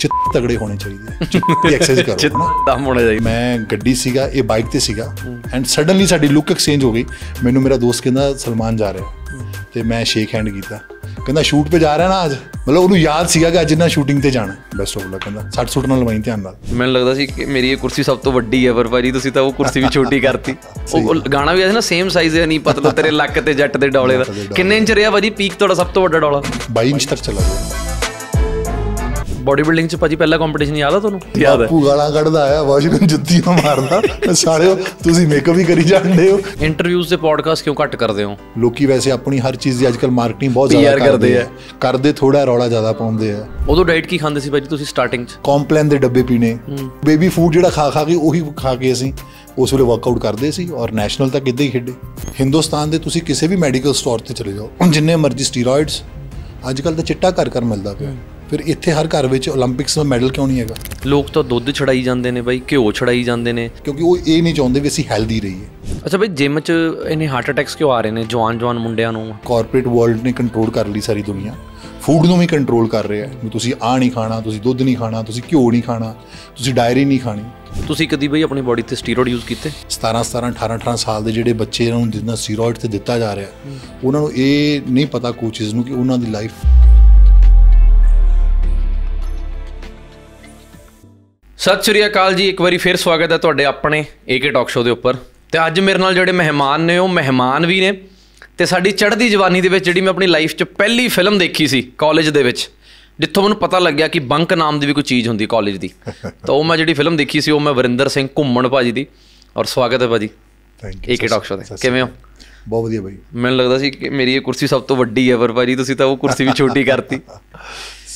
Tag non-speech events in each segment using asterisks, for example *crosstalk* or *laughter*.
ਚਿੱਤ ਤਗੜੇ ਹੋਣੇ ਚਾਹੀਦੇ ਚਿੱਤ ਐਕਸਰਸਾਈਜ਼ ਕਰੋ ਚਿੱਤ ਦਮ ਹੋਣਾ ਚਾਹੀਦਾ ਮੈਂ ਗੱਡੀ ਸੀਗਾ ਇਹ ਬਾਈਕ ਤੇ ਸੀਗਾ ਐਂਡ ਸਡਨਲੀ ਸਾਡੀ ਲੁੱਕ ਐਕਸਚੇਂਜ ਹੋ ਗਈ ਮੈਨੂੰ ਮੇਰਾ ਦੋਸਤ ਕਹਿੰਦਾ ਸਲਮਾਨ ਜਾ ਰਿਹਾ ਤੇ ਮੈਂ ਸ਼ੇਕ ਹੈਂਡ ਕੀਤਾ ਕਹਿੰਦਾ ਸ਼ੂਟ ਤੇ ਜਾ ਰਿਹਾ ਨਾ ਅੱਜ ਮਤਲਬ ਉਹਨੂੰ ਯਾਦ ਸੀਗਾ ਕਿ ਅੱਜ ਇਹਨਾਂ ਸ਼ੂਟਿੰਗ ਤੇ ਜਾਣਾ ਬੈਸਟ ਆਫ ਲੱਕ ਕਹਿੰਦਾ ਸੱਟ ਸੂਟ ਨਾਲ ਲਵਾਈ ਧਿਆਨ ਨਾਲ ਮੈਨੂੰ ਲੱਗਦਾ ਸੀ ਕਿ ਮੇਰੀ ਇਹ ਕੁਰਸੀ ਸਭ ਤੋਂ ਵੱਡੀ ਹੈ ਪਰ ਭਾਜੀ ਤੁਸੀਂ ਤਾਂ ਉਹ ਕੁਰਸੀ ਵੀ *laughs* ਛੋਟੀ ਕਰਤੀ ਉਹ ਗਾਣਾ ਵੀ ਆਇਆ ਸੀ ਨਾ ਸੇਮ ਸਾਈਜ਼ ਹੈ ਨਹੀਂ ਪਤਲਾ ਤੇਰੇ ਲੱਕ ਤੇ ਜੱਟ ਦੇ ਡੌਲੇ ਦਾ ਕਿੰਨੇ ਇੰਚ ਰਿਹਾ ਭਾਜੀ ਪੀਕ ਤੁਹਾਡਾ ਸਭ ਤੋਂ ਵੱਡਾ ਡੌਲਾ 22 ਇੰਚ ਤੱਕ ਚਲਾ ਗਿਆ ਬਾਡੀ ਬਿਲਡਿੰਗ ਚ ਭਾਜੀ ਪਹਿਲਾ ਕੰਪੀਟੀਸ਼ਨ ਯਾਦ ਆ ਤੁਹਾਨੂੰ ਯਾਦ ਹੈ ਬਾਪੂ ਗਾਲਾਂ ਕੱਢਦਾ ਆਇਆ ਵਾਸ਼ਰੂਮ ਜੁੱਤੀਆਂ ਮਾਰਦਾ ਸਾਲਿਓ ਤੁਸੀਂ ਮੇਕਅਪ ਵੀ ਕਰੀ ਜਾਂਦੇ ਹੋ ਇੰਟਰਵਿਊਸ ਤੇ ਪੋਡਕਾਸਟ ਕਿਉਂ ਕੱਟ ਕਰਦੇ ਹੋ ਲੋਕੀ ਵੈਸੇ ਆਪਣੀ ਹਰ ਚੀਜ਼ ਦੀ ਅੱਜਕੱਲ ਮਾਰਕੀਟਿੰਗ ਬਹੁਤ ਜ਼ਿਆਦਾ ਕਰਦੇ ਆ ਕਰਦੇ ਥੋੜਾ ਰੌਲਾ ਜ਼ਿਆਦਾ ਪਾਉਂਦੇ ਆ ਉਦੋਂ ਡਾਈਟ ਕੀ ਖਾਂਦੇ ਸੀ ਭਾਜੀ ਤੁਸੀਂ ਸਟਾਰਟਿੰਗ ਚ ਕੰਪਲੈਨ ਦੇ ਡੱਬੇ ਪੀਨੇ ਬੇਬੀ ਫੂਡ ਜਿਹੜਾ ਖਾ ਖਾ ਕੇ ਉਹੀ ਖਾ ਕੇ ਅਸੀਂ ਉਸ ਵੇਲੇ ਵਰਕਆਊਟ ਕਰਦੇ ਸੀ ਔਰ ਨੈਸ਼ਨਲ ਤੱਕ ਇਦਾਂ ਹੀ ਖੇਡੇ ਹਿੰਦੁਸਤਾਨ ਦੇ ਤੁਸੀਂ ਕਿਸੇ ਵੀ ਮੈਡੀਕਲ ਸਟੋਰ ਤੇ ਚਲੇ ਜਾਓ ਜਿੰਨੇ ਮਰਜ਼ੀ ਸਟੀਰੋਇਡਸ ਅੱਜ ਕੱਲ ਤਾਂ ਚਿੱਟਾ ਕਰ ਕਰ ਮਿਲਦਾ ਪਿਆ ਫਿਰ ਇੱਥੇ ਹਰ ਘਰ ਵਿੱਚ 올림픽ਸ ਦਾ ਮੈਡਲ ਕਿਉਂ ਨਹੀਂ ਹੈਗਾ ਲੋਕ ਤਾਂ ਦੁੱਧ ਛੜਾਈ ਜਾਂਦੇ ਨੇ ਬਾਈ ਘਿਓ ਛੜਾਈ ਜਾਂਦੇ ਨੇ ਕਿਉਂਕਿ ਉਹ ਇਹ ਨਹੀਂ ਚਾਹੁੰਦੇ ਵੀ ਅਸੀਂ ਹੈਲਦੀ ਰਹੀਏ ਅੱਛਾ ਬਾਈ ਜਿਮ 'ਚ ਇਹਨੇ ਹਾਰਟ ਅਟੈਕਸ ਕਿਉਂ ਆ ਰਹੇ ਨੇ ਜਵਾਨ ਜਵਾਨ ਮੁੰਡਿਆਂ ਨੂੰ ਕਾਰਪੋਰੇਟ ਵਰਲਡ ਨੇ ਕੰਟਰੋਲ ਕਰ ਲਈ ਸਾਰੀ ਦੁਨੀਆ ਫੂਡ ਨੂੰ ਵੀ ਕੰਟਰੋਲ ਕਰ ਰਿਹਾ ਹੈ ਵੀ ਤੁਸੀਂ ਆ ਨਹੀਂ ਖਾਣਾ ਤੁਸੀਂ ਦੁੱਧ ਨਹੀਂ ਖਾਣਾ ਤੁਸੀਂ ਘਿਓ ਨਹੀਂ ਖਾਣਾ ਤੁਸੀਂ ਡਾਇਰੀ ਨਹੀਂ ਖਾਣੀ ਤੁਸੀਂ ਕਦੀ ਬਈ ਆਪਣੀ ਬਾਡੀ ਤੇ ਸਟੀਰੋਇਡ ਯੂਜ਼ ਕੀਤੇ 17 17 18 18 ਸਾਲ ਦੇ ਜਿਹੜੇ ਬੱਚੇ ਨੂੰ ਜਿੰਨਾ ਸਟੀਰੋਇਡ ਤੇ ਦਿੱਤਾ ਜਾ ਰਿਹਾ ਉਹਨਾਂ ਨੂੰ ਇਹ ਨਹੀਂ ਪਤਾ ਚੀਜ਼ ਨੂੰ ਕਿ ਉਹਨਾਂ ਦੀ ਲਾਈਫ ਸਤਿ ਸ਼੍ਰੀ ਅਕਾਲ ਜੀ ਇੱਕ ਵਾਰੀ ਫੇਰ ਸਵਾਗਤ ਹੈ ਤੁਹਾਡੇ ਆਪਣੇ ਏਕੇ ਟਾਕ ਸ਼ੋਅ ਦੇ ਉੱਪਰ ਤੇ ਅੱਜ ਮੇਰੇ ਨਾਲ ਜਿਹੜੇ ਮਹਿਮਾਨ ਨੇ ਉਹ ਮਹਿਮਾਨ ਵੀ ਨੇ ਤੇ ਸਾਡੀ ਚੜ੍ਹਦੀ ਜਵਾਨੀ ਦੇ ਵਿੱਚ ਜਿਹੜੀ ਮੈਂ ਆਪਣੀ ਲਾਈਫ 'ਚ ਪਹਿਲੀ ਫਿਲਮ ਦੇਖੀ ਸੀ ਕਾਲਜ ਦੇ ਵਿੱਚ ਜਿੱਥੋਂ ਮੈਨੂੰ ਪਤਾ ਲੱਗਿਆ ਕਿ ਬੰਕ ਨਾਮ ਦੀ ਵੀ ਕੋਈ ਚੀਜ਼ ਹੁੰਦੀ ਕਾਲਜ ਦੀ *laughs* ਤਾਂ ਉਹ ਮੈਂ ਜਿਹੜੀ ਫਿਲਮ ਦੇਖੀ ਸੀ ਉਹ ਮੈਂ ਵਰਿੰਦਰ ਸਿੰਘ ਘੁੰਮਣ ਭਾਜੀ ਦੀ ਔਰ ਸਵਾਗਤ ਹੈ ਭਾਜੀ thank you AK talk show ਦੇ ਕਿਵੇਂ ਹੋ ਬਹੁਤ ਵਧੀਆ ਭਾਈ ਮੈਨੂੰ ਲੱਗਦਾ ਸੀ ਕਿ ਮੇਰੀ ਇਹ ਕੁਰਸੀ ਸਭ ਤੋਂ ਵੱਡੀ ਹੈ ਪਰ ਭਾਜੀ ਤੁਸੀਂ ਤਾਂ ਉਹ ਕੁਰਸੀ ਵੀ ਛੋਟੀ ਕਰਤੀ *laughs*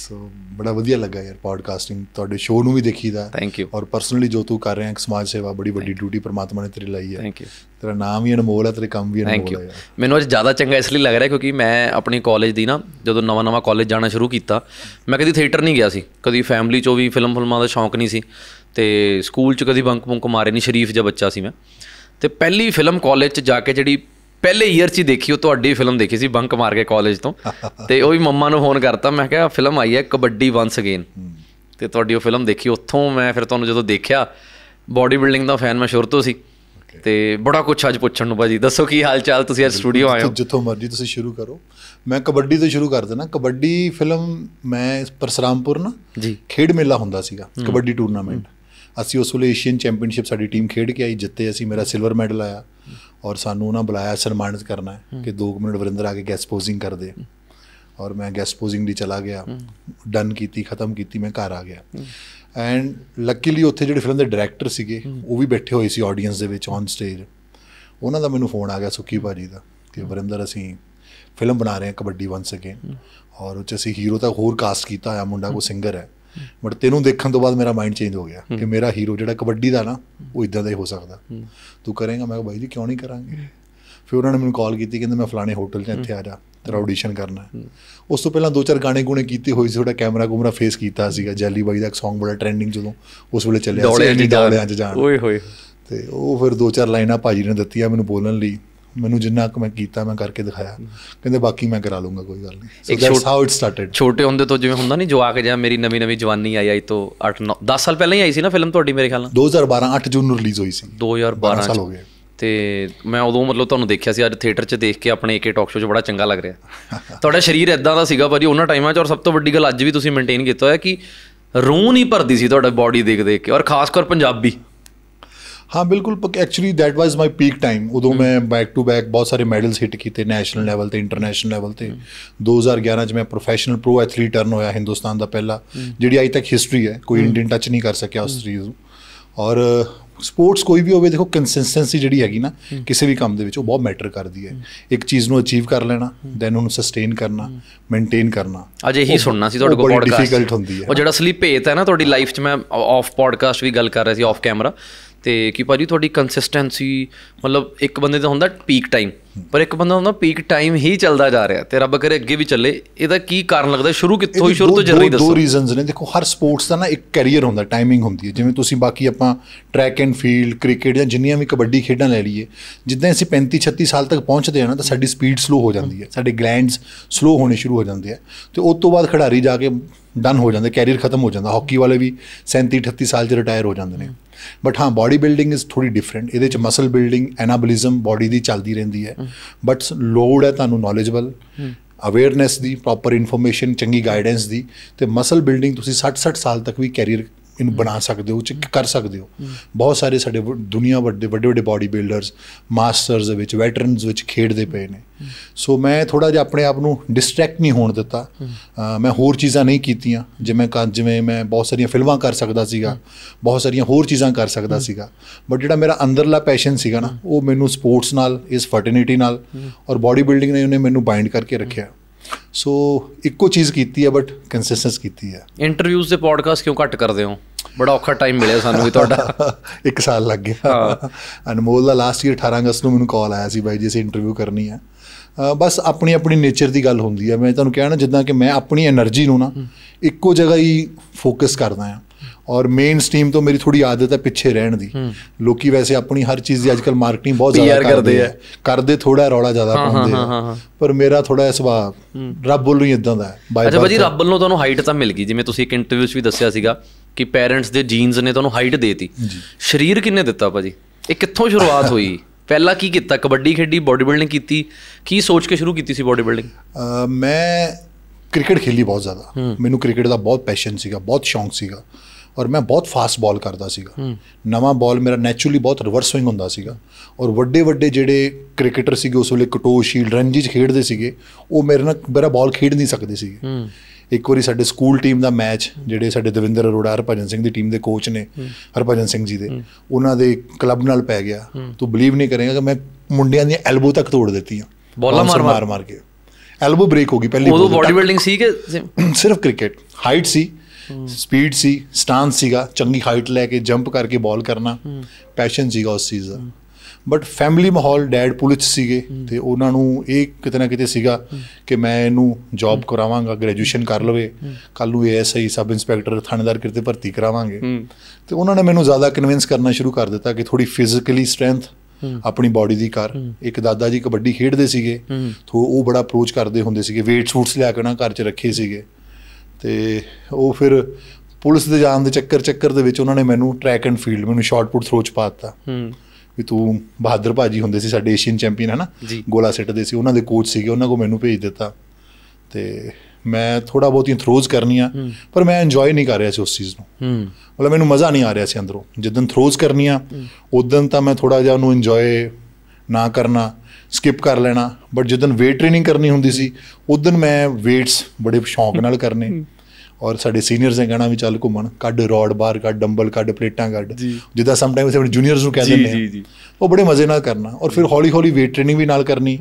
ਸੋ ਬੜਾ ਵਧੀਆ ਲੱਗਾ ਯਾਰ ਪੋਡਕਾਸਟਿੰਗ ਤੁਹਾਡੇ ਸ਼ੋਅ ਨੂੰ ਵੀ ਦੇਖੀਦਾ ਥੈਂਕ ਯੂ ਔਰ ਪਰਸਨਲੀ ਜੋ ਤੂੰ ਕਰ ਰਿਹਾ ਹੈ ਸਮਾਜ ਸੇਵਾ ਬੜੀ ਵੱਡੀ ਡਿਊਟੀ ਪਰਮਾਤਮਾ ਨੇ ਤੇਰੇ ਲਈ ਹੈ ਥੈਂਕ ਯੂ ਤੇਰਾ ਨਾਮ ਹੀ ਅਨਮੋਲ ਹੈ ਤੇਰੇ ਕੰਮ ਵੀ ਅਨਮੋਲ ਹੈ ਮੈਨੂੰ ਅੱਜ ਜ਼ਿਆਦਾ ਚੰਗਾ ਇਸ ਲਈ ਲੱਗ ਰਿਹਾ ਕਿਉਂਕਿ ਮੈਂ ਆਪਣੀ ਕਾਲਜ ਦੀ ਨਾ ਜਦੋਂ ਨਵਾਂ ਨਵਾਂ ਕਾਲਜ ਜਾਣਾ ਸ਼ੁਰੂ ਕੀਤਾ ਮੈਂ ਕਦੀ ਥੀਏਟਰ ਨਹੀਂ ਗਿਆ ਸੀ ਕਦੀ ਫੈਮਿਲੀ ਚੋਂ ਵੀ ਫਿਲਮ ਫਿਲਮਾਂ ਦਾ ਸ਼ੌਂਕ ਨਹੀਂ ਸੀ ਤੇ ਸਕੂਲ ਚ ਕਦੀ ਬੰਕ ਬੰਕ ਮਾਰੇ ਨਹੀਂ ਸ਼ਰੀਫ ਜਿਹਾ ਬੱਚਾ ਸੀ ਮੈਂ ਤੇ ਪਹਿਲੀ ਫਿਲਮ ਕਾਲਜ ਚ ਜਾ ਕੇ ਜਿਹੜੀ ਪਹਿਲੇ ਈਅਰ 'ਚ ਹੀ ਦੇਖੀ ਉਹ ਤੁਹਾਡੀ ਫਿਲਮ ਦੇਖੀ ਸੀ ਬੰਕ ਮਾਰ ਕੇ ਕਾਲਜ ਤੋਂ *laughs* ਤੇ ਉਹ ਵੀ ਮੰਮਾ ਨੂੰ ਫੋਨ ਕਰਤਾ ਮੈਂ ਕਿਹਾ ਫਿਲਮ ਆਈ ਹੈ ਕਬੱਡੀ ਵਾਂਸ ਅਗੇਨ ਤੇ ਤੁਹਾਡੀ ਉਹ ਫਿਲਮ ਦੇਖੀ ਉੱਥੋਂ ਮੈਂ ਫਿਰ ਤੁਹਾਨੂੰ ਜਦੋਂ ਦੇਖਿਆ ਬਾਡੀ ਬਿਲਡਿੰਗ ਦਾ ਫੈਨ ਮੈਂ ਸ਼ੁਰੂ ਤੋਂ ਸੀ ਤੇ ਬੜਾ ਕੁਝ ਅੱਜ ਪੁੱਛਣ ਨੂੰ ਭਾਜੀ ਦੱਸੋ ਕੀ ਹਾਲ ਚਾਲ ਤੁਸੀਂ ਅੱਜ ਸਟੂਡੀਓ ਆਏ ਹੋ ਜਿੱਥੋਂ ਮਰਜ਼ੀ ਤੁਸੀਂ ਸ਼ੁਰੂ ਕਰੋ ਮੈਂ ਕਬੱਡੀ ਤੋਂ ਸ਼ੁਰੂ ਕਰ ਦੇਣਾ ਕਬੱਡੀ ਫਿਲਮ ਮੈਂ ਪਰਸਰਾਮਪੁਰ ਨਾ ਜੀ ਖੇਡ ਮੇਲਾ ਹੁੰਦਾ ਸੀਗਾ ਕਬੱਡੀ ਟੂਰਨਾਮੈਂਟ ਅਸੀਂ ਉਸ ਵੇਲੇ ਏਸ਼ੀਅਨ ਚੈਂਪੀਅਨਸ਼ਿਪ ਸਾਡੀ ਟੀਮ ਖੇਡ ਕੇ ਆਈ ਜਿੱਤੇ ਅਸੀਂ ਮੇਰਾ ਸਿਲਵਰ ਮੈਡਲ ਆਇਆ ਔਰ ਸਾਨੂੰ ਉਹਨਾਂ ਬੁਲਾਇਆ ਸਨਮਾਨਿਤ ਕਰਨਾ ਕਿ 2 ਮਿੰਟ ਵਰਿੰਦਰ ਆ ਕੇ ਗੈਸ ਪੋਜ਼ਿੰਗ ਕਰਦੇ ਔਰ ਮੈਂ ਗੈਸ ਪੋਜ਼ਿੰਗ ਦੀ ਚਲਾ ਗਿਆ ਡਨ ਕੀਤੀ ਖਤਮ ਕੀਤੀ ਮੈਂ ਘਰ ਆ ਗਿਆ ਐਂਡ ਲੱਕੀਲੀ ਉੱਥੇ ਜਿਹੜੇ ਫਿਲਮ ਦੇ ਡਾਇਰੈਕਟਰ ਸੀਗੇ ਉਹ ਵੀ ਬੈਠੇ ਹੋਏ ਸੀ ਆਡੀਅנס ਦੇ ਵਿੱਚ ਔਨ ਸਟੇਜ ਉਹਨਾਂ ਦਾ ਮੈਨੂੰ ਫੋਨ ਆ ਗਿਆ ਸੁੱਕੀ ਭਾਜੀ ਦਾ ਕਿ ਵਰਿੰਦਰ ਅਸੀਂ ਫਿਲਮ ਬਣਾ ਰਹੇ ਹਾਂ ਕਬੱਡੀ ਵਨਸ ਅਗੇਨ ਔਰ ਉਹ ਅਸੀਂ ਹੀਰੋ ਤਾਂ ਹੋਰ ਕਾਸਟ ਕੀਤਾ ਆ ਮੁੰਡਾ ਕੋ ਸਿੰਗਰ ਹੈ ਬਟ ਤੈਨੂੰ ਦੇਖਣ ਤੋਂ ਬਾਅਦ ਮੇਰਾ ਮਾਈਂਡ ਚੇਂਜ ਹੋ ਗਿਆ ਕਿ ਮੇਰਾ ਹੀਰੋ ਜਿਹੜਾ ਕਬੱਡੀ ਦਾ ਨਾ ਉਹ ਇਦਾਂ ਦਾ ਹੀ ਹੋ ਸਕਦਾ ਤੂੰ ਕਰੇਗਾ ਮੈਂ ਕਿਹਾ ਬਾਈ ਜੀ ਕਿਉਂ ਨਹੀਂ ਕਰਾਂਗੇ ਫਿਰ ਉਹਨਾਂ ਨੇ ਮੈਨੂੰ ਕਾਲ ਕੀਤੀ ਕਹਿੰਦੇ ਮੈਂ ਫਲਾਣੇ ਹੋਟਲ 'ਚ ਇੱਥੇ ਆ ਜਾ ਤੇਰਾ ਆਡੀਸ਼ਨ ਕਰਨਾ ਉਸ ਤੋਂ ਪਹਿਲਾਂ ਦੋ ਚਾਰ ਗਾਣੇ ਗੁਣੇ ਕੀਤੇ ਹੋਏ ਸੀ ਥੋੜਾ ਕੈਮਰਾ ਕੁਮਰਾ ਫੇਸ ਕੀਤਾ ਸੀਗਾ ਜੈਲੀ ਬਾਈ ਦਾ ਇੱਕ Song ਬੜਾ ਟ੍ਰੈਂਡਿੰਗ ਜਦੋਂ ਉਸ ਵੇਲੇ ਚੱਲਿਆ ਸੀ ਇੰਨੀ 'ਚ ਜਾਣ ਓਏ ਹੋਏ ਤੇ ਉਹ ਫਿਰ ਦੋ ਚਾਰ ਲਾਈਨਾਂ ਭਾਜੀ ਨੇ ਦਿੱਤੀਆਂ ਮੈਨੂੰ ਬੋਲਣ ਲਈ ਮੈਨੂੰ ਜਿੰਨਾ ਕੁ ਮੈਂ ਕੀਤਾ ਮੈਂ ਕਰਕੇ ਦਿਖਾਇਆ ਕਹਿੰਦੇ ਬਾਕੀ ਮੈਂ ਕਰਾ ਲੂੰਗਾ ਕੋਈ ਗੱਲ ਨਹੀਂ so that's how it started ਛੋਟੇ ਹੁੰਦੇ ਤੋਂ ਜਿਵੇਂ ਹੁੰਦਾ ਨਹੀਂ ਜੋ ਆ ਕੇ ਜਾਂ ਮੇਰੀ ਨਵੀਂ ਨਵੀਂ ਜਵਾਨੀ ਆਈ ਆਈ ਤੋਂ 8 9 10 ਸਾਲ ਪਹਿਲਾਂ ਹੀ ਆਈ ਸੀ ਨਾ ਫਿਲਮ ਤੁਹਾਡੀ ਮੇਰੇ ਖਿਆਲ ਨਾਲ 2012 8 ਜੂਨ ਨੂੰ ਰਿਲੀਜ਼ ਹੋਈ ਸੀ 2012 ਸਾਲ ਹੋ ਗਏ ਤੇ ਮੈਂ ਉਦੋਂ ਮਤਲਬ ਤੁਹਾਨੂੰ ਦੇਖਿਆ ਸੀ ਅੱਜ ਥੀਏਟਰ 'ਚ ਦੇਖ ਕੇ ਆਪਣੇ ਏਕੇ ਟਾਕ ਸ਼ੋਅ 'ਚ ਬੜਾ ਚੰਗਾ ਲੱਗ ਰਿਹਾ *laughs* ਤੁਹਾਡਾ ਸਰੀਰ ਇਦਾਂ ਦਾ ਸੀਗਾ ਭਾਜੀ ਉਹਨਾਂ ਟਾਈਮਾਂ 'ਚ ਔਰ ਸਭ ਤੋਂ ਵੱਡੀ ਗੱਲ ਅੱਜ ਵੀ ਤੁਸੀਂ ਮੇਨਟੇਨ ਕੀਤਾ ਹੋਇਆ ਕਿ ਰੂਹ ਨਹੀਂ ਭਰਦੀ ਸੀ ਤੁਹਾਡਾ ਬਾਡੀ ਦੇਖ ਦੇਖ ਕੇ ਔਰ ਖਾਸ ਕਰ ਪੰਜਾਬੀ ਹਾਂ ਬਿਲਕੁਲ actually that was my peak time ਉਦੋਂ ਮੈਂ ਬੈਕ ਟੂ ਬੈਕ ਬਹੁਤ ਸਾਰੇ ਮੈਡਲਸ ਹਿੱਟ ਕੀਤੇ ਨੈਸ਼ਨਲ ਲੈਵਲ ਤੇ ਇੰਟਰਨੈਸ਼ਨਲ ਲੈਵਲ ਤੇ 2011 ਚ ਮੈਂ ਪ੍ਰੋਫੈਸ਼ਨਲ ਪ੍ਰੋ ਐਥਲੀਟ ਟਰਨ ਹੋਇਆ ਹਿੰਦੁਸਤਾਨ ਦਾ ਪਹਿਲਾ ਜਿਹੜੀ ਅਜੇ ਤੱਕ ਹਿਸਟਰੀ ਹੈ ਕੋਈ ਇੰਡੀਅਨ ਟੱਚ ਨਹੀਂ ਕਰ ਸਕਿਆ ਉਸ ਚੀਜ਼ ਨੂੰ ਔਰ ਸਪੋਰਟਸ ਕੋਈ ਵੀ ਹੋਵੇ ਦੇਖੋ ਕੰਸਿਸਟੈਂਸੀ ਜਿਹੜੀ ਹੈਗੀ ਨਾ ਕਿਸੇ ਵੀ ਕੰਮ ਦੇ ਵਿੱਚ ਉਹ ਬਹੁਤ ਮੈਟਰ ਕਰਦੀ ਹੈ ਇੱਕ ਚੀਜ਼ ਨੂੰ ਅਚੀਵ ਕਰ ਲੈਣਾ ਦੈਨ ਉਹਨੂੰ ਸਸਟੇਨ ਕਰਨਾ ਮੇਨਟੇਨ ਕਰਨਾ ਅੱਜ ਇਹੀ ਸੁਣਨਾ ਸੀ ਤੁਹਾਡੇ ਕੋਲ ਪੋਡਕਾਸਟ ਉਹ ਜਿਹੜਾ ਸਲੀਪ ਭੇਤ ਹੈ ਨਾ ਤੁਹਾਡੀ ਲਾਈਫ 'ਚ ਮੈਂ ਆਫ ਪੋਡਕਾਸਟ ਵੀ ਗੱਲ ਕਰ ਰਿਹਾ ਸੀ ਆਫ ਕੈਮਰਾ ਤੇ ਕਿ ਭਾਜੀ ਤੁਹਾਡੀ ਕੰਸਿਸਟੈਂਸੀ ਮਤਲਬ ਇੱਕ ਬੰਦੇ ਦਾ ਹੁੰਦਾ ਪੀਕ ਟਾਈਮ ਪਰ ਇੱਕ ਬੰਦਾ ਹੁੰਦਾ ਪੀਕ ਟਾਈਮ ਹੀ ਚੱਲਦਾ ਜਾ ਰਿਹਾ ਤੇ ਰੱਬ ਕਰੇ ਅੱਗੇ ਵੀ ਚੱਲੇ ਇਹਦਾ ਕੀ ਕਾਰਨ ਲੱਗਦਾ ਸ਼ੁਰੂ ਕਿੱਥੋਂ ਹੀ ਸ਼ੁਰੂ ਤੋਂ ਜਰਰੀ ਦੱਸੋ ਦੋ ਰੀਜ਼ਨਸ ਨੇ ਦੇਖੋ ਹਰ ਸਪੋਰਟਸ ਦਾ ਨਾ ਇੱਕ ਕੈਰੀਅਰ ਹੁੰਦਾ ਟਾਈਮਿੰਗ ਹੁੰਦੀ ਹੈ ਜਿਵੇਂ ਤੁਸੀਂ ਬਾਕੀ ਆਪਾਂ ਟਰੈਕ ਐਂਡ ਫੀਲਡ ਕ੍ਰਿਕਟ ਜਾਂ ਜਿੰਨੀਆਂ ਵੀ ਕਬੱਡੀ ਖੇਡਾਂ ਲੈ ਲਈਏ ਜਿੱਦਾਂ ਅਸੀਂ 35 36 ਸਾਲ ਤੱਕ ਪਹੁੰਚਦੇ ਆ ਨਾ ਤਾਂ ਸਾਡੀ ਸਪੀਡ ਸਲੋ ਹੋ ਜਾਂਦੀ ਹੈ ਸਾਡੇ ਗਲੈਂਡਸ ਸਲੋ ਹੋਣੇ ਸ਼ੁਰੂ ਹੋ ਜਾਂਦੇ ਆ ਤੇ ਉਸ ਤੋਂ ਬਾਅਦ ਖਿਡਾਰੀ ਜਾ ਕੇ ਡਨ ਹੋ ਜਾਂਦੇ ਕੈਰੀਅਰ ਖਤਮ ਹੋ ਜਾਂਦਾ ਹਾਕੀ ਵਾਲੇ ਵੀ 37 38 ਸਾਲ 'ਚ ਰਿਟਾਇਰ ਹੋ ਜਾਂਦੇ ਨੇ ਬਟ ਹਾਂ ਬਾਡੀ ਬਿਲਡਿੰਗ ਇਜ਼ ਥੋੜੀ ਡਿਫਰੈਂਟ ਇਹਦੇ ਚ ਮਸਲ ਬਿਲਡਿੰਗ ਐਨਾਬੋਲਿਜ਼ਮ ਬਾਡੀ ਦੀ ਚੱਲਦੀ ਰਹਿੰਦੀ ਹੈ ਬਟ ਲੋਡ ਹੈ ਤੁਹਾਨੂੰ ਨੋਲੇਜੇਬਲ ਅਵੇਅਰਨੈਸ ਦੀ ਪ੍ਰੋਪਰ ਇਨਫੋਰਮੇਸ਼ਨ ਚੰਗੀ ਗਾਈਡੈਂਸ ਦੀ ਤੇ ਮਸਲ ਬਿਲਡਿੰਗ ਤੁਸੀਂ 60 60 ਸਾਲ ਤੱਕ ਵੀ ਕੈਰੀਅਰ ਇਹਨੂੰ ਬਣਾ ਸਕਦੇ ਹੋ ਚ ਕਰ ਸਕਦੇ ਹੋ ਬਹੁਤ ਸਾਰੇ ਸਾਡੇ ਦੁਨੀਆ ਵੱਡੇ ਵੱਡੇ ਵੱਡੇ ਬਾਡੀ ਬਿਲਡਰਸ ਮਾਸਟਰਸ ਵਿੱਚ ਵੈਟਰਨਸ ਵਿੱਚ ਖੇਡਦੇ ਪਏ ਨੇ ਸੋ ਮੈਂ ਥੋੜਾ ਜਿਹਾ ਆਪਣੇ ਆਪ ਨੂੰ ਡਿਸਟਰੈਕਟ ਨਹੀਂ ਹੋਣ ਦਿੱਤਾ ਮੈਂ ਹੋਰ ਚੀਜ਼ਾਂ ਨਹੀਂ ਕੀਤੀਆਂ ਜਿਵੇਂ ਜਿਵੇਂ ਮੈਂ ਬਹੁਤ ਸਾਰੀਆਂ ਫਿਲਮਾਂ ਕਰ ਸਕਦਾ ਸੀਗਾ ਬਹੁਤ ਸਾਰੀਆਂ ਹੋਰ ਚੀਜ਼ਾਂ ਕਰ ਸਕਦਾ ਸੀਗਾ ਬਟ ਜਿਹੜਾ ਮੇਰਾ ਅੰਦਰਲਾ ਪੈਸ਼ਨ ਸੀਗਾ ਨਾ ਉਹ ਮੈਨੂੰ ਸਪੋਰਟਸ ਨਾਲ ਇਸ ਫਰਟੀਨਿਟੀ ਨਾਲ ਔਰ ਬਾਡੀ ਬਿਲਡਿੰਗ ਨੇ ਉਹਨੇ ਮੈਨੂੰ ਬਾਈਂਡ ਕਰਕੇ ਰੱਖਿਆ ਸੋ ਇੱਕੋ ਚੀਜ਼ ਕੀਤੀ ਹੈ ਬਟ ਕੰਸਿਸਟੈਂਸ ਕੀਤੀ ਹੈ ਇੰਟਰਵਿਊਜ਼ ਤੇ ਪੋਡਕਾਸਟ ਕਿਉਂ ਘੱਟ ਕਰਦੇ ਹੋ ਬੜਾ ਔਖਾ ਟਾਈਮ ਮਿਲਿਆ ਸਾਨੂੰ ਵੀ ਤੁਹਾਡਾ *laughs* ਇੱਕ ਸਾਲ ਲੱਗ ਗਿਆ ਅਨਮੋਲ ਦਾ ਲਾਸਟ ਈਅਰ 18 ਅਗਸਤ ਨੂੰ ਮੈਨੂੰ ਕਾਲ ਆਇਆ ਸੀ ਬਾਈ ਜੀ ਅਸੀਂ ਇੰਟਰਵਿਊ ਕਰਨੀ ਹੈ ਬਸ ਆਪਣੀ ਆਪਣੀ ਨੇਚਰ ਦੀ ਗੱਲ ਹੁੰਦੀ ਹੈ ਮੈਂ ਤੁਹਾਨੂੰ ਕਹਿਣਾ ਜਿੱਦਾਂ ਕਿ ਮੈਂ ਆਪਣੀ એનર્ਜੀ ਨੂੰ ਨਾ ਇੱਕੋ ਜਗ੍ਹਾ ਹੀ ਫੋਕਸ ਕਰਦਾ ਹਾਂ ਔਰ ਮੇਨ ਸਟ੍ਰੀਮ ਤੋਂ ਮੇਰੀ ਥੋੜੀ ਆਦਤ ਹੈ ਪਿੱਛੇ ਰਹਿਣ ਦੀ ਲੋਕੀ ਵੈਸੇ ਆਪਣੀ ਹਰ ਚੀਜ਼ ਦੀ ਅੱਜਕੱਲ ਮਾਰਕੀਟਿੰਗ ਬਹੁਤ ਜ਼ਿਆਦਾ ਕਰਦੇ ਆ ਕਰਦੇ ਥੋੜਾ ਰੌਲਾ ਜ਼ਿਆਦਾ ਪਾਉਂਦੇ ਆ ਪਰ ਮੇਰਾ ਥੋੜਾ ਸੁਭਾਅ ਰੱਬ ਵੱਲੋਂ ਹੀ ਇਦਾਂ ਦਾ ਹੈ ਅੱਛਾ ਭਾਜੀ ਰੱਬ ਵੱਲੋਂ ਤੁਹਾਨੂੰ ਹਾਈਟ ਤਾਂ ਮਿਲ ਗਈ ਜਿਵੇਂ ਤੁਸੀਂ ਇੱਕ ਇੰਟਰਵਿਊ 'ਚ ਵੀ ਦੱਸਿਆ ਸੀਗਾ ਕਿ ਪੇਰੈਂਟਸ ਦੇ ਜੀਨਸ ਨੇ ਤੁਹਾਨੂੰ ਹਾਈਟ ਦੇਤੀ ਸਰੀਰ ਕਿੰਨੇ ਦਿੱਤਾ ਭਾਜੀ ਇਹ ਕਿੱਥੋਂ ਸ਼ੁਰੂਆਤ ਹੋਈ *laughs* ਪਹਿਲਾਂ ਕੀ ਕੀਤਾ ਕਬੱਡੀ ਖੇਡੀ ਬਾਡੀ ਬਿਲਡਿੰਗ ਕੀਤੀ ਕੀ ਸੋਚ ਕੇ ਸ਼ੁਰੂ ਕੀਤੀ ਸੀ ਬਾਡੀ ਬਿਲਡਿੰਗ ਮੈਂ ਕ੍ਰਿਕਟ ਖੇਲੀ ਬਹੁਤ ਜ਼ਿਆਦਾ ਮੈਨੂੰ ਕ੍ਰਿਕਟ ਦਾ ਬਹੁਤ ਪੈਸ਼ਨ ਸੀਗਾ ਬਹੁਤ ਸ਼ੌਂਕ ਸੀਗਾ ਔਰ ਮੈਂ ਬਹੁਤ ਫਾਸਟ ਬਾਲ ਕਰਦਾ ਸੀਗਾ ਨਵਾਂ ਬਾਲ ਮੇਰਾ ਨੇਚਰਲੀ ਬਹੁਤ ਰਿਵਰਸ ਸਵਿੰਗ ਹੁੰਦਾ ਸੀਗਾ ਔਰ ਵੱਡੇ ਵੱਡੇ ਜਿਹੜੇ ਕ੍ਰਿਕਟਰ ਸੀਗੇ ਉਸ ਵੇਲੇ ਕਟੋ ਸ਼ੀਲਡ ਰਣਜੀ ਖੇਡਦੇ ਸੀਗੇ ਉਹ ਮੇਰੇ ਨਾਲ ਮੇਰਾ ਬਾਲ ਖੇਡ ਨਹੀਂ ਸਕਦੇ ਸੀਗੇ ਇੱਕ ਵਾਰੀ ਸਾਡੇ ਸਕੂਲ ਟੀਮ ਦਾ ਮੈਚ ਜਿਹੜੇ ਸਾਡੇ ਦਵਿੰਦਰ ਅਰੋੜਾ ਹਰਭਜਨ ਸਿੰਘ ਦੀ ਟੀਮ ਦੇ ਕੋਚ ਨੇ ਹਰਭਜਨ ਸਿੰਘ ਜੀ ਦੇ ਉਹਨਾਂ ਦੇ ਕਲੱਬ ਨਾਲ ਪੈ ਗਿਆ ਤੂੰ ਬਲੀਵ ਨਹੀਂ ਕਰੇਗਾ ਕਿ ਮੈਂ ਮੁੰਡਿਆਂ ਦੀ ਐਲਬੋ ਤੱਕ ਤੋੜ ਦਿੱਤੀ ਆ ਬੋਲਾ ਮਾਰ ਮਾਰ ਕੇ ਐਲਬੋ ਬ੍ਰੇਕ ਹੋ ਗਈ ਪਹਿਲੀ ਉਹ ਬੋਡੀ ਬਿਲਡਿੰਗ ਸੀ ਕਿ ਸਿਰਫ ਕ੍ਰਿਕਟ ਹਾਈਟ ਸੀ ਸਪੀਡ ਸੀ ਸਟਾਂਸ ਸੀਗਾ ਚੰਗੀ ਹਾਈਟ ਲੈ ਕੇ ਜੰਪ ਕਰਕੇ ਬਾਲ ਕਰਨਾ ਪੈਸ਼ਨ ਸੀਗਾ ਉਸ ਚੀਜ਼ ਦਾ ਬਟ ਫੈਮਿਲੀ ਮਾਹੌਲ ਡੈਡ ਪੁਲਿਸ ਸੀਗੇ ਤੇ ਉਹਨਾਂ ਨੂੰ ਇਹ ਕਿਤੇ ਨਾ ਕਿਤੇ ਸੀਗਾ ਕਿ ਮੈਂ ਇਹਨੂੰ ਜੌਬ ਕਰਾਵਾਂਗਾ ਗ੍ਰੈਜੂਏਸ਼ਨ ਕਰ ਲਵੇ ਕੱਲ ਨੂੰ ਐਸਆਈ ਸਬ ਇੰਸਪੈਕਟਰ ਥਾਣੇਦਾਰ ਕਿਤੇ ਭਰਤੀ ਕਰਾਵਾਂਗੇ ਤੇ ਉਹਨਾਂ ਨੇ ਮੈਨੂੰ ਜ਼ਿਆਦਾ ਕਨਵਿੰਸ ਕਰਨਾ ਸ਼ੁਰੂ ਕਰ ਦਿੱਤਾ ਕਿ ਥੋੜੀ ਫਿਜ਼ੀਕਲੀ ਸਟਰੈਂਥ ਆਪਣੀ ਬਾਡੀ ਦੀ ਕਰ ਇੱਕ ਦਾਦਾ ਜੀ ਕਬੱਡੀ ਖੇਡਦੇ ਸੀਗੇ ਤੋਂ ਉਹ ਬੜਾ ਅਪਰੋਚ ਕਰਦੇ ਹੁੰਦੇ ਸੀਗੇ ਵੇਟ ਸੂਟਸ ਲਿਆ ਕੇ ਨਾ ਘਰ 'ਚ ਰੱਖੇ ਸੀਗੇ ਤੇ ਉਹ ਫਿਰ ਪੁਲਿਸ ਦੇ ਜਾਣ ਦੇ ਚੱਕਰ ਚੱਕਰ ਦੇ ਵਿੱਚ ਉਹਨਾਂ ਨੇ ਮੈਨੂੰ ਟਰੈਕ ਐਂਡ ਫੀਲਡ ਮੈਨੂੰ ਸ਼ਾਰਟ ਪੁੱਟ ਥਰੋ ਚ ਪਾ ਦਿੱਤਾ ਹੂੰ ਵੀ ਤੂੰ ਬਹਾਦਰ ਭਾਜੀ ਹੁੰਦੇ ਸੀ ਸਾਡੇ ਏਸ਼ੀਅਨ ਚੈਂਪੀਅਨ ਹਨਾ ਗੋਲਾ ਦੇ ਸੀ ਉਹਨਾਂ ਦੇ ਕੋਚ ਸੀਗੇ ਉਹਨਾਂ ਕੋ ਮੈਨੂੰ ਭੇਜ ਦਿੱਤਾ ਤੇ ਮੈਂ ਥੋੜਾ ਬਹੁਤ ਹੀ ਥਰੋਜ਼ ਕਰਨੀ ਆ ਪਰ ਮੈਂ ਇੰਜੋਏ ਨਹੀਂ ਕਰ ਰਿਹਾ ਸੀ ਉਸ ਚੀਜ਼ ਨੂੰ ਹੂੰ ਮਤਲਬ ਮੈਨੂੰ ਮਜ਼ਾ ਨਹੀਂ ਆ ਰਿਹਾ ਸੀ ਅੰਦਰੋਂ ਜਿੱਦਨ ਥਰੋਜ਼ ਕਰਨੀ ਆ ਉਦੋਂ ਤਾਂ ਮੈਂ ਥੋੜਾ ਜਿਹਾ ਉਹਨੂੰ ਇੰਜੋਏ ਨਾ ਕਰਨਾ ਸਕਿਪ ਕਰ ਲੈਣਾ ਬਟ ਜਦੋਂ weight ਟ੍ਰੇਨਿੰਗ ਕਰਨੀ ਹੁੰਦੀ ਸੀ ਉਦੋਂ ਮੈਂ weights ਬੜੇ ਸ਼ੌਂਕ ਨਾਲ ਕਰਨੇ ਔਰ ਸਾਡੇ ਸੀਨੀਅਰਸ ਨੇ ਕਹਣਾ ਵੀ ਚੱਲ ਘੁੰਮਣ ਕੱਢ ਰੋਡ ਬਾਰ ਕੱਢ ਡੰਬਲ ਕੱਢ ਪਲੇਟਾਂ ਕੱਢ ਜਿੱਦਾਂ ਸਮ ਟਾਈਮ ਆਪਣੇ ਜੂਨੀਅਰਸ ਨੂੰ ਕਹਿ ਦਿੰਦੇ ਆ ਉਹ ਬੜੇ ਮਜ਼ੇ ਨਾਲ ਕਰਨਾ ਔਰ ਫਿਰ ਹੌਲੀ ਹੌਲੀ weight ਟ੍ਰੇਨਿੰਗ ਵੀ ਨਾਲ ਕਰਨੀ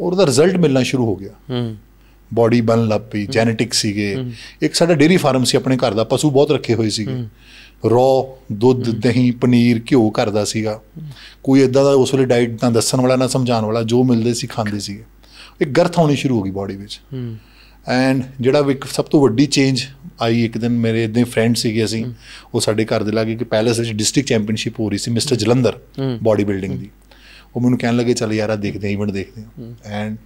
ਔਰ ਉਹਦਾ ਰਿਜ਼ਲਟ ਮਿਲਣਾ ਸ਼ੁਰੂ ਹੋ ਗਿਆ ਬਾਡੀ ਬਣ ਲੱਪੀ ਜੈਨੇਟਿਕ ਸੀਗੇ ਇੱਕ ਸਾਡਾ ਡੇਰੀ ਫਾਰਮ ਸੀ ਆਪਣੇ ਘਰ ਦਾ ਪਸ਼ੂ ਬਹੁਤ ਰੱਖੇ ਹੋਏ ਸੀਗੇ ਰੋ ਦੁੱਧ ਦਹੀਂ ਪਨੀਰ ਘਿਓ ਕਰਦਾ ਸੀਗਾ ਕੋਈ ਇਦਾਂ ਦਾ ਉਸ ਵੇਲੇ ਡਾਈਟ ਤਾਂ ਦੱਸਣ ਵਾਲਾ ਨਾ ਸਮਝਾਉਣ ਵਾਲਾ ਜੋ ਮਿਲਦੇ ਸੀ ਖਾਂਦੇ ਸੀ ਇੱਕ ਗਰਥ ਹੋਣੀ ਸ਼ੁਰੂ ਹੋ ਗਈ ਬਾਡੀ ਵਿੱਚ ਐਂਡ ਜਿਹੜਾ ਇੱਕ ਸਭ ਤੋਂ ਵੱਡੀ ਚੇਂਜ ਆਈ ਇੱਕ ਦਿਨ ਮੇਰੇ ਇਦਾਂ ਫਰੈਂਡ ਸੀਗੇ ਅਸੀਂ ਉਹ ਸਾਡੇ ਘਰ ਦੇ ਲਾਗੇ ਕਿ ਪੈਲਸ ਵਿੱਚ ਡਿਸਟ੍ਰਿਕਟ ਚੈਂਪੀਅਨਸ਼ਿਪ ਹੋ ਰਹੀ ਸੀ ਮਿਸਟਰ ਜਲੰਧਰ ਬਾਡੀ ਬਿਲਡਿੰਗ ਦੀ ਉਹ ਮੈਨੂੰ ਕਹਿਣ ਲੱਗੇ ਚੱਲ ਯਾਰ ਆ ਦੇਖਦੇ ਆ ਇਵੈਂਟ ਦੇਖਦੇ ਆਂ ਐਂਡ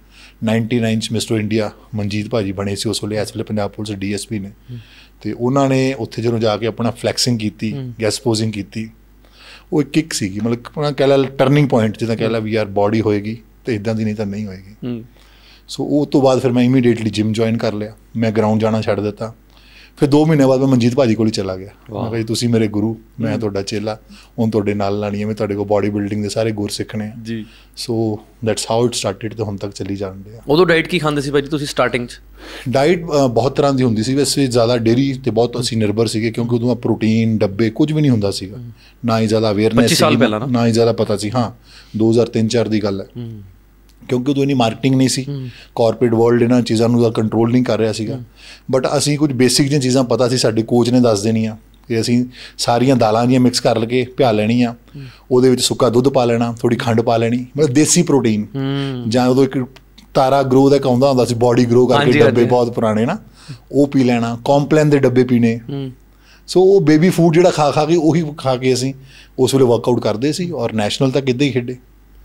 99 ਚ ਮਿਸਟਰ ਇੰਡੀਆ ਮਨਜੀਤ ਭਾਜੀ ਬਣੇ ਸੀ ਉਸ ਵੇਲੇ ਐਸ ਵੇਲੇ ਪੰਜਾਬ ਪੁਲਿਸ ਡੀਐਸਪੀ ਨੇ ਤੇ ਉਹਨਾਂ ਨੇ ਉੱਥੇ ਜਦੋਂ ਜਾ ਕੇ ਆਪਣਾ ਫਲੈਕਸਿੰਗ ਕੀਤੀ ਗੈਸ ਪੋਜ਼ਿੰਗ ਕੀਤੀ ਉਹ ਇੱਕ ਇੱਕ ਸੀਗੀ ਮਤਲਬ ਉਹਨਾਂ ਕਹਿ ਲਾ ਟਰਨਿੰਗ ਪੁਆਇੰਟ ਜਿੱਦਾਂ ਕਹਿ ਲਾ ਵੀ ਆਰ ਬਾਡੀ ਹੋਏਗੀ ਤੇ ਇਦਾਂ ਦੀ ਨਹੀਂ ਤਾਂ ਨਹੀਂ ਹੋਏਗੀ ਸੋ ਉਹ ਤੋਂ ਬਾਅਦ ਫਿਰ ਮੈਂ ਇਮੀਡੀਏਟਲੀ ਜਿਮ ਜੁਆਇਨ ਕਰ ਲਿਆ ਮੈਂ ਗਰਾਊਂਡ ਜਾਣਾ ਛੱਡ ਦਿੱਤਾ ਫਿਰ 2 ਮਹੀਨੇ ਬਾਅਦ ਮੈਂ ਮਨਜੀਤ ਭਾਜੀ ਕੋਲ ਚਲਾ ਗਿਆ ਮੈਂ ਕਿਹਾ ਤੁਸੀਂ ਮੇਰੇ ਗੁਰੂ ਮੈਂ ਤੁਹਾਡਾ ਚੇਲਾ ਹੁਣ ਤੁਹਾਡੇ ਨਾਲ ਲਾਣੀ ਹੈ ਮੈਂ ਤੁਹਾਡੇ ਕੋਲ ਬਾਡੀ ਬਿਲਡਿੰਗ ਦੇ ਸਾਰੇ ਗੁਰ ਸਿੱਖਣੇ ਆ ਜੀ so that's how it started ਤੇ ਹੁਣ ਤੱਕ ਚੱਲੀ ਜਾਂਦੇ ਆ ਉਦੋਂ ਡਾਈਟ ਕੀ ਖਾਂਦੇ ਸੀ ਭਾਜੀ ਤੁਸੀਂ ਸਟਾਰਟਿੰਗ ਚ ਡਾਈਟ ਬਹੁਤ ਤਰ੍ਹਾਂ ਦੀ ਹੁੰਦੀ ਸੀ ਵੈਸੇ ਜ਼ਿਆਦਾ ਡੇਰੀ ਤੇ ਬਹੁਤ ਅਸੀਂ ਨਿਰਭਰ ਸੀਗੇ ਕਿਉਂਕਿ ਉਦੋਂ ਪ੍ਰੋਟੀਨ ਡੱਬੇ ਕੁਝ ਵੀ ਨਹੀਂ ਹੁੰਦਾ ਸੀਗਾ ਨਾ ਹੀ ਜ਼ਿਆਦਾ ਅਵੇਅਰਨੈਸ ਸੀ ਨਾ ਹੀ ਜ਼ਿਆਦਾ ਪਤਾ ਸੀ ਹਾਂ 2003-4 ਦੀ ਗੱਲ ਹੈ ਕਿਉਂਕਿ ਉਦੋਂ ਇਨੀ ਮਾਰਕੀਟਿੰਗ ਨਹੀਂ ਸੀ ਕਾਰਪੋਰੇਟ ਵਰਲਡ ਇਹਨਾਂ ਚੀਜ਼ਾਂ ਨੂੰ ਦਾ ਕੰਟਰੋਲ ਨਹੀਂ ਕਰ ਰਿਹਾ ਸੀਗਾ ਬਟ ਅਸੀਂ ਕੁਝ ਬੇਸਿਕ ਜਿਹੀਆਂ ਚੀਜ਼ਾਂ ਪਤਾ ਸੀ ਸਾਡੇ ਕੋਚ ਨੇ ਦੱਸ ਦੇਣੀਆਂ ਕਿ ਅਸੀਂ ਸਾਰੀਆਂ ਦਾਲਾਂ ਜੀਆਂ ਮਿਕਸ ਕਰ ਲਕੇ ਭਿਆ ਆ ਉਹਦੇ ਵਿੱਚ ਸੁੱਕਾ ਦੁੱਧ ਪਾ ਲੈਣਾ ਥੋੜੀ ਖੰਡ ਪਾ ਲੈਣੀ ਮਤਲਬ ਦੇਸੀ ਪ੍ਰੋਟੀਨ ਜਾਂ ਉਦੋਂ ਇੱਕ ਤਾਰਾ ਗਰੋ ਦਾ ਕਹਿੰਦਾ ਹੁੰਦਾ ਸੀ ਬਾਡੀ ਗਰੋ ਕਰਕੇ ਡੱਬੇ ਬਹੁਤ ਪੁਰਾਣੇ ਨਾ ਉਹ ਪੀ ਲੈਣਾ ਕੰਪਲੈਨ ਦੇ ਡੱਬੇ ਪੀਣੇ ਸੋ ਉਹ ਬੇਬੀ ਫੂਡ ਜਿਹੜਾ ਖਾ ਖਾ ਕੇ ਉਹੀ ਖਾ ਕੇ ਅਸੀਂ ਉਸ ਵੇਲੇ ਵਰਕਆਊਟ ਕਰਦੇ ਸੀ ਔਰ ਨੈਸ਼ਨਲ ਤੱਕ ਇਦਾਂ ਹੀ ਖੇਡੇ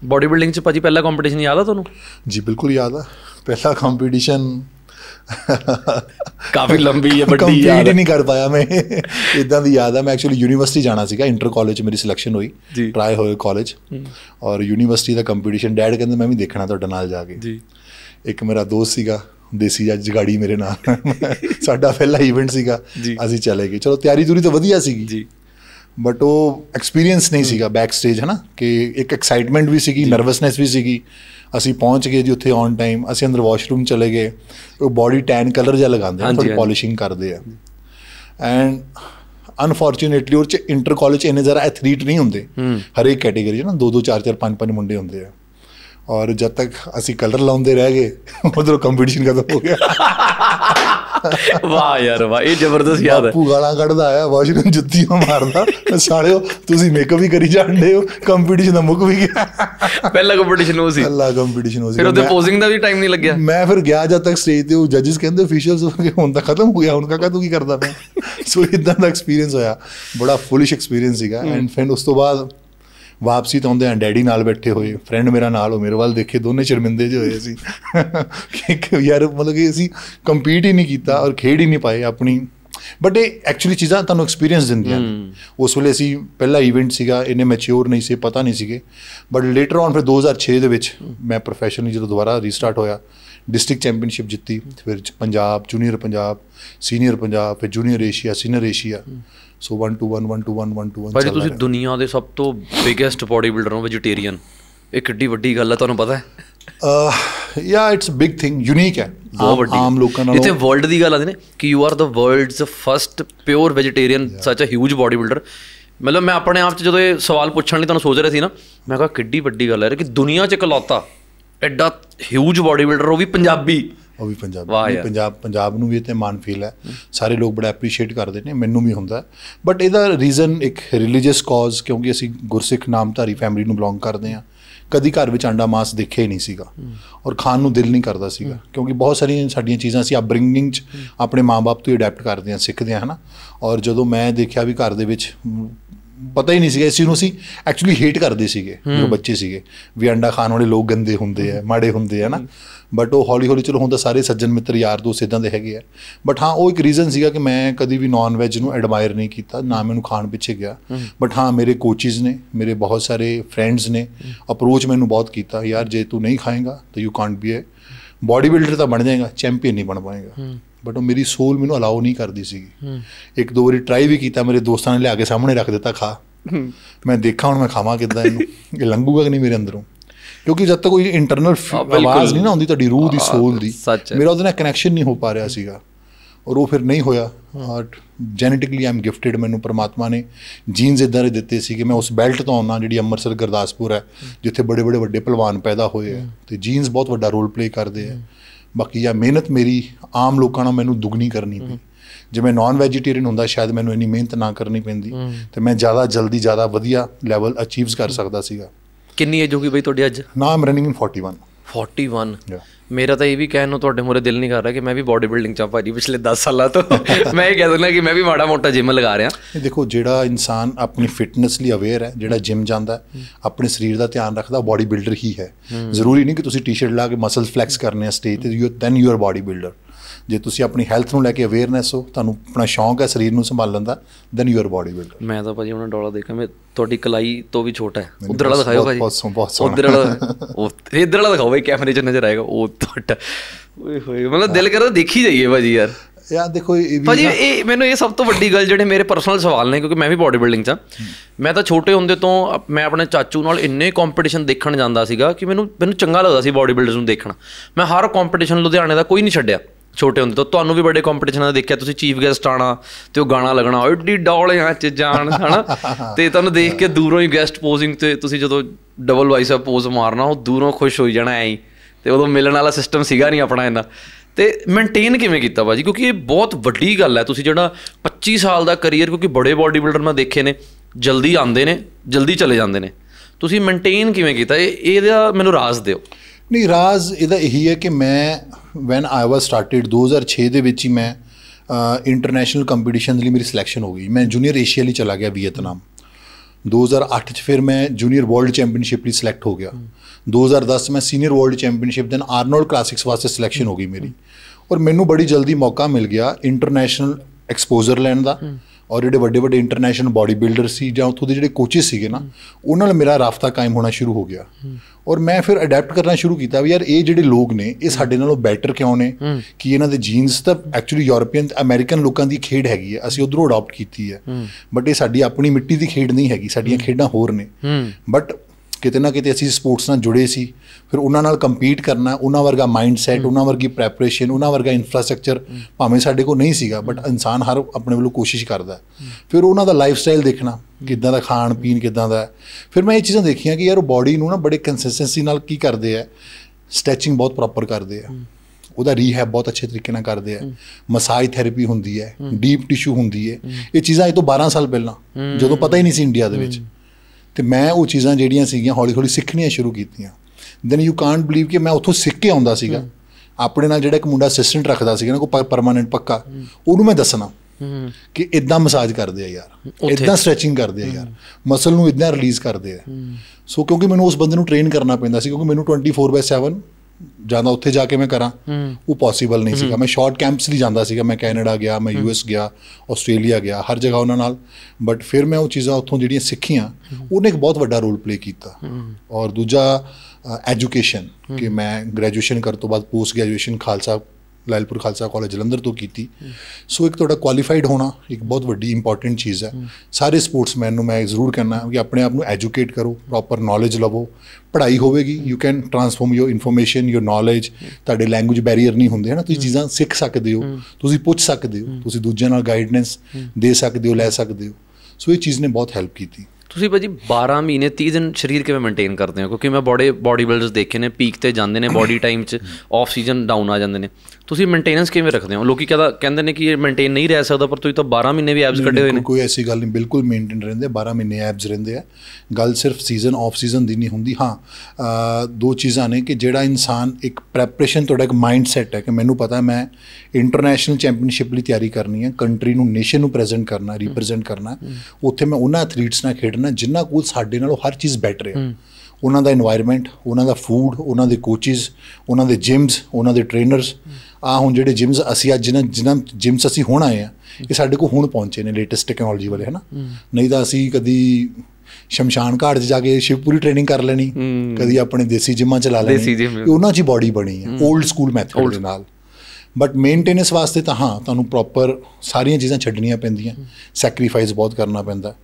ਬਾਡੀ ਬਿਲਡਿੰਗ ਚ ਭਾਜੀ ਪਹਿਲਾ ਕੰਪੀਟੀਸ਼ਨ ਯਾਦ ਆ ਤੁਹਾਨੂੰ ਜੀ ਬਿਲਕੁਲ ਯਾਦ ਆ ਪਹਿਲਾ ਕੰਪੀਟੀਸ਼ਨ ਕਾਫੀ ਲੰਬੀ ਹੈ ਵੱਡੀ ਯਾਦ ਕੰਪਲੀਟ ਨਹੀਂ ਕਰ ਪਾਇਆ ਮੈਂ ਇਦਾਂ ਦੀ ਯਾਦ ਆ ਮੈਂ ਐਕਚੁਅਲੀ ਯੂਨੀਵਰਸਿਟੀ ਜਾਣਾ ਸੀਗਾ ਇੰਟਰ ਕਾਲਜ ਮੇਰੀ ਸਿਲੈਕਸ਼ਨ ਹੋਈ ਟਰਾਈ ਹੋਏ ਕਾਲਜ ਔਰ ਯੂਨੀਵਰਸਿਟੀ ਦਾ ਕੰਪੀਟੀਸ਼ਨ ਡੈਡ ਕਹਿੰਦੇ ਮੈਂ ਵੀ ਦੇਖਣਾ ਤੁਹਾਡੇ ਨਾਲ ਜਾ ਕੇ ਜੀ ਇੱਕ ਮੇਰਾ ਦੋਸਤ ਸੀਗਾ ਦੇਸੀ ਜੱਜ ਗਾੜੀ ਮੇਰੇ ਨਾਲ *laughs* ਸਾਡਾ ਪਹਿਲਾ ਇਵੈਂਟ ਸੀਗਾ ਅਸੀਂ ਚਲੇ ਗਏ ਚਲੋ ਤਿਆਰੀ ਦੂਰੀ ਤਾਂ ਵਧੀਆ ਸੀਗੀ ਜੀ ਬਟ ਉਹ ਐਕਸਪੀਰੀਅੰਸ ਨਹੀਂ ਸੀਗਾ ਬੈਕ ਸਟੇਜ ਨਾ ਕਿ ਇੱਕ ਐਕਸਾਈਟਮੈਂਟ ਵੀ ਸੀਗੀ ਨਰਵਸਨੈਸ ਵੀ ਸੀਗੀ ਅਸੀਂ ਪਹੁੰਚ ਗਏ ਜੀ ਉੱਥੇ ਔਨ ਟਾਈਮ ਅਸੀਂ ਅੰਦਰ ਵਾਸ਼ਰੂਮ ਚਲੇ ਗਏ ਉਹ ਬਾਡੀ ਟੈਨ ਕਲਰ ਜਿਹਾ ਲਗਾਉਂਦੇ ਆ ਥੋੜੀ ਪਾਲਿਸ਼ਿੰਗ ਕਰਦੇ ਆ ਐਂਡ ਅਨਫੋਰਚੂਨੇਟਲੀ ਉਹ ਚ ਇੰਟਰ ਕਾਲਜ ਇਹਨੇ ਜ਼ਰਾ ਐਥਲੀਟ ਨਹੀਂ ਹੁੰਦੇ ਹਰ ਇੱਕ ਕੈਟਾਗਰੀ ਨਾ ਦੋ ਦੋ ਚਾਰ ਚਾਰ ਪੰਜ ਪੰਜ ਮੁੰਡੇ ਹੁੰਦੇ ਆ ਔਰ ਜਦ ਤੱਕ ਅਸੀਂ ਕਲਰ ਲਾਉਂਦੇ ਰਹਿ ਗਏ ਉਧਰੋਂ ਕੰਪੀਟੀਸ਼ਨ ਖਤਮ ਹੋ ਗਿਆ ਵਾਹ ਯਾਰ ਵਾਹ ਇਹ ਜ਼ਬਰਦਸਤ ਯਾਦ ਹੈ ਬਾਪੂ ਗਾਲਾਂ ਕੱਢਦਾ ਆਇਆ ਵਾਸ਼ਰੂਮ ਜੁੱਤੀਆਂ ਮਾਰਦਾ ਸਾਲਿਓ ਤੁਸੀਂ ਮੇਕਅਪ ਵੀ ਕਰੀ ਜਾਂਦੇ ਹੋ ਕੰਪੀਟੀਸ਼ਨ ਦਾ ਮੁੱਕ ਵੀ ਗਿਆ ਪਹਿਲਾ ਕੰਪੀਟੀਸ਼ਨ ਹੋ ਸੀ ਪਹਿਲਾ ਕੰਪੀਟੀਸ਼ਨ ਹੋ ਸੀ ਫਿਰ ਉਹਦੇ ਪੋਜ਼ਿੰਗ ਦਾ ਵੀ ਟਾਈਮ ਨਹੀਂ ਲੱਗਿਆ ਮੈਂ ਫਿਰ ਗਿਆ ਜਦ ਤੱਕ ਸਟੇਜ ਤੇ ਉਹ ਜੱਜਸ ਕਹਿੰਦੇ ਅਫੀਸ਼ੀਅਲਸ ਕਿ ਹੁਣ ਤਾਂ ਖਤਮ ਹੋ ਗਿਆ ਹੁਣ ਕਾਕਾ ਤੂੰ ਕੀ ਕਰਦਾ ਪਿਆ ਸੋ *laughs* ਇਦਾਂ ਦਾ ਐਕਸਪੀਰੀਅੰਸ ਹੋਇਆ ਬੜਾ ਫੁਲਿਸ਼ ਐਕਸਪੀਰੀਅੰਸ ਸੀਗਾ ਐਂਡ ਫਿਰ ਉਸ ਤੋਂ ਬਾਅਦ ਵਾਪਸੀ ਤੋਂ ਉਹਦੇ ਆ ਡੈਡੀ ਨਾਲ ਬੈਠੇ ਹੋਏ ਫਰੈਂਡ ਮੇਰਾ ਨਾਲ ਉਹ ਮੇਰੇ ਵੱਲ ਦੇਖੇ ਦੋਨੇ ਚਰਮਿੰਦੇ ਜਿਹੇ ਹੋਏ ਸੀ *laughs* ਕਿ ਯਾਰ ਮਤਲਬ ਕਿ ਅਸੀਂ ਕੰਪੀਟ ਹੀ ਨਹੀਂ ਕੀਤਾ ਔਰ ਖੇਡ ਹੀ ਨਹੀਂ ਪਾਏ ਆਪਣੀ ਬਟ ਇਹ ਐਕਚੁਅਲੀ ਚੀਜ਼ਾਂ ਤੁਹਾਨੂੰ ਐਕਸਪੀਰੀਅੰਸ ਦਿੰਦੀਆਂ ਉਸ ਵੇਲੇ ਸੀ ਪਹਿਲਾ ਇਵੈਂਟ ਸੀਗਾ ਇਹਨੇ ਮੈਚੂਰ ਨਹੀਂ ਸੀ ਪਤਾ ਨਹੀਂ ਸੀਗੇ ਬਟ ਲੇਟਰ ਔਨ ਫਿਰ 2006 ਦੇ ਵਿੱਚ ਮੈਂ ਪ੍ਰੋਫੈਸ਼ਨਲੀ ਜਦੋਂ ਦੁਬਾਰਾ ਰੀਸਟਾਰਟ ਹੋਇਆ ਡਿਸਟ੍ਰਿਕਟ ਚੈਂਪੀਅਨਸ਼ਿਪ ਜਿੱਤੀ ਫਿਰ ਪੰਜਾਬ ਜੂਨੀਅਰ ਪੰਜਾਬ ਸੀਨੀਅਰ ਪੰਜਾਬ ਫਿਰ junior Asia senior Asia so 1 two 1 1 two 1 1 two 1 ਭਾਜੀ ਤੁਸੀਂ ਦੁਨੀਆ ਦੇ ਸਭ ਤੋਂ ਬਿਗੇਸਟ ਬੋਡੀ ਬਿਲਡਰ ਹੋ ਵੈਜੀਟੇਰੀਅਨ ਇਹ ਕਿੱਡੀ ਵੱਡੀ ਗੱਲ ਹੈ ਤੁਹਾਨੂੰ ਪਤਾ ਹੈ ਯਾ ਇਟਸ ਬਿਗ ਥਿੰਗ ਯੂਨੀਕ ਹੈ ਬਹੁਤ ਵੱਡੀ ਆਮ ਲੋਕਾਂ ਨਾਲੋਂ ਇੱਥੇ ਵਰਲਡ ਦੀ ਗੱਲ ਆਦੇ ਨੇ ਕਿ you are the world's first pure vegetarian such a huge body builder ਮਤਲਬ ਮੈਂ ਆਪਣੇ ਆਪ 'ਚ ਜਦੋਂ ਇਹ ਸਵਾਲ ਪੁੱਛਣ ਲਈ ਤੁਹਾਨੂੰ ਸੋਚ ਰਿਹਾ ਸੀ ਨਾ ਮੈਂ ਕਿਹਾ ਕਿੱਡੀ ਵੱਡੀ ਗੱਲ ਹੈ ਕਿ ਦੁਨੀਆ 'ਚ ਇਕਲੌਤਾ ਐਡਾ ਹਿਊਜ ਬੋਡੀ ਬਿਲਡਰ ਉਹ ਵੀ ਪੰਜਾਬੀ ਉਹ ਵੀ ਪੰਜਾਬੀ ਪੰਜਾਬ ਪੰਜਾਬ ਨੂੰ ਵੀ ਤੇ ਮਾਣ ਫੀਲ ਹੈ ਸਾਰੇ ਲੋਕ ਬੜਾ ਐਪਰੀਸ਼ੀਏਟ ਕਰਦੇ ਨੇ ਮੈਨੂੰ ਵੀ ਹੁੰਦਾ ਬਟ ਇਹਦਾ ਰੀਜ਼ਨ ਇੱਕ ਰਿਲੀਜੀਅਸ ਕਾਜ਼ ਕਿਉਂਕਿ ਅਸੀਂ ਗੁਰਸਿੱਖ ਨਾਮਧਾਰੀ ਫੈਮਿਲੀ ਨੂੰ ਬਿਲੋਂਗ ਕਰਦੇ ਆ ਕਦੀ ਘਰ ਵਿੱਚ ਅੰਡਾ ਮਾਸ ਦੇਖਿਆ ਹੀ ਨਹੀਂ ਸੀਗਾ ਔਰ ਖਾਣ ਨੂੰ ਦਿਲ ਨਹੀਂ ਕਰਦਾ ਸੀਗਾ ਕਿਉਂਕਿ ਬਹੁਤ ਸਾਰੀਆਂ ਸਾਡੀਆਂ ਚੀਜ਼ਾਂ ਸੀ ਅਪਬ੍ਰਿੰਗਿੰਗ ਚ ਆਪਣੇ ਮਾਪੇ ਤੋਂ ਅਡਾਪਟ ਕਰਦੇ ਆ ਸਿੱਖਦੇ ਆ ਹਨਾ ਔਰ ਜਦੋਂ ਮੈਂ ਦੇਖਿਆ ਵੀ ਘਰ ਦੇ ਵਿੱਚ ਪਤਾ ਹੀ ਨਹੀਂ ਸੀਗਾ ਇਸ ਨੂੰ ਸੀ ਐਕਚੁਅਲੀ ਹੇਟ ਕਰਦੇ ਸੀਗੇ ਜੋ ਬੱਚੇ ਸੀਗੇ ਵੀ ਅੰਡਾ ਖਾਣ ਵਾਲੇ ਲੋਕ ਗੰਦੇ ਹੁੰਦੇ ਆ ਮਾੜੇ ਹੁੰਦੇ ਆ ਨਾ ਬਟ ਉਹ ਹੌਲੀ ਹੌਲੀ ਚਲੋ ਹੁਣ ਤਾਂ ਸਾਰੇ ਸੱਜਣ ਮਿੱਤਰ ਯਾਰ ਦੋਸਤ ਇਦਾਂ ਦੇ ਹੈਗੇ ਆ ਬਟ ਹਾਂ ਉਹ ਇੱਕ ਰੀਜ਼ਨ ਸੀਗਾ ਕਿ ਮੈਂ ਕਦੀ ਵੀ ਨਾਨ ਵੈਜ ਨੂੰ ਐਡਮਾਇਰ ਨਹੀਂ ਕੀਤਾ ਨਾ ਮੈਨੂੰ ਖਾਣ ਪਿੱਛੇ ਗਿਆ ਬਟ ਹਾਂ ਮੇਰੇ ਕੋਚਿਸ ਨੇ ਮੇਰੇ ਬਹੁਤ ਸਾਰੇ ਫਰੈਂਡਸ ਨੇ ਅਪਰੋਚ ਮੈਨੂੰ ਬਹੁਤ ਕੀਤਾ ਯਾਰ ਜੇ ਤੂੰ ਨਹੀਂ ਖਾਏਗਾ ਤਾਂ you can't be a body builder ਤਾਂ ਬਣ ਜਾਏਗਾ ਚੈਂਪੀਅਨ ਨਹੀਂ ਬਣ ਪਾਏਗਾ ਬਟ ਉਹ ਮੇਰੀ ਸੋਲ ਮੈਨੂੰ ਅਲਾਉ ਨਹੀਂ ਕਰਦੀ ਸੀਗੀ ਇੱਕ ਦੋ ਵਾਰੀ ਟਰਾਈ ਵੀ ਕੀਤਾ ਮੇਰੇ ਦੋਸਤਾਂ ਨੇ ਲਿਆ ਕੇ ਸਾਹਮਣੇ ਰੱਖ ਦਿੱਤਾ ਖਾ ਮੈਂ ਦੇਖਾਂ ਹੁਣ ਮੈਂ ਖਾਵਾਂ ਕਿਦਾਂ ਇਹਨੂੰ ਇਹ ਲੰਘੂਗਾ ਕਿ ਨਹੀਂ ਮੇਰੇ ਅੰਦਰੋਂ ਕਿਉਂਕਿ ਜਦ ਤੱਕ ਕੋਈ ਇੰਟਰਨਲ ਆਵਾਜ਼ ਨਹੀਂ ਨਾ ਹੁੰਦੀ ਤੁਹਾਡੀ ਰੂਹ ਦੀ ਸੋਲ ਦੀ ਮੇਰਾ ਉਹਦੇ ਨਾਲ ਕਨੈਕਸ਼ਨ ਨਹੀਂ ਹੋ ਪਾ ਰਿਹਾ ਸੀਗਾ ਔਰ ਉਹ ਫਿਰ ਨਹੀਂ ਹੋਇਆ ਔਰ ਜੈਨੇਟਿਕਲੀ ਆਮ ਗਿਫਟਡ ਮੈਨੂੰ ਪਰਮਾਤਮਾ ਨੇ ਜੀਨਸ ਇਦਾਂ ਦੇ ਦਿੱਤੇ ਸੀ ਕਿ ਮੈਂ ਉਸ ਬੈਲਟ ਤੋਂ ਆਉਣਾ ਜਿਹੜੀ ਅੰਮ੍ਰਿਤਸਰ ਗਰਦਾਸਪੁਰ ਹੈ ਜਿੱਥੇ ਬੜੇ ਬੜੇ ਵੱਡੇ ਪਹਿਲਵਾਨ ਪੈਦਾ ਹੋਏ ਆ ਤੇ ਜੀਨਸ ਬਹੁਤ ਵੱਡਾ ਰੋਲ ਪਲੇ ਕਰਦੇ ਆ ਬਾਕੀ ਆ ਮਿਹਨਤ ਮੇਰੀ ਆਮ ਲੋਕਾਂ ਨਾਲ ਮੈਨੂੰ ਦੁਗਣੀ ਕਰਨੀ ਪਈ ਜੇ ਮੈਂ ਨਾਨ ਵੈਜੀਟੇਰੀਅਨ ਹੁੰਦਾ ਸ਼ਾਇਦ ਮੈਨੂੰ ਇੰਨੀ ਮਿਹਨਤ ਨਾ ਕਰਨੀ ਪੈਂਦੀ ਤੇ ਮੈਂ ਜ਼ਿਆਦਾ ਜਲਦੀ ਜ਼ਿਆਦਾ ਵਧੀਆ ਲੈਵਲ ਅਚੀਵਸ ਕਰ ਸਕਦਾ ਸੀਗਾ ਕਿੰਨੀ ਏਜ ਹੋ ਗਈ ਬਈ ਤੁਹਾਡੀ ਅੱਜ ਨਾ ਆਮ ਰਨਿੰਗ ਇਨ 41 41 ਮੇਰਾ ਤਾਂ ਇਹ ਵੀ ਕਹਿਣ ਨੂੰ ਤੁਹਾਡੇ ਮੂਰੇ ਦਿਲ ਨਹੀਂ ਕਰ ਰਿਹਾ ਕਿ ਮੈਂ ਵੀ ਬਾਡੀ ਬਿਲਡਿੰਗ ਚ ਆ ਭਾਜੀ ਪਿਛਲੇ 10 ਸਾਲਾਂ ਤੋਂ *laughs* ਮੈਂ ਇਹ ਕਹਿ ਦਿੰਦਾ ਕਿ ਮੈਂ ਵੀ ਮਾੜਾ ਮੋਟਾ ਜਿਮ ਲਗਾ ਰਿਹਾ ਦੇਖੋ ਜਿਹੜਾ ਇਨਸਾਨ ਆਪਣੀ ਫਿਟਨੈਸ ਲਈ ਅਵੇਅਰ ਹੈ ਜਿਹੜਾ ਜਿਮ ਜਾਂਦਾ ਆਪਣੇ ਸਰੀਰ ਦਾ ਧਿਆਨ ਰੱਖਦਾ ਬਾਡੀ ਬਿਲਡਰ ਹੀ ਹੈ ਜ਼ਰੂਰੀ ਨਹੀਂ ਕਿ ਤੁਸੀਂ ਟੀ-ਸ਼ਰਟ ਲਾ ਕੇ ਮਸਲਸ ਫਲੈਕਸ ਕਰਨੇ ਆ ਸਟੇਜ ਤੇ you then you are body builder ਜੇ ਤੁਸੀਂ ਆਪਣੀ ਹੈਲਥ ਨੂੰ ਲੈ ਕੇ ਅਵੇਅਰਨੈਸ ਹੋ ਤੁਹਾਨੂੰ ਆਪਣਾ ਸ਼ੌਂਕ ਹੈ ਸਰੀਰ ਨੂੰ ਸੰਭਾਲਣ ਦਾ ਦੈਨ ਯੂਅਰ ਬਾਡੀ ਬਿਲਡਰ ਮੈਂ ਤਾਂ ਭਾਜੀ ਉਹਨਾਂ ਡੋਲਾ ਦੇਖਿਆ ਮੈਂ ਤੁਹਾਡੀ ਕਲਾਈ ਤੋਂ ਵੀ ਛੋਟਾ ਹੈ ਉਧਰ ਵਾਲਾ ਦਿਖਾਓ ਭਾਜੀ ਬਹੁਤ ਸੋਹਣਾ ਬਹੁਤ ਸੋਹਣਾ ਉਧਰ ਵਾਲਾ ਉਹ ਇਧਰ ਵਾਲਾ ਦਿਖਾਓ ਭਾਈ ਕੈਮਰੇ 'ਚ ਨਜ਼ਰ ਆਏਗਾ ਉਹ ਤੁਹਾਡਾ ਓਏ ਹੋਏ ਮਤਲਬ ਦਿਲ ਕਰਦਾ ਦੇਖੀ ਜਾਈਏ ਭਾਜੀ ਯਾਰ ਯਾ ਦੇਖੋ ਇਹ ਵੀ ਭਾਜੀ ਇਹ ਮੈਨੂੰ ਇਹ ਸਭ ਤੋਂ ਵੱਡੀ ਗੱਲ ਜਿਹੜੇ ਮੇਰੇ ਪਰਸਨਲ ਸਵਾਲ ਨੇ ਕਿਉਂਕਿ ਮੈਂ ਵੀ ਬਾਡੀ ਬਿਲਡਿੰਗ 'ਚ ਆ ਮੈਂ ਤਾਂ ਛੋਟੇ ਹੁੰਦੇ ਤੋਂ ਮੈਂ ਆਪਣੇ ਚਾਚੂ ਨਾਲ ਇੰਨੇ ਕੰਪੀਟੀਸ਼ਨ ਦੇਖਣ ਜਾਂਦਾ ਸੀਗਾ ਕਿ ਮੈਨੂੰ ਮੈਨੂੰ ਚੰਗਾ ਲੱਗਦਾ ਸੀ ਬਾਡੀ ਬਿਲਡਰਸ ਨੂੰ ਦੇਖਣਾ ਮੈਂ ਹਰ ਕੰਪੀਟੀਸ਼ਨ ਲੁਧਿਆਣੇ ਦਾ ਕੋਈ ਨਹੀਂ ਛੱਡਿਆ ਛੋਟੇ ਹੁੰਦੇ ਤੋਂ ਤੁਹਾਨੂੰ ਵੀ ਬੜੇ ਕੰਪੀਟੀਸ਼ਨਾਂ ਦਾ ਦੇਖਿਆ ਤੁਸੀਂ ਚੀਫ ਗੈਸਟ ਆਣਾ ਤੇ ਉਹ ਗਾਣਾ ਲੱਗਣਾ ਐਡੀ ਡੌਲ ਆ ਚ ਜਾਣ ਹਨਾ ਤੇ ਤੁਹਾਨੂੰ ਦੇਖ ਕੇ ਦੂਰੋਂ ਹੀ ਗੈਸਟ ਪੋਜ਼ਿੰਗ ਤੇ ਤੁਸੀਂ ਜਦੋਂ ਡਬਲ ਵਾਈਸ ਪੋਜ਼ ਮਾਰਨਾ ਉਹ ਦੂਰੋਂ ਖੁਸ਼ ਹੋਈ ਜਾਣਾ ਐ ਤੇ ਉਦੋਂ ਮਿਲਣ ਵਾਲਾ ਸਿਸਟਮ ਸੀਗਾ ਨਹੀਂ ਆਪਣਾ ਇਹਨਾਂ ਤੇ ਮੇਨਟੇਨ ਕਿਵੇਂ ਕੀਤਾ ਬਾਜੀ ਕਿਉਂਕਿ ਇਹ ਬਹੁਤ ਵੱਡੀ ਗੱਲ ਹੈ ਤੁਸੀਂ ਜਿਹੜਾ 25 ਸਾਲ ਦਾ ਕੈਰੀਅਰ ਕਿਉਂਕਿ ਬੜੇ ਬਾਡੀ ਬਿਲਡਰ ਮੈਂ ਦੇਖੇ ਨੇ ਜਲਦੀ ਆਉਂਦੇ ਨੇ ਜਲਦੀ ਚਲੇ ਜਾਂਦੇ ਨੇ ਤੁਸੀਂ ਮੇਨਟੇਨ ਕਿਵੇਂ ਕੀਤਾ ਇਹ ਇਹਦਾ ਮੈਨੂੰ ਰਾਜ਼ ਦਿਓ ਨਹੀਂ ਰਾਜ਼ ਇਹਦਾ ਇਹੀ ਹੈ ਕਿ ਮੈਂ ਵੈਨ ਆਈ ਵਾਸ ਸਟਾਰਟਡ 2006 ਦੇ ਵਿੱਚ ਹੀ ਮੈਂ ਇੰਟਰਨੈਸ਼ਨਲ ਕੰਪੀਟੀਸ਼ਨ ਲਈ ਮੇਰੀ ਸਿਲੈਕਸ਼ਨ ਹੋ ਗਈ ਮੈਂ ਜੂਨੀਅਰ ਏਸ਼ੀਆ ਲਈ ਚਲਾ ਗਿਆ ਵੀਅਤਨਾਮ 2008 ਚ ਫਿਰ ਮੈਂ ਜੂਨੀਅਰ ਵਰਲਡ ਚੈਂਪੀਅਨਸ਼ਿਪ ਲਈ ਸਿਲੈਕਟ ਹੋ ਗਿਆ 2010 ਮੈਂ senior world championship then Arnold classics ਵਾਸਤੇ ਸਿਲੈਕਸ਼ਨ ਹੋ ਗਈ ਮੇਰੀ ਔਰ ਮੈਨੂੰ ਬੜੀ ਜਲਦੀ ਮੌਕਾ ਮਿਲ ਗਿਆ ਇੰਟਰਨੈਸ਼ਨਲ ਐਕਸਪੋਜ਼ਰ ਲੈਣ ਦਾ ਔਰ ਜਿਹੜੇ ਵੱਡੇ ਵੱਡੇ ਇੰਟਰਨੈਸ਼ਨਲ ਬਾਡੀ ਬਿਲਡਰ ਸੀ ਜਾਂ ਉਥੋਂ ਦੇ ਜਿਹੜੇ ਕੋਚਸ ਸੀਗੇ ਨਾ ਉਹਨਾਂ ਨਾਲ ਮੇਰਾ ਰਾਫਤਾ ਕਾਇਮ ਹੋਣਾ ਸ਼ੁਰੂ ਹੋ ਗਿਆ ਔਰ ਮੈਂ ਫਿਰ ਅਡਾਪਟ ਕਰਨਾ ਸ਼ੁਰੂ ਕੀਤਾ ਵੀ ਯਾਰ ਇਹ ਜਿਹੜੇ ਲੋਕ ਨੇ ਇਹ ਸਾਡੇ ਨਾਲੋਂ ਬੈਟਰ ਕਿਉਂ ਨੇ ਕਿ ਇਹਨਾਂ ਦੇ ਜੀਨਸ ਤਾਂ ਐਕਚੁਅਲੀ ਯੂਰੋਪੀਅਨ ਅਮਰੀਕਨ ਲੋਕਾਂ ਦੀ ਖੇਡ ਹੈਗੀ ਹੈ ਅਸੀਂ ਉਧਰੋਂ ਅਡਾਪਟ ਕੀਤੀ ਹੈ ਬਟ ਇਹ ਸਾਡੀ ਆਪਣੀ ਮਿੱਟੀ ਦੀ ਖੇਡ ਨਹੀਂ ਹੈਗੀ ਸਾਡੀਆਂ ਖੇਡਾਂ ਹੋਰ ਨੇ ਬਟ ਕਿਤੇ ਨਾ ਕਿਤੇ ਅਸੀਂ ਸਪੋਰਟਸ ਨਾਲ ਜੁੜੇ ਸੀ ਫਿਰ ਉਹਨਾਂ ਨਾਲ ਕੰਪੀਟ ਕਰਨਾ ਉਹਨਾਂ ਵਰਗਾ ਮਾਈਂਡ ਸੈਟ ਉਹਨਾਂ ਵਰਗੀ ਪ੍ਰੈਪਰੇਸ਼ਨ ਉਹਨਾਂ ਵਰਗਾ ਇਨਫਰਾਸਟ੍ਰਕਚਰ ਭਾਵੇਂ ਸਾਡੇ ਕੋਲ ਨਹੀਂ ਸੀਗਾ ਬਟ ਇਨਸਾਨ ਹਰ ਆਪਣੇ ਵੱਲੋਂ ਕੋਸ਼ਿਸ਼ ਕਰਦਾ ਫਿਰ ਉਹਨਾਂ ਦਾ ਲਾਈਫ ਸਟਾਈਲ ਦੇਖਣਾ ਕਿੱਦਾਂ ਦਾ ਖਾਣ ਪੀਣ ਕਿੱਦਾਂ ਦਾ ਫਿਰ ਮੈਂ ਇਹ ਚੀਜ਼ਾਂ ਦੇਖੀਆਂ ਕਿ ਯਾਰ ਉਹ ਬਾਡੀ ਨੂੰ ਨਾ ਬੜੇ ਕੰਸਿਸਟੈਂਸੀ ਨਾਲ ਕੀ ਕਰਦੇ ਆ ਸਟ੍ਰੈਚਿੰਗ ਬਹੁਤ ਪ੍ਰੋਪਰ ਕਰਦੇ ਆ ਉਹਦਾ ਰੀਹੈਬ ਬਹੁਤ ਅੱਛੇ ਤਰੀਕੇ ਨਾਲ ਕਰਦੇ ਆ ਮਸਾਜ ਥੈਰੇਪੀ ਹੁੰਦੀ ਹੈ ਡੀਪ ਟਿਸ਼ੂ ਹੁੰਦੀ ਹੈ ਇਹ ਚੀਜ਼ਾਂ ਇਹ ਤੋਂ 12 ਸਾਲ ਪਹਿਲਾਂ ਜਦੋਂ ਪਤਾ ਹੀ ਨਹੀਂ ਸੀ ਇੰਡੀਆ ਦੇ ਵਿੱਚ ਤੇ ਮੈਂ ਉਹ ਚੀਜ਼ਾਂ ਜਿਹੜੀਆਂ ਸੀਗੀਆਂ ਹੌਲੀ ਹੌਲੀ ਸਿੱਖਣੀਆਂ ਸ਼ੁਰੂ ਕੀਤੀਆਂ ਦੈਨ ਯੂ ਕਾਂਟ ਬਲੀਵ ਕਿ ਮੈਂ ਉੱਥੋਂ ਸਿੱਖ ਕੇ ਆਉਂਦਾ ਸੀਗਾ ਆਪਣੇ ਨਾਲ ਜਿਹੜਾ ਇੱਕ ਮੁੰਡਾ ਅਸਿਸਟੈਂਟ ਰੱਖਦਾ ਸੀਗਾ ਨਾ ਕੋ ਪਰਮਾਨੈਂਟ ਪੱਕਾ ਉਹਨੂੰ ਮੈਂ ਦੱਸਣਾ ਕਿ ਇਦਾਂ ਮਸਾਜ ਕਰਦੇ ਆ ਯਾਰ ਇਦਾਂ ਸਟ੍ਰੈਚਿੰਗ ਕਰਦੇ ਆ ਯਾਰ ਮਸਲ ਨੂੰ ਇਦਾਂ ਰਿਲੀਜ਼ ਕਰਦੇ ਆ ਸੋ ਕਿਉਂਕਿ ਮੈਨੂੰ ਉਸ ਬੰਦੇ ਨੂੰ ਟ੍ਰੇਨ ਕਰਨਾ ਪੈਂਦਾ ਸੀ ਕਿਉਂਕਿ ਮੈਨੂੰ 24/7 ਜਾਂਦਾ ਉੱਥੇ ਜਾ ਕੇ ਮੈਂ ਕਰਾਂ ਉਹ ਪੋਸੀਬਲ ਨਹੀਂ ਸੀਗਾ ਮੈਂ ਸ਼ਾਰਟ ਕੈਂਪਸ ਲਈ ਜਾਂਦਾ ਸੀਗਾ ਮੈਂ ਕੈਨੇਡਾ ਗਿਆ ਮੈਂ ਯੂਐਸ ਗਿਆ ਆਸਟ੍ਰੇਲੀਆ ਗਿਆ ਹਰ ਜਗ੍ਹਾ ਉਹਨਾਂ ਨਾਲ ਬਟ ਫਿਰ ਮੈਂ ਉਹ ਚੀਜ਼ਾਂ ਉੱਥੋਂ ਜਿਹੜੀਆਂ ਸਿੱਖੀਆਂ ਉਹਨੇ ਇੱਕ ਬਹੁਤ ਵੱਡਾ ਰੋਲ ਪਲੇ ਕੀਤਾ ਔਰ ਦੂਜਾ ਐਜੂਕੇਸ਼ਨ ਕਿ ਮੈਂ ਗ੍ਰੈਜੂਏਸ਼ਨ ਕਰ ਤੋਂ ਬਾਅਦ post graduation Khalsa Lyallpur Khalsa college Jalandhar ਤੋਂ ਕੀਤੀ ਸੋ ਇੱਕ ਤੁਹਾਡਾ ਕੁਆਲੀਫਾਈਡ ਹੋਣਾ ਇੱਕ ਬਹੁਤ ਵੱਡੀ ਇੰਪੋਰਟੈਂਟ ਚੀਜ਼ ਹੈ ਸਾਰੇ ਸਪੋਰਟਸਮੈਨ ਨੂੰ ਮੈਂ ਜ਼ਰੂਰ ਕਹਿਣਾ ਕਿ ਆਪਣੇ ਆਪ ਨੂੰ ਐਜੂਕੇਟ ਕਰੋ ਪ੍ਰੋਪਰ ਨੋਲੇਜ ਲਵੋ ਪੜ੍ਹਾਈ ਹੋਵੇਗੀ you can transform your information your knowledge ਤੁਹਾਡੇ ਲੈਂਗੁਏਜ ਬੈਰੀਅਰ ਨਹੀਂ ਹੁੰਦੇ ਹਨਾ ਤੁਸੀਂ ਚੀਜ਼ਾਂ ਸਿੱਖ ਸਕਦੇ ਹੋ ਤੁਸੀਂ ਪੁੱਛ ਸਕਦੇ ਹੋ ਤੁਸੀਂ ਦੂਜਿਆਂ ਨਾਲ ਗਾਈਡੈਂਸ ਦੇ ਸਕਦੇ ਹੋ ਲੈ ਸਕਦੇ ਹੋ ਸੋ ਇਹ ਚੀਜ਼ ਨੇ ਬਹੁਤ ਹੈਲਪ ਕੀਤੀ ਤੁਸੀਂ ਭਾਜੀ 12 ਮਹੀਨੇ 30 ਦਿਨ ਸਰੀਰ ਕਿਵੇਂ ਮੇਨਟੇਨ ਕਰਦੇ ਹੋ ਕਿਉਂਕਿ ਮੈਂ ਬੋਡੀ ਬੋਡੀ ਬਿਲਡਰਸ ਦੇਖੇ ਨੇ ਪੀਕ ਤੇ ਜਾਂਦੇ ਨੇ ਬੋਡੀ ਟਾਈਮ 'ਚ ਆਫ ਸੀਜ਼ਨ ਡਾਊਨ ਆ ਜਾਂਦੇ ਨੇ ਤੁਸੀਂ ਮੇਨਟੇਨੈਂਸ ਕਿਵੇਂ ਰੱਖਦੇ ਹੋ ਲੋਕੀ ਕਹਿੰਦਾ ਕਹਿੰਦੇ ਨੇ ਕਿ ਇਹ ਮੇਨਟੇਨ ਨਹੀਂ ਰਹਿ ਸਕਦਾ ਪਰ ਤੁਸੀਂ ਤਾਂ 12 ਮਹੀਨੇ ਵੀ ਐਬਸ ਕੱਢੇ ਹੋਏ ਨੇ ਕੋਈ ਐਸੀ ਗੱਲ ਨਹੀਂ ਬਿਲਕੁਲ ਮੇਨਟੇਨ ਰਹਿੰਦੇ 12 ਮਹੀਨੇ ਐਬਸ ਰਹਿੰਦੇ ਆ ਗੱਲ ਸਿਰਫ ਸੀਜ਼ਨ ਆਫ ਸੀਜ਼ਨ ਦੀ ਨਹੀਂ ਹੁੰਦੀ ਹਾਂ ਦੋ ਚੀਜ਼ਾਂ ਨੇ ਕਿ ਜਿਹੜਾ ਇਨਸਾਨ ਇੱਕ ਪ੍ਰੈਪਰੇਸ਼ਨ ਤੁਹਾਡਾ ਇੱਕ ਮਾਈਂਡ ਸੈਟ ਹੈ ਕਿ ਮੈਨੂੰ ਪਤਾ ਮੈਂ ਇੰਟਰਨੈਸ਼ਨਲ ਚੈਂਪੀਅਨਸ਼ਿਪ ਲਈ ਤਿਆਰੀ ਕਰਨੀ ਹੈ ਕੰਟਰੀ ਨੂੰ ਨੇਸ਼ਨ ਨੂੰ ਪ੍ਰੈਜ਼ੈਂਟ ਕਰਨਾ ਰਿਪਰੈਜ਼ੈਂਟ ਕਰਨਾ ਉੱਥੇ ਮੈਂ ਉਹਨਾਂ ਐਥਲੀਟਸ ਨਾਲ ਖੇਡਣਾ ਜਿਨ੍ਹਾਂ ਕੋਲ ਸਾਡੇ ਨਾਲੋਂ ਹਰ ਚੀਜ਼ ਬੈਟਰ ਹੈ ਉਹਨਾਂ ਦਾ এনवायरमेंट ਉਹਨਾਂ ਦਾ ਫੂਡ ਉਹਨਾਂ ਦੇ ਕੋਚਿਸ ਉਹਨਾਂ ਦੇ ਜਿਮਸ ਉਹਨਾਂ ਦੇ ਟ੍ਰੇਨਰਸ ਆ ਹੁਣ ਜਿਹੜੇ ਜਿਮਸ ਅਸੀਂ ਅੱਜ ਜਿਨ੍ਹਾਂ ਜਿਨ੍ਹਾਂ ਜਿਮਸ ਅਸੀਂ ਹੁਣ ਆਏ ਆ ਇਹ ਸਾਡੇ ਕੋਲ ਹੁਣ ਪਹੁੰਚੇ ਨੇ ਲੇਟੈਸਟ ਟੈਕਨੋਲੋਜੀ ਵਾਲੇ ਹਨਾ ਨਹੀਂ ਤਾਂ ਅਸੀਂ ਕਦੀ ਸ਼ਮਸ਼ਾਨ ਘਾਟ 'ਚ ਜਾ ਕੇ ਸ਼ਿਵਪੂਰੀ ਟ੍ਰੇਨਿੰਗ ਕਰ ਲੈਣੀ ਕਦੀ ਆਪਣੇ ਦੇਸੀ ਜਿਮਾਂ ਲਾ ਲੈਣੀ ਉਹਨਾਂ 'ਚ ਹੀ ਬਾਡੀ ਬਣੀ ਹੈ 올ਡ ਸਕੂਲ ਮੈਥਡ ਦੇ ਨਾਲ ਬਟ ਮੇਨਟੇਨੈਂਸ ਵਾਸਤੇ ਤਾਂ ਹਾਂ ਤੁਹਾਨੂੰ ਪ੍ਰੋਪਰ ਸਾਰੀਆਂ ਚੀਜ਼ਾਂ ਛੱਡਣੀਆਂ ਪੈਂਦੀਆਂ ਸੈਕਰੀਫਾਈਸ ਬਹੁਤ ਕਰਨਾ ਪੈਂਦਾ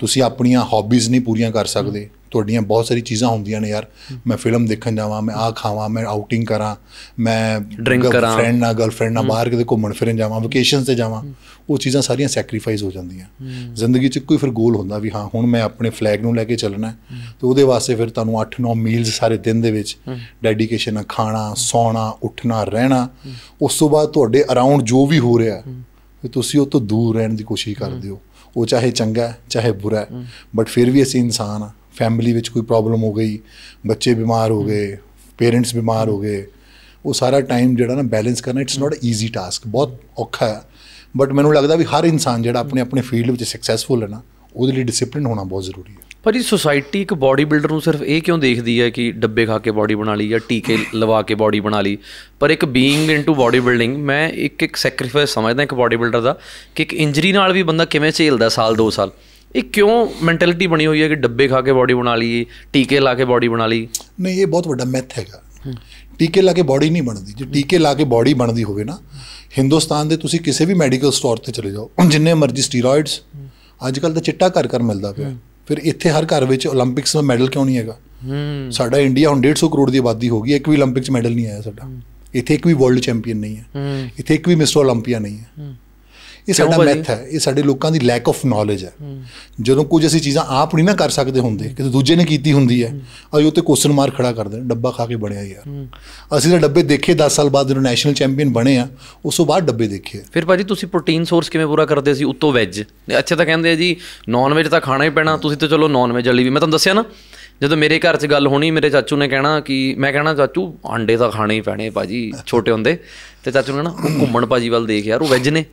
ਤੁਸੀਂ ਆਪਣੀਆਂ ਹੌਬੀਜ਼ ਨਹੀਂ ਪੂਰੀਆਂ ਕਰ ਸਕਦੇ ਤੁਹਾਡੀਆਂ ਬਹੁਤ ਸਾਰੀ ਚੀਜ਼ਾਂ ਹੁੰਦੀਆਂ ਨੇ ਯਾਰ ਮੈਂ ਫਿਲਮ ਦੇਖਣ ਜਾਵਾਂ ਮੈਂ ਆ ਖਾਵਾਂ ਮੈਂ ਆਊਟਿੰਗ ਕਰਾਂ ਮੈਂ ਡਰਿੰਕ ਕਰਾਂ ਫਰੈਂਡ ਨਾਲ ਗਰਲਫ੍ਰੈਂਡ ਨਾਲ ਬਾਹਰ ਕਿਤੇ ਘੁੰਮਣ ਫਿਰਨ ਜਾਵਾਂ ਵਕੇਸ਼ਨ ਤੇ ਜਾਵਾਂ ਉਹ ਚੀਜ਼ਾਂ ਸਾਰੀਆਂ ਸੈਕਰੀਫਾਈਸ ਹੋ ਜਾਂਦੀਆਂ ਜ਼ਿੰਦਗੀ 'ਚ ਕੋਈ ਫਿਰ ਗੋਲ ਹੁੰਦਾ ਵੀ ਹਾਂ ਹੁਣ ਮੈਂ ਆਪਣੇ ਫਲੈਗ ਨੂੰ ਲੈ ਕੇ ਚੱਲਣਾ ਤੇ ਉਹਦੇ ਵਾਸਤੇ ਫਿਰ ਤੁਹਾਨੂੰ 8-9 ਮੀਲਸ ਸਾਰੇ ਦਿਨ ਦੇ ਵਿੱਚ ਡੈਡੀਕੇਸ਼ਨ ਨਾਲ ਖਾਣਾ ਸੌਣਾ ਉੱਠਣਾ ਰਹਿਣਾ ਉਸ ਤੋਂ ਬਾਅਦ ਤੁਹਾਡੇ ਅਰਾਊਂਡ ਜੋ ਵੀ ਹੋ ਰਿਹਾ ਤੇ ਤੁਸੀਂ ਉਹ ਤੋਂ ਦੂਰ ਰਹਿਣ ਦੀ ਕੋਸ਼ਿਸ਼ ਕਰਦੇ ਹੋ ਉਹ ਚਾਹੇ ਚੰਗਾ ਚਾਹੇ ਬੁਰਾ ਬਟ ਫਿਰ ਵੀ ਅਸੀਂ ਇਨਸਾਨ ਆ ਫੈਮਿਲੀ ਵਿੱਚ ਕੋਈ ਪ੍ਰੋਬਲਮ ਹੋ ਗਈ ਬੱਚੇ ਬਿਮਾਰ ਹੋ ਗਏ ਪੇਰੈਂਟਸ ਬਿਮਾਰ ਹੋ ਗਏ ਉਹ ਸਾਰਾ ਟਾਈਮ ਜਿਹੜਾ ਨਾ ਬੈਲੈਂਸ ਕਰਨਾ ਇਟਸ ਨਾਟ ਈਜ਼ੀ ਟਾਸਕ ਬਹੁਤ ਔਖਾ ਹੈ ਬਟ ਮੈਨੂੰ ਲੱਗਦਾ ਵੀ ਹਰ ਇਨਸਾਨ ਜਿਹੜਾ ਆਪਣੇ ਆਪਣੇ ਫੀਲਡ ਵਿੱਚ ਸਕਸੈਸਫੁਲ ਹੈ ਨਾ ਉਹਦੇ ਲਈ ਡਿਸਪਲਿਨ ਹੋਣਾ ਬਹੁਤ ਜ਼ਰੂਰੀ ਹੈ ਪਰ ਇਹ ਸੋਸਾਇਟੀ ਇੱਕ ਬਾਡੀ ਬਿਲਡਰ ਨੂੰ ਸਿਰਫ ਇਹ ਕਿਉਂ ਦੇਖਦੀ ਹੈ ਕਿ ਡੱਬੇ ਖਾ ਕੇ ਬਾਡੀ ਬਣਾ ਲਈ ਜਾਂ ਟੀਕੇ ਲਵਾ ਕੇ ਬਾਡੀ ਬਣਾ ਲਈ ਪਰ ਇੱਕ ਬੀਇੰਗ ਇਨਟੂ ਬਾਡੀ ਬਿਲਡਿੰਗ ਮੈਂ ਇੱਕ ਇੱਕ ਸੈਕਰੀਫਾਈਸ ਸਮਝਦਾ ਇੱਕ ਬਾਡੀ ਬਿਲਡਰ ਦਾ ਕਿ ਇੱਕ ਇੰਜਰੀ ਨਾਲ ਵੀ ਬੰਦਾ ਕਿਵੇਂ ਝੇਲਦਾ ਸਾਲ 2 ਸਾਲ ਇਹ ਕਿਉਂ ਮੈਂਟੈਲਿਟੀ ਬਣੀ ਹੋਈ ਹੈ ਕਿ ਡੱਬੇ ਖਾ ਕੇ ਬਾਡੀ ਬਣਾ ਲਈ ਟੀਕੇ ਲਾ ਕੇ ਬਾਡੀ ਬਣਾ ਲਈ ਨਹੀਂ ਇਹ ਬਹੁਤ ਵੱਡਾ ਮੈਥ ਹੈਗਾ ਟੀਕੇ ਲਾ ਕੇ ਬਾਡੀ ਨਹੀਂ ਬਣਦੀ ਜੇ ਟੀਕੇ ਲਾ ਕੇ ਬਾਡੀ ਬਣਦੀ ਹੋਵੇ ਨਾ ਹਿੰਦੁਸਤਾਨ ਦੇ ਤੁਸੀਂ ਕਿਸੇ ਵੀ ਮੈਡੀਕਲ ਸਟੋਰ ਤੇ ਚਲੇ ਜਾਓ *clears throat* ਜਿੰਨੇ ਮਰਜ਼ੀ ਸਟੀਰੋਇਡਸ ਅੱਜ ਕੱਲ ਤਾਂ ਚਿੱਟਾ ਘਰ ਘਰ ਮਿਲਦਾ ਪਿਆ ਫਿਰ ਇੱਥੇ ਹਰ ਘਰ ਵਿੱਚ 올림픽ਸ ਦਾ ਮੈਡਲ ਕਿਉਂ ਨਹੀਂ ਹੈਗਾ ਸਾਡਾ ਇੰਡੀਆ ਹੁਣ 150 ਕਰੋੜ ਦੀ ਆਬਾਦੀ ਹੋ ਗਈ ਇੱਕ ਵੀ 올림픽 ਚ ਮੈਡਲ ਨਹੀਂ ਆਇਆ ਸਾਡਾ ਇੱਥੇ ਇੱਕ ਵੀ ਵਰਲਡ ਚੈਂਪੀਅਨ ਨਹੀਂ ਹੈ ਇੱਥੇ ਇੱਕ ਵੀ ਮਿਸਟਰ 올림ਪੀਆ ਨਹੀਂ ਹੈ ਇਹ ਸਾਡਾ ਮੈਥ ਹੈ ਇਹ ਸਾਡੇ ਲੋਕਾਂ ਦੀ ਲੈਕ ਆਫ ਨੋਲੇਜ ਹੈ ਜਦੋਂ ਕੁਝ ਅਸੀਂ ਚੀਜ਼ਾਂ ਆਪ ਨਹੀਂ ਨਾ ਕਰ ਸਕਦੇ ਹੁੰਦੇ ਕਿਸੇ ਦੂਜੇ ਨੇ ਕੀਤੀ ਹੁੰਦੀ ਹੈ ਅਸੀਂ ਉੱਤੇ ਕੁਐਸਚਨ ਮਾਰ ਖੜਾ ਕਰਦੇ ਡੱਬਾ ਖਾ ਕੇ ਬਣਿਆ ਯਾਰ ਅਸੀਂ ਤਾਂ ਡੱਬੇ ਦੇਖੇ 10 ਸਾਲ ਬਾਅਦ ਜਦੋਂ ਨੈਸ਼ਨਲ ਚੈਂਪੀਅਨ ਬਣੇ ਆ ਉਸ ਤੋਂ ਬਾਅਦ ਡੱਬੇ ਦੇਖੇ ਫਿਰ ਭਾਜੀ ਤੁਸੀਂ ਪ੍ਰੋਟੀਨ ਸੋਰਸ ਕਿਵੇਂ ਪੂਰਾ ਕਰਦੇ ਸੀ ਉੱਤੋਂ ਵੈਜ ਅੱਛਾ ਤਾਂ ਕਹਿੰਦੇ ਆ ਜੀ ਨਾਨ ਵੈਜ ਤਾਂ ਖਾਣਾ ਹੀ ਪੈਣਾ ਤੁਸੀਂ ਤਾਂ ਚਲੋ ਨਾਨ ਵੈਜ ਵਾਲੀ ਵੀ ਮੈਂ ਤੁਹਾਨੂੰ ਦੱਸਿਆ ਨਾ ਜਦੋਂ ਮੇਰੇ ਘਰ 'ਚ ਗੱਲ ਹੋਣੀ ਮੇਰੇ ਚਾਚੂ ਨੇ ਕਹਿਣਾ ਕਿ ਮੈਂ ਕਹਿਣਾ ਚਾਚੂ ਆਂਡੇ ਤਾਂ ਖਾਣੇ ਹੀ ਪੈਣੇ ਭਾਜੀ ਛੋਟੇ ਹੁੰਦੇ ਤੇ ਚਾਚੂ ਨੇ ਉਹ ਘੁੰਮਣ ਭਾਜੀ ਵੱਲ ਦੇਖ ਯਾਰ ਉਹ ਵੈਜ ਨੇ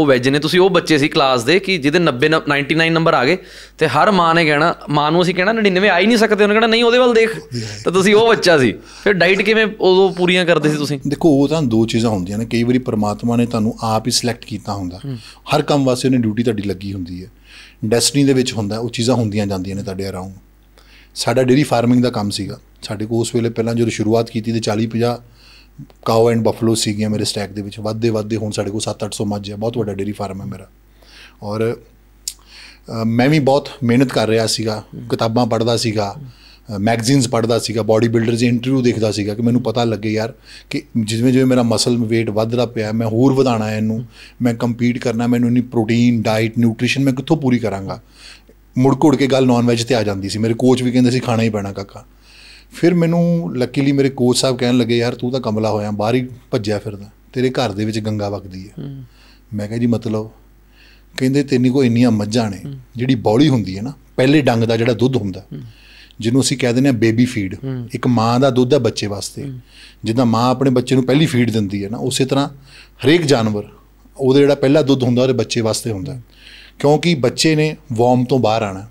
ਉਹ ਵੈਜ ਨੇ ਤੁਸੀਂ ਉਹ ਬੱਚੇ ਸੀ ਕਲਾਸ ਦੇ ਕਿ ਜਿਹਦੇ 90 99 ਨੰਬਰ ਆ ਗਏ ਤੇ ਹਰ ਮਾਂ ਨੇ ਕਹਿਣਾ ਮਾਂ ਨੂੰ ਅਸੀਂ ਕਹਿਣਾ 99 ਆ ਹੀ ਨਹੀਂ ਸਕਦੇ ਉਹਨੇ ਕਹਿਣਾ ਨਹੀਂ ਉਹਦੇ ਵੱਲ ਦੇਖ ਤਾਂ ਤੁਸੀਂ ਉਹ ਬੱਚਾ ਸੀ ਫਿਰ ਡਾਈਟ ਕਿਵੇਂ ਉਦੋਂ ਪੂਰੀਆਂ ਕਰਦੇ ਸੀ ਤੁਸੀਂ ਦੇਖੋ ਉਹ ਤਾਂ ਦੋ ਚੀਜ਼ਾਂ ਹੁੰਦੀਆਂ ਨੇ ਕਈ ਵਾਰੀ ਪਰਮਾਤਮਾ ਨੇ ਤੁਹਾਨੂੰ ਆਪ ਹੀ ਸਿਲੈਕਟ ਕੀਤਾ ਹੁੰਦਾ ਹਰ ਕੰਮ ਵਾਸਤੇ ਉਹਨੇ ਡਿਊਟੀ ਤੁਹਾਡੀ ਲੱਗੀ ਹੁੰਦੀ ਹੈ ਡੈਸਟਨੀ ਦੇ ਵਿੱਚ ਹੁੰਦਾ ਉਹ ਚੀਜ਼ਾਂ ਹੁੰਦੀਆਂ ਜਾਂਦੀਆਂ ਨੇ ਤੁਹਾਡੇ ਅਰਾਊਂਡ ਸਾਡਾ ਡੇਰੀ ਫਾਰਮਿੰਗ ਦਾ ਕੰਮ ਸੀਗਾ ਸਾਡੇ ਕੋਲ ਉਸ ਵੇਲੇ ਪਹਿਲਾਂ ਜਦੋਂ ਸ਼ੁਰੂਆਤ ਕੀਤੀ ਤੇ 40 50 ਕਾਉ ਐਂਡ ਬਫਲੋ ਸੀਗੀਆਂ ਮੇਰੇ ਸਟੈਕ ਦੇ ਵਿੱਚ ਵੱਧਦੇ ਵੱਧੇ ਹੁਣ ਸਾਡੇ ਕੋਲ 7-800 ਮੱਝ ਹੈ ਬਹੁਤ ਵੱਡਾ ਡੇਰੀ ਫਾਰਮ ਹੈ ਮੇਰਾ ਔਰ ਮੈਂ ਵੀ ਬਹੁਤ ਮਿਹਨਤ ਕਰ ਰਿਹਾ ਸੀਗਾ ਕਿਤਾਬਾਂ ਪੜ੍ਹਦਾ ਸੀਗਾ ਮੈਗਜ਼ੀਨਸ ਪੜ੍ਹਦਾ ਸੀਗਾ ਬਾਡੀ ਬਿਲਡਰਸ ਦੇ ਇੰਟਰਵਿਊ ਦੇਖਦਾ ਸੀਗਾ ਕਿ ਮੈਨੂੰ ਪਤਾ ਲੱਗੇ ਯਾਰ ਕਿ ਜਿਵੇਂ ਜਿਵੇਂ ਮੇਰਾ ਮਸਲ weight ਵੱਧਦਾ ਪਿਆ ਮੈਂ ਹੋਰ ਵਧਾਣਾ ਹੈ ਇਹਨੂੰ ਮੈਂ ਕੰਪੀਟ ਕਰਨਾ ਮੈਨੂੰ ਨਹੀਂ ਪ੍ਰੋਟੀਨ ਡਾਈਟ ਨਿਊਟ੍ਰੀਸ਼ਨ ਮੈਂ ਕਿੱਥੋਂ ਪੂਰੀ ਕਰਾਂਗਾ ਮੁੜ-ਕੁੜ ਕੇ ਗੱਲ ਨਾਨ ਵੈਜ ਤੇ ਆ ਜਾਂਦੀ ਸੀ ਮੇਰੇ ਕੋਚ ਵੀ ਕਹਿੰਦੇ ਸੀ ਖਾਣਾ ਹੀ ਪੈਣਾ ਕਾਕਾ ਫਿਰ ਮੈਨੂੰ ਲੱਕੀਲੀ ਮੇਰੇ ਕੋਚ ਸਾਹਿਬ ਕਹਿਣ ਲੱਗੇ ਯਾਰ ਤੂੰ ਤਾਂ ਕਮਲਾ ਹੋਇਆ ਬਾਹਰ ਹੀ ਭੱਜਿਆ ਫਿਰਦਾ ਤੇਰੇ ਘਰ ਦੇ ਵਿੱਚ ਗੰਗਾ ਵਗਦੀ ਹੈ ਮੈਂ ਕਿਹਾ ਜੀ ਮਤਲਬ ਕਹਿੰਦੇ ਤੈਨੂੰ ਕੋਈ ਇੰਨੀਆਂ ਮੱਝਾਂ ਨੇ ਜਿਹੜੀ ਬੌਲੀ ਹੁੰਦੀ ਹੈ ਨਾ ਪਹਿਲੇ ਡੰਗ ਦਾ ਜਿਹੜਾ ਦੁੱਧ ਹੁੰਦਾ ਜਿਹਨੂੰ ਅਸੀਂ ਕਹਿ ਦਿੰਦੇ ਆ ਬੇਬੀ ਫੀਡ ਇੱਕ ਮਾਂ ਦਾ ਦੁੱਧ ਹੈ ਬੱਚੇ ਵਾਸਤੇ ਜਿੱਦਾਂ ਮਾਂ ਆਪਣੇ ਬੱਚੇ ਨੂੰ ਪਹਿਲੀ ਫੀਡ ਦਿੰਦੀ ਹੈ ਨਾ ਉਸੇ ਤਰ੍ਹਾਂ ਹਰੇਕ ਜਾਨਵਰ ਉਹਦੇ ਜਿਹੜਾ ਪਹਿਲਾ ਦੁੱਧ ਹੁੰਦਾ ਉਹਦੇ ਬੱਚੇ ਵਾਸਤੇ ਹੁੰਦਾ ਕਿਉਂਕਿ ਬੱਚੇ ਨੇ ਵਾਰਮ ਤੋਂ ਬਾਹਰ ਆਣਾ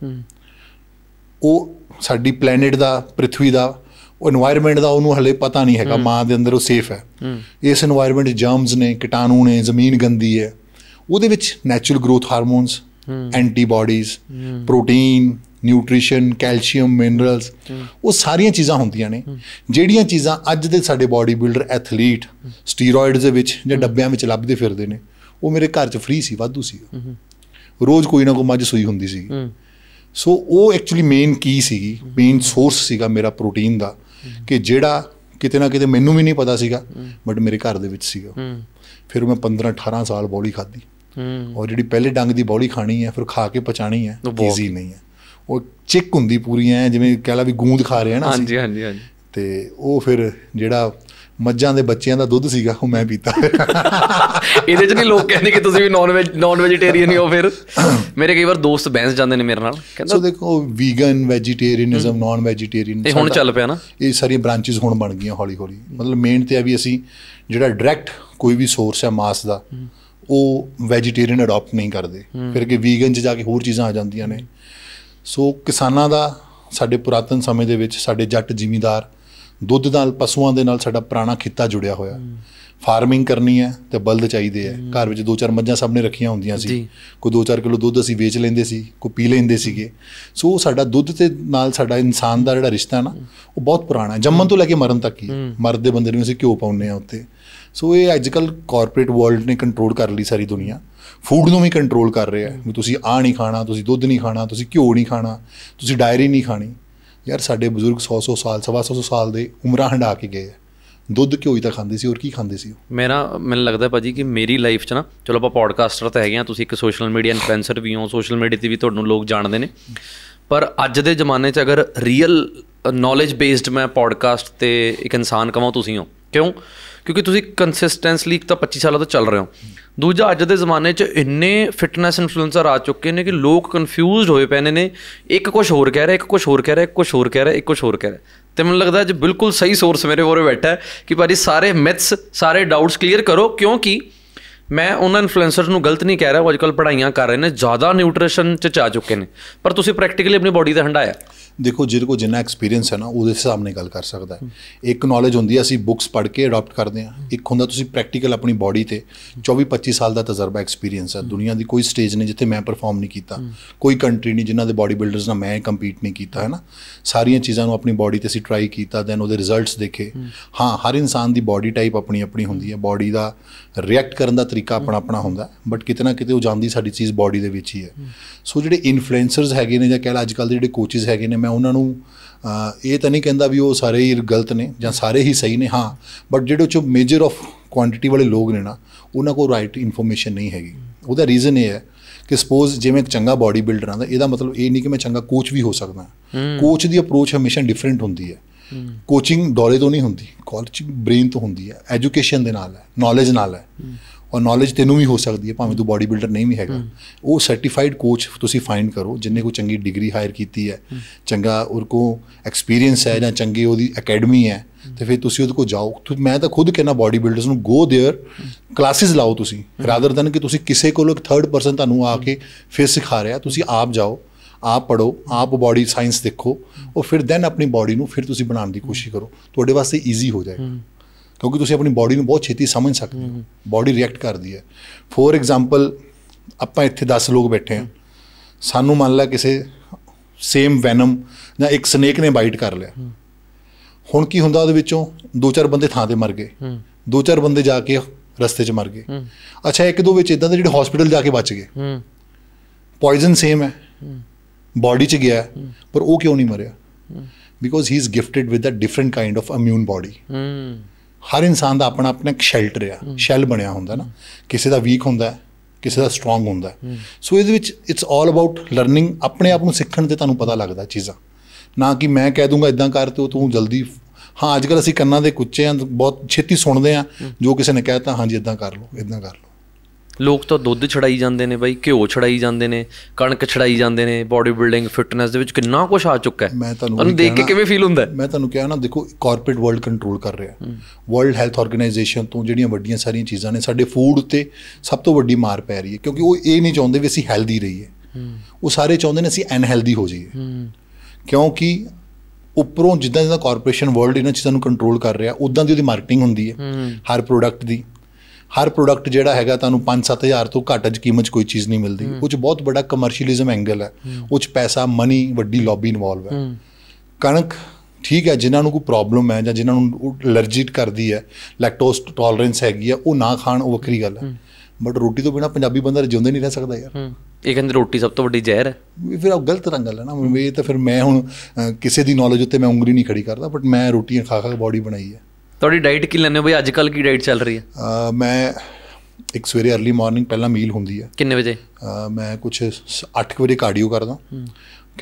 ਉਹ ਸਾਡੀ ਪਲੈਨਟ ਦਾ ਪ੍ਰithvi ਦਾ ਉਹ এনवायरमेंट ਦਾ ਉਹਨੂੰ ਹਲੇ ਪਤਾ ਨਹੀਂ ਹੈਗਾ ਮਾਂ ਦੇ ਅੰਦਰ ਉਹ ਸੇਫ ਹੈ ਇਸ এনवायरमेंट ਜਰਮਸ ਨੇ ਕੀਟਾਣੂ ਨੇ ਜ਼ਮੀਨ ਗੰਦੀ ਹੈ ਉਹਦੇ ਵਿੱਚ natural growth hormones antibodies protein nutrition calcium minerals ਉਹ ਸਾਰੀਆਂ ਚੀਜ਼ਾਂ ਹੁੰਦੀਆਂ ਨੇ ਜਿਹੜੀਆਂ ਚੀਜ਼ਾਂ ਅੱਜ ਦੇ ਸਾਡੇ ਬਾਡੀ ਬਿਲਡਰ ਐਥਲੀਟ ਸਟੀਰੋਇਡਸ ਦੇ ਵਿੱਚ ਜਾਂ ਡੱਬਿਆਂ ਵਿੱਚ ਲੱਭਦੇ ਫਿਰਦੇ ਨੇ ਉਹ ਮੇਰੇ ਘਰ 'ਚ ਫ੍ਰੀ ਸੀ ਵਾਧੂ ਸੀ ਰੋਜ਼ ਕੋਈ ਨਾ ਕੋਈ ਮੱਝ ਸੂਈ ਹੁੰਦੀ ਸੀ ਸੋ ਉਹ ਐਕਚੁਅਲੀ ਮੇਨ ਕੀ ਸੀਗੀ ਮੇਨ ਸੋਰਸ ਸੀਗਾ ਮੇਰਾ ਪ੍ਰੋਟੀਨ ਦਾ ਕਿ ਜਿਹੜਾ ਕਿਤੇ ਨਾ ਕਿਤੇ ਮੈਨੂੰ ਵੀ ਨਹੀਂ ਪਤਾ ਸੀਗਾ ਬਟ ਮੇਰੇ ਘਰ ਦੇ ਵਿੱਚ ਸੀਗਾ ਫਿਰ ਮੈਂ 15 18 ਸਾਲ ਬੌਲੀ ਖਾਧੀ ਔਰ ਜਿਹੜੀ ਪਹਿਲੇ ਡੰਗ ਦੀ ਬੌਲੀ ਖਾਣੀ ਹੈ ਫਿਰ ਖਾ ਕੇ ਪਚਾਣੀ ਹੈ ਈਜ਼ੀ ਨਹੀਂ ਹੈ ਉਹ ਚਿੱਕ ਹੁੰਦੀ ਪੂਰੀ ਐ ਜਿਵੇਂ ਕਹਿ ਲਾ ਵੀ ਗੂੰਦ ਖਾ ਰਹੇ ਆ ਨਾ ਹਾਂਜੀ ਹਾਂਜੀ ਹਾਂਜੀ ਤੇ ਉਹ ਫਿਰ ਜਿਹੜਾ ਮੱਝਾਂ ਦੇ ਬੱਚਿਆਂ ਦਾ ਦੁੱਧ ਸੀਗਾ ਉਹ ਮੈਂ ਪੀਤਾ ਇਹਦੇ ਚ ਨਹੀਂ ਲੋਕ ਕਹਿੰਦੇ ਕਿ ਤੁਸੀਂ ਵੀ ਨਾਨ ਵੈਜ ਨਾਨ ਵੈਜੀਟੇਰੀਅਨ ਹੀ ਹੋ ਫਿਰ ਮੇਰੇ ਕਈ ਵਾਰ ਦੋਸਤ ਬਹਿਸ ਜਾਂਦੇ ਨੇ ਮੇਰੇ ਨਾਲ ਕਹਿੰਦਾ ਸੋ ਦੇਖੋ ਵੀਗਨ ਵੈਜੀਟੇਰੀਅਨਿਜ਼ਮ ਨਾਨ ਵੈਜੀਟੇਰੀਅਨ ਇਹ ਹੁਣ ਚੱਲ ਪਿਆ ਨਾ ਇਹ ਸਾਰੀਆਂ ਬ੍ਰਾਂਚਸ ਹੁਣ ਬਣ ਗਈਆਂ ਹੌਲੀ ਹੌਲੀ ਮਤਲਬ ਮੇਨ ਤੇ ਆ ਵੀ ਅਸੀਂ ਜਿਹੜਾ ਡਾਇਰੈਕਟ ਕੋਈ ਵੀ ਸੋਰਸ ਹੈ ਮਾਸ ਦਾ ਉਹ ਵੈਜੀਟੇਰੀਅਨ ਅਡਾਪਟ ਨਹੀਂ ਕਰਦੇ ਫਿਰ ਕਿ ਵੀਗਨ ਚ ਜਾ ਕੇ ਹੋਰ ਚੀਜ਼ਾਂ ਆ ਜਾਂਦੀਆਂ ਨੇ ਸੋ ਕਿਸਾਨਾਂ ਦਾ ਸਾਡੇ ਪੁਰਾਤਨ ਸਮੇਂ ਦੇ ਵਿੱਚ ਸਾਡੇ ਜੱਟ ਜ਼ਿਮੀਂਦਾਰ ਦੁੱਧ ਨਾਲ ਪਸ਼ੂਆਂ ਦੇ ਨਾਲ ਸਾਡਾ ਪੁਰਾਣਾ ਖਿੱਤਾ ਜੁੜਿਆ ਹੋਇਆ ਫਾਰਮਿੰਗ ਕਰਨੀ ਹੈ ਤੇ ਬਲਦ ਚਾਹੀਦੇ ਆ ਘਰ ਵਿੱਚ ਦੋ ਚਾਰ ਮੱਝਾਂ ਸਭ ਨੇ ਰੱਖੀਆਂ ਹੁੰਦੀਆਂ ਸੀ ਕੋਈ ਦੋ ਚਾਰ ਕਿਲੋ ਦੁੱਧ ਅਸੀਂ ਵੇਚ ਲੈਂਦੇ ਸੀ ਕੋਈ ਪੀ ਲੈਂਦੇ ਸੀਗੇ ਸੋ ਸਾਡਾ ਦੁੱਧ ਤੇ ਨਾਲ ਸਾਡਾ ਇਨਸਾਨ ਦਾ ਜਿਹੜਾ ਰਿਸ਼ਤਾ ਨਾ ਉਹ ਬਹੁਤ ਪੁਰਾਣਾ ਹੈ ਜੰਮਣ ਤੋਂ ਲੈ ਕੇ ਮਰਨ ਤੱਕ ਹੀ ਮਰਦੇ ਬੰਦੇ ਨੂੰ ਅਸੀਂ ਕਿਉਂ ਪਾਉਂਦੇ ਆ ਉੱਤੇ ਸੋ ਇਹ ਅੱਜਕੱਲ ਕਾਰਪੋਰੇਟ ਵਰਲਡ ਨੇ ਕੰਟਰੋਲ ਕਰ ਲਈ ਸਾਰੀ ਦੁਨੀਆ ਫੂਡ ਨੂੰ ਵੀ ਕੰਟਰੋਲ ਕਰ ਰਿਹਾ ਹੈ ਵੀ ਤੁਸੀਂ ਆ ਨਹੀਂ ਖਾਣਾ ਤੁਸੀਂ ਦੁੱਧ ਨਹੀਂ ਖਾਣਾ ਤੁਸੀਂ ਘਿਓ ਨਹੀਂ ਖਾਣਾ ਤੁਸੀਂ ਡਾਇਰੀ ਨਹੀਂ ਖਾਣੀ ਯਾਰ ਸਾਡੇ ਬਜ਼ੁਰਗ 100 100 ਸਾਲ ਸਵਾ 100 ਸਾਲ ਦੇ ਉਮਰਾਂ ਹੰਡਾ ਕੇ ਗਏ ਦੁੱਧ ਕਿਉਂ ਹੀ ਤਾਂ ਖਾਂਦੇ ਸੀ ਹੋਰ ਕੀ ਖਾਂਦੇ ਸੀ ਮੇਰਾ ਮੈਨੂੰ ਲੱਗਦਾ ਭਾਜੀ ਕਿ ਮੇਰੀ ਲਾਈਫ 'ਚ ਨਾ ਚਲੋ ਆਪਾਂ ਪੋਡਕਾਸਟਰ ਤਾਂ ਹੈਗੇ ਆ ਤੁਸੀਂ ਇੱਕ ਸੋਸ਼ਲ ਮੀਡੀਆ ਇਨਫਲੂਐਂਸਰ ਵੀ ਹੋ ਸੋਸ਼ਲ ਮੀਡੀਆ ਤੇ ਵੀ ਤੁਹਾਨੂੰ ਲੋਕ ਜਾਣਦੇ ਨੇ ਪਰ ਅੱਜ ਦੇ ਜ਼ਮਾਨੇ 'ਚ ਅਗਰ ਰੀਅਲ ਨੌਲੇਜ ਬੇਸਡ ਮੈਂ ਪੋਡਕਾਸਟ ਤੇ ਇੱਕ ਇਨਸਾਨ ਕਹਾਂ ਤੁਸੀਂ ਹੋ ਕਿਉਂ ਕਿਉਂਕਿ ਤੁਸੀਂ ਕੰਸਿਸਟੈਂਸਲੀ ਤਾਂ 25 ਸਾਲਾਂ ਤੋਂ ਚੱਲ ਰਹੇ ਹੋ ਦੂਜਾ ਅੱਜ ਦੇ ਜ਼ਮਾਨੇ 'ਚ ਇੰਨੇ ਫਿਟਨੈਸ ਇਨਫਲੂਐਂਸਰ ਆ ਚੁੱਕੇ ਨੇ ਕਿ ਲੋਕ ਕਨਫਿਊਜ਼ਡ ਹੋਏ ਪੈਨੇ ਨੇ ਇੱਕ ਕੁਝ ਹੋਰ ਕਹਿ ਰਿਹਾ ਇੱਕ ਕੁਝ ਹੋਰ ਕਹਿ ਰਿਹਾ ਇੱਕ ਕੁਝ ਹੋਰ ਕਹਿ ਰਿਹਾ ਇੱਕ ਕੁਝ ਹੋਰ ਕਹਿ ਰਿਹਾ ਤੇ ਮੈਨੂੰ ਲੱਗਦਾ ਅੱਜ ਬਿਲਕੁਲ ਸਹੀ ਸੋਰਸ ਮੇਰੇ ਕੋਲ ਬੈਠਾ ਹੈ ਕਿ ਭਾਜੀ ਸਾਰੇ ਮਿਥਸ ਸਾਰੇ ਡਾਊਟਸ ਕਲੀਅਰ ਕਰੋ ਕਿਉਂਕਿ ਮੈਂ ਉਹਨਾਂ ਇਨਫਲੂਐਂਸਰਸ ਨੂੰ ਗਲਤ ਨਹੀਂ ਕਹਿ ਰਿਹਾ ਉਹ ਅੱਜਕੱਲ ਪੜਾਈਆਂ ਕਰ ਰਹੇ ਨੇ ਜ਼ਿਆਦਾ ਨਿਊਟ੍ਰੀਸ਼ਨ ਚ ਚਾ ਚੁੱਕੇ ਨੇ ਪਰ ਤੁਸੀਂ ਪ੍ਰੈਕਟੀਕਲੀ ਆਪਣੀ ਬਾਡੀ ਦਾ ਹੰਡਾਇਆ ਦੇਖੋ ਜਿਹਦੇ ਕੋ ਜਿੰਨਾ ਐਕਸਪੀਰੀਅੰਸ ਹੈ ਨਾ ਉਹਦੇ ਹਿਸਾਬ ਨਾਲ ਗੱਲ ਕਰ ਸਕਦਾ ਹੈ ਇੱਕ ਨੌਲੇਜ ਹੁੰਦੀ ਹੈ ਅਸੀਂ ਬੁੱਕਸ ਪੜ੍ਹ ਕੇ ਅਡਾਪਟ ਕਰਦੇ ਹਾਂ ਇੱਕ ਹੁੰਦਾ ਤੁਸੀਂ ਪ੍ਰੈਕਟੀਕਲ ਆਪਣੀ ਬਾਡੀ ਤੇ 24 25 ਸਾਲ ਦਾ ਤਜਰਬਾ ਐਕਸਪੀਰੀਅੰਸ ਹੈ ਦੁਨੀਆ ਦੀ ਕੋਈ ਸਟੇਜ ਨਹੀਂ ਜਿੱਥੇ ਮੈਂ ਪਰਫਾਰਮ ਨਹੀਂ ਕੀਤਾ ਕੋਈ ਕੰਟਰੀ ਨਹੀਂ ਜਿਨ੍ਹਾਂ ਦੇ ਬਾਡੀ ਬਿਲਡਰਸ ਨਾਲ ਮੈਂ ਕੰਪੀਟ ਨਹੀਂ ਕੀਤਾ ਹੈ ਨਾ ਸਾਰੀਆਂ ਚੀਜ਼ਾਂ ਨੂੰ ਆਪਣੀ ਬਾਡੀ ਤੇ ਅਸੀਂ ਟਰਾਈ ਕੀਤਾ ਦੈਨ ਉਹਦੇ ਰਿਜ਼ਲਟਸ ਦੇਖੇ ਹਾਂ ਹਰ ਇਨਸਾਨ ਦੀ ਬਾਡੀ ਟਾਈਪ ਆਪਣੀ ਆਪਣੀ ਹੁੰਦੀ ਹੈ ਬਾਡੀ ਦਾ ਰਿਐਕਟ ਕਰਨ ਦਾ ਤਰੀਕਾ ਆਪਣਾ ਆਪਣਾ ਹੁੰਦਾ ਬਟ ਕਿਤੇ ਨਾ ਕਿਤੇ ਉਹ ਜਾਂਦੀ ਸਾਡੀ ਚੀਜ਼ ਬਾਡੀ ਦੇ ਵਿੱਚ ਹੀ ਹੈ ਸੋ ਜਿਹੜੇ ਇਨਫਲੂਐਂਸਰਸ ਹੈਗੇ ਨੇ ਜਾਂ ਕਹਿ ਲਾ ਅੱਜ ਕੱਲ ਦੇ ਜਿਹੜੇ ਕੋਚਸ ਹੈਗੇ ਨੇ ਮੈਂ ਉਹਨਾਂ ਨੂੰ ਇਹ ਤਾਂ ਨਹੀਂ ਕਹਿੰਦਾ ਵੀ ਉਹ ਸਾਰੇ ਹੀ ਗਲਤ ਨੇ ਜਾਂ ਸਾਰੇ ਹੀ ਸਹੀ ਨੇ ਹਾਂ ਬਟ ਜਿਹੜੇ ਚੋ ਮੇਜਰ ਆਫ ਕੁਆਂਟੀਟੀ ਵਾਲੇ ਲੋਕ ਨੇ ਨਾ ਉਹਨਾਂ ਕੋਲ ਰਾਈਟ ਇਨਫੋਰਮੇਸ਼ਨ ਨਹੀਂ ਹੈਗੀ ਉਹਦਾ ਰੀਜ਼ਨ ਇਹ ਹੈ ਕਿ ਸਪੋਜ਼ ਜਿਵੇਂ ਇੱਕ ਚੰਗਾ ਬਾਡੀ ਬਿਲਡਰ ਆਂਦਾ ਇਹਦਾ ਮਤਲਬ ਇਹ ਨਹੀਂ ਕਿ ਮੈਂ ਚੰਗਾ ਕੋਚ ਵੀ ਹੋ ਸਕਦਾ ਕੋਚ ਦੀ ਅਪਰੋਚ ਹਮੇਸ਼ਾ ਡਿਫਰੈਂਟ ਹੁੰਦੀ ਹੈ ਕੋਚਿੰਗ ਡੋਰੇ ਤੋਂ ਨਹੀਂ ਹੁੰਦੀ ਕੋਚਿੰਗ ਬ੍ਰੇਨ ਤੋਂ ਹੁੰਦੀ ਹੈ ਐਜੂਕੇਸ਼ਨ ਦੇ ਨਾਲ ਹੈ ਨੌਲੇਜ ਨਾਲ ਹੈ ਔਰ ਨੌਲੇਜ ਤੈਨੂੰ ਵੀ ਹੋ ਸਕਦੀ ਹੈ ਭਾਵੇਂ ਤੂੰ ਬਾਡੀ ਬਿਲਡਰ ਨਹੀਂ ਵੀ ਹੈਗਾ ਉਹ ਸਰਟੀਫਾਈਡ ਕੋਚ ਤੁਸੀਂ ਫਾਈਂਡ ਕਰੋ ਜਿੰਨੇ ਕੋ ਚੰਗੀ ਡਿਗਰੀ ਹਾਇਰ ਕੀਤੀ ਹੈ ਚੰਗਾ ਔਰ ਕੋ ਐਕਸਪੀਰੀਅੰਸ ਹੈ ਜਾਂ ਚੰਗੀ ਉਹਦੀ ਅਕੈਡਮੀ ਹੈ ਤੇ ਫਿਰ ਤੁਸੀਂ ਉਹਦੇ ਕੋ ਜਾਓ ਮੈਂ ਤਾਂ ਖੁਦ ਕਹਿੰਦਾ ਬਾਡੀ ਬਿਲਡਰਸ ਨੂੰ ਗੋ देयर ਕਲਾਸਿਸ ਲਾਓ ਤੁਸੀਂ ਰਾਦਰ ਦਨ ਕਿ ਤੁਸੀਂ ਕਿਸੇ ਕੋਲ ਥਰਡ ਪਰਸਨ ਤੁਹਾਨੂੰ ਆ ਕੇ ਫਿਰ ਸਿਖਾ ਰਿਹਾ ਤੁਸੀਂ ਆਪ ਜਾਓ ਆਪ ਪੜੋ ਆਪ ਬਾਡੀ ਸਾਇੰਸ ਦੇਖੋ ਉਹ ਫਿਰ ਦੈਨ ਆਪਣੀ ਬਾਡੀ ਨੂੰ ਫਿਰ ਤੁਸੀਂ ਬਣਾਉਣ ਦੀ ਕੋਸ਼ਿਸ਼ ਕਰੋ ਤੁਹਾਡੇ ਵਾਸਤੇ ਈਜ਼ੀ ਹੋ ਜਾਏਗਾ ਕਿਉਂਕਿ ਤੁਸੀਂ ਆਪਣੀ ਬਾਡੀ ਨੂੰ ਬਹੁਤ ਛੇਤੀ ਸਮਝ ਸਕਦੇ ਹੋ ਬਾਡੀ ਰਿਐਕਟ ਕਰਦੀ ਹੈ ਫੋਰ ਐਗਜ਼ਾਮਪਲ ਆਪਾਂ ਇੱਥੇ 10 ਲੋਕ ਬੈਠੇ ਆ ਸਾਨੂੰ ਮੰਨ ਲਾ ਕਿਸੇ ਸੇਮ ਵੈਨਮ ਜਾਂ ਇੱਕ ਸਨੇਕ ਨੇ ਬਾਈਟ ਕਰ ਲਿਆ ਹੁਣ ਕੀ ਹੁੰਦਾ ਉਹਦੇ ਵਿੱਚੋਂ ਦੋ ਚਾਰ ਬੰਦੇ ਥਾਂ ਤੇ ਮਰ ਗਏ ਦੋ ਚਾਰ ਬੰਦੇ ਜਾ ਕੇ ਰਸਤੇ 'ਚ ਮਰ ਗਏ ਅੱਛਾ ਇੱਕ ਦੋ ਵਿੱਚ ਇਦਾਂ ਦੇ ਜਿਹੜੇ ਹਸਪੀਟਲ ਜਾ ਕੇ ਬਚ ਗਏ ਪੋਇਜ਼ਨ ਸੇਮ ਹੈ ਬਾਡੀ 'ਚ ਗਿਆ ਪਰ ਉਹ ਕਿਉਂ ਨਹੀਂ ਮਰਿਆ because he is gifted with a different kind of immune body ਹਰ ਇਨਸਾਨ ਦਾ ਆਪਣਾ ਆਪਣਾ ਇੱਕ ਸ਼ੈਲਟਰ ਆ ਸ਼ੈਲ ਬਣਿਆ ਹੁੰਦਾ ਨਾ ਕਿਸੇ ਦਾ ਵੀਕ ਹੁੰਦਾ ਕਿਸੇ ਦਾ ਸਟਰੋਂਗ ਹੁੰਦਾ ਸੋ ਇਹਦੇ ਵਿੱਚ ਇਟਸ 올 ਅਬਾਊਟ ਲਰਨਿੰਗ ਆਪਣੇ ਆਪ ਨੂੰ ਸਿੱਖਣ ਤੇ ਤੁਹਾਨੂੰ ਪਤਾ ਲੱਗਦਾ ਚੀਜ਼ਾਂ ਨਾ ਕਿ ਮੈਂ ਕਹਿ ਦੂੰਗਾ ਇਦਾਂ ਕਰ ਤੂੰ ਤੂੰ ਜਲਦੀ ਹਾਂ ਅੱਜ ਕੱਲ ਅਸੀਂ ਕੰਨਾਂ ਦੇ ਕੁੱਚੇ ਆ ਬਹੁਤ ਛੇਤੀ ਸੁਣਦੇ ਆ ਜੋ ਕਿਸੇ ਨੇ ਕਹਿਤਾ ਹਾਂਜੀ ਇਦਾਂ ਕਰ ਲਓ ਇਦਾਂ ਕਰ ਲਓ ਲੋਕ ਤਾਂ ਦੁੱਧ ਛੜਾਈ ਜਾਂਦੇ ਨੇ ਬਾਈ ਘਿਓ ਛੜਾਈ ਜਾਂਦੇ ਨੇ ਕਣਕ ਛੜਾਈ ਜਾਂਦੇ ਨੇ ਬਾਡੀ ਬਿਲਡਿੰਗ ਫਿਟਨੈਸ ਦੇ ਵਿੱਚ ਕਿੰਨਾ ਕੁਝ ਆ ਚੁੱਕਾ ਹੈ ਮੈਂ ਤੁਹਾਨੂੰ ਦੇਖ ਕੇ ਕਿਵੇਂ ਫੀਲ ਹੁੰਦਾ ਮੈਂ ਤੁਹਾਨੂੰ ਕਿਹਾ ਨਾ ਦੇਖੋ ਕਾਰਪੋਰੇਟ ਵਰਲਡ ਕੰਟਰੋਲ ਕਰ ਰਿਹਾ ਵਰਲਡ ਹੈਲਥ ਆਰਗੇਨਾਈਜੇਸ਼ਨ ਤੋਂ ਜਿਹੜੀਆਂ ਵੱਡੀਆਂ ਸਾਰੀਆਂ ਚੀਜ਼ਾਂ ਨੇ ਸਾਡੇ ਫੂਡ ਉੱਤੇ ਸਭ ਤੋਂ ਵੱਡੀ ਮਾਰ ਪੈ ਰਹੀ ਹੈ ਕਿਉਂਕਿ ਉਹ ਇਹ ਨਹੀਂ ਚਾਹੁੰਦੇ ਵੀ ਅਸੀਂ ਹੈਲਦੀ ਰਹੀਏ ਉਹ ਸਾਰੇ ਚਾਹੁੰਦੇ ਨੇ ਅਸੀਂ ਅਨਹੈਲਦੀ ਹੋ ਜਾਈਏ ਕਿਉਂਕਿ ਉੱਪਰੋਂ ਜਿੱਦਾਂ ਜਿੱਦਾਂ ਕਾਰਪੋਰੇਸ਼ਨ ਵਰਲਡ ਇਹਨਾਂ ਚੀਜ਼ਾਂ ਨੂੰ ਕੰਟਰੋਲ ਕਰ ਰਿਹਾ ਉਦਾਂ ਦੀ ਉਹਦੀ ਮਾਰਕੀਟਿੰਗ ਹੁੰਦੀ ਹੈ ਹਰ ਪ੍ਰੋਡਕਟ ਦੀ ਹਰ ਪ੍ਰੋਡਕਟ ਜਿਹੜਾ ਹੈਗਾ ਤੁਹਾਨੂੰ 5-7000 ਤੋਂ ਘੱਟ ਅਜ ਕੀਮਤ ਕੋਈ ਚੀਜ਼ ਨਹੀਂ ਮਿਲਦੀ ਉਹ ਚ ਬਹੁਤ ਵੱਡਾ ਕਮਰਸ਼ੀਅਲਿਜ਼ਮ ਐਂਗਲ ਹੈ ਉਹ ਚ ਪੈਸਾ ਮਨੀ ਵੱਡੀ ਲੌਬੀ ਇਨਵੋਲਵ ਹੈ ਕਣਕ ਠੀਕ ਹੈ ਜਿਨ੍ਹਾਂ ਨੂੰ ਕੋਈ ਪ੍ਰੋਬਲਮ ਹੈ ਜਾਂ ਜਿਨ੍ਹਾਂ ਨੂੰ ਅਲਰਜੀਟ ਕਰਦੀ ਹੈ ਲੈਕਟੋਸ ਟੋਲਰੈਂਸ ਹੈਗੀ ਆ ਉਹ ਨਾ ਖਾਣ ਉਹ ਵੱਖਰੀ ਗੱਲ ਹੈ ਬਟ ਰੋਟੀ ਤੋਂ ਬਿਨਾ ਪੰਜਾਬੀ ਬੰਦਾ ਜਿਉਂਦੇ ਨਹੀਂ ਰਹਿ ਸਕਦਾ ਯਾਰ ਇਹ ਕਹਿੰਦੇ ਰੋਟੀ ਸਭ ਤੋਂ ਵੱਡੀ ਜ਼ਹਿਰ ਹੈ ਫਿਰ ਉਹ ਗਲਤ ਰੰਗ ਗੱਲ ਹੈ ਨਾ ਇਹ ਤਾਂ ਫਿਰ ਮੈਂ ਹੁਣ ਕਿਸੇ ਦੀ ਨੌਲੇਜ ਉੱਤੇ ਮੈਂ ਉਂਗਲੀ ਨਹੀਂ ਖੜੀ ਕਰਦਾ ਬਟ ਮੈਂ ਰੋਟੀਆਂ ਖਾ ਖਾ ਕੇ ਬਾਡੀ ਬਣਾਈ ਹੈ ਤੁਹਾਡੀ ਡਾਈਟ ਕੀ ਲੈਂਦੇ ਹੋ ਬਈ ਅੱਜ ਕੱਲ ਕੀ ਡਾਈਟ ਚੱਲ ਰਹੀ ਹੈ ਮੈਂ ਇੱਕ ਸਵੇਰੇ अर्ਲੀ ਮਾਰਨਿੰਗ ਪਹਿਲਾਂ ਮੀਲ ਹੁੰਦੀ ਹੈ ਕਿੰਨੇ ਵਜੇ ਮੈਂ ਕੁਝ 8 ਵਜੇ ਕਾਰਡੀਓ ਕਰਦਾ